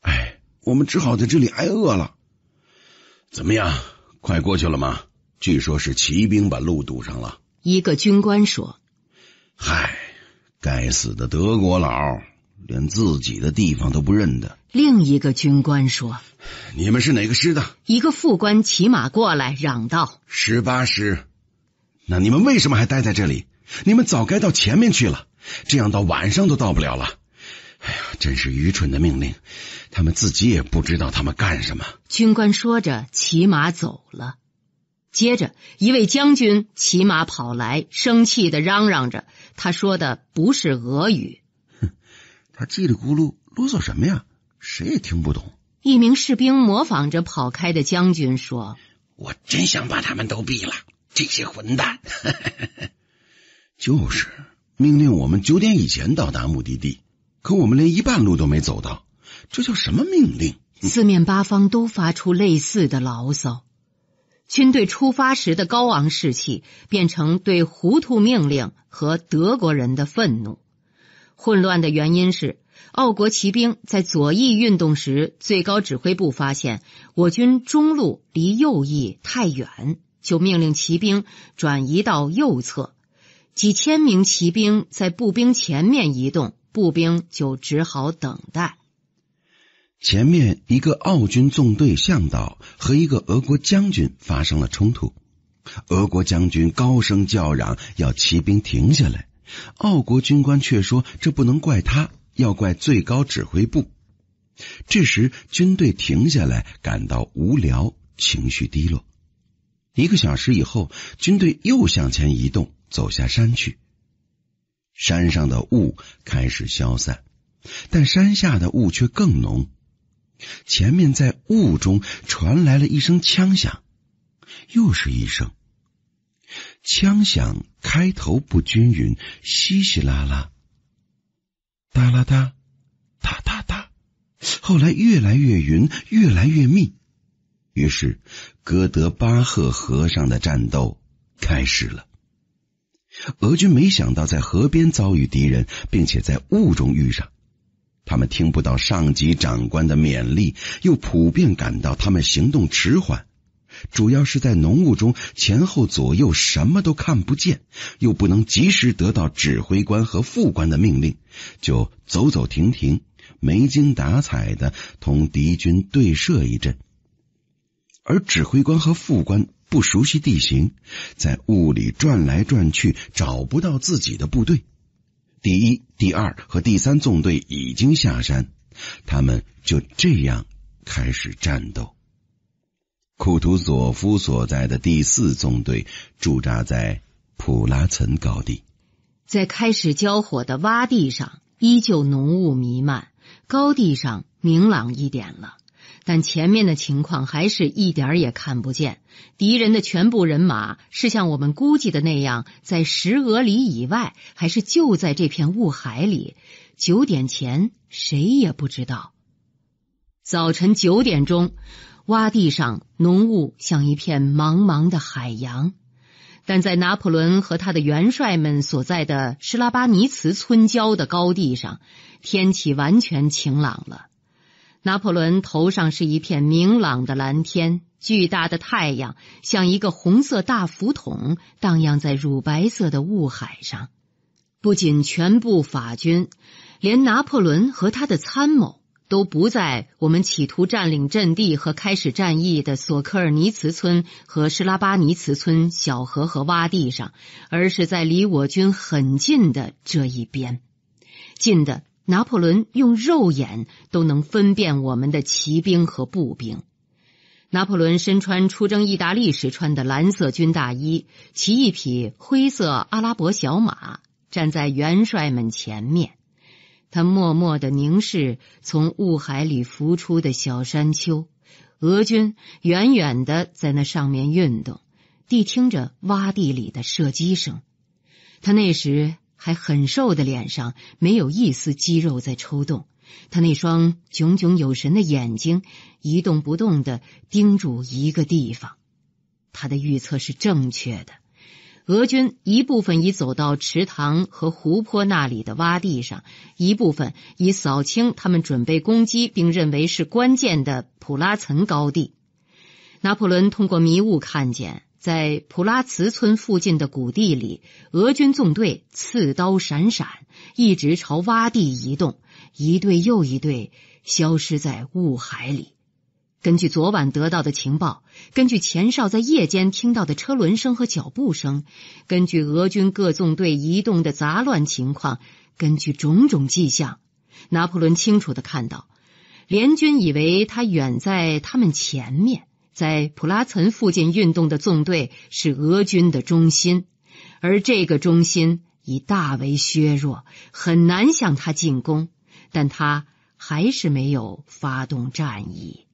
哎，我们只好在这里挨饿了。怎么样，快过去了吗？据说是骑兵把路堵上了。一个军官说：“嗨，该死的德国佬！”连自己的地方都不认得。另一个军官说：“你们是哪个师的？”一个副官骑马过来，嚷道：“十八师。那你们为什么还待在这里？你们早该到前面去了。这样到晚上都到不了了。哎呀，真是愚蠢的命令！他们自己也不知道他们干什么。”军官说着，骑马走了。接着，一位将军骑马跑来，生气的嚷嚷着：“他说的不是俄语。”他叽里咕噜啰嗦什么呀？谁也听不懂。一名士兵模仿着跑开的将军说：“我真想把他们都毙了，这些混蛋！” (laughs) 就是命令我们九点以前到达目的地，可我们连一半路都没走到，这叫什么命令？(laughs) 四面八方都发出类似的牢骚，军队出发时的高昂士气变成对糊涂命令和德国人的愤怒。混乱的原因是，奥国骑兵在左翼运动时，最高指挥部发现我军中路离右翼太远，就命令骑兵转移到右侧。几千名骑兵在步兵前面移动，步兵就只好等待。前面一个奥军纵队向导和一个俄国将军发生了冲突，俄国将军高声叫嚷，要骑兵停下来。奥国军官却说：“这不能怪他，要怪最高指挥部。”这时，军队停下来，感到无聊，情绪低落。一个小时以后，军队又向前移动，走下山去。山上的雾开始消散，但山下的雾却更浓。前面在雾中传来了一声枪响，又是一声。枪响开头不均匀，稀稀拉拉，哒啦哒，哒哒哒，后来越来越匀，越来越密。于是，哥德巴赫河上的战斗开始了。俄军没想到在河边遭遇敌人，并且在雾中遇上。他们听不到上级长官的勉励，又普遍感到他们行动迟缓。主要是在浓雾中，前后左右什么都看不见，又不能及时得到指挥官和副官的命令，就走走停停，没精打采的同敌军对射一阵。而指挥官和副官不熟悉地形，在雾里转来转去，找不到自己的部队。第一、第二和第三纵队已经下山，他们就这样开始战斗。库图佐夫所在的第四纵队驻扎在普拉岑高地，在开始交火的洼地上，依旧浓雾弥漫；高地上明朗一点了，但前面的情况还是一点也看不见。敌人的全部人马是像我们估计的那样在十俄里以外，还是就在这片雾海里？九点前谁也不知道。早晨九点钟。洼地上浓雾像一片茫茫的海洋，但在拿破仑和他的元帅们所在的施拉巴尼茨村郊的高地上，天气完全晴朗了。拿破仑头上是一片明朗的蓝天，巨大的太阳像一个红色大浮筒，荡漾在乳白色的雾海上。不仅全部法军，连拿破仑和他的参谋。都不在我们企图占领阵地和开始战役的索科尔尼茨村和施拉巴尼茨村小河和洼地上，而是在离我军很近的这一边，近的拿破仑用肉眼都能分辨我们的骑兵和步兵。拿破仑身穿出征意大利时穿的蓝色军大衣，骑一匹灰色阿拉伯小马，站在元帅们前面。他默默的凝视从雾海里浮出的小山丘，俄军远远的在那上面运动，谛听着洼地里的射击声。他那时还很瘦的脸上没有一丝肌肉在抽动，他那双炯炯有神的眼睛一动不动的盯住一个地方。他的预测是正确的。俄军一部分已走到池塘和湖泊那里的洼地上，一部分已扫清他们准备攻击并认为是关键的普拉岑高地。拿破仑通过迷雾看见，在普拉茨村附近的谷地里，俄军纵队刺刀闪闪，一直朝洼地移动，一队又一队消失在雾海里。根据昨晚得到的情报，根据前哨在夜间听到的车轮声和脚步声，根据俄军各纵队移动的杂乱情况，根据种种迹象，拿破仑清楚的看到，联军以为他远在他们前面，在普拉岑附近运动的纵队是俄军的中心，而这个中心已大为削弱，很难向他进攻。但他还是没有发动战役。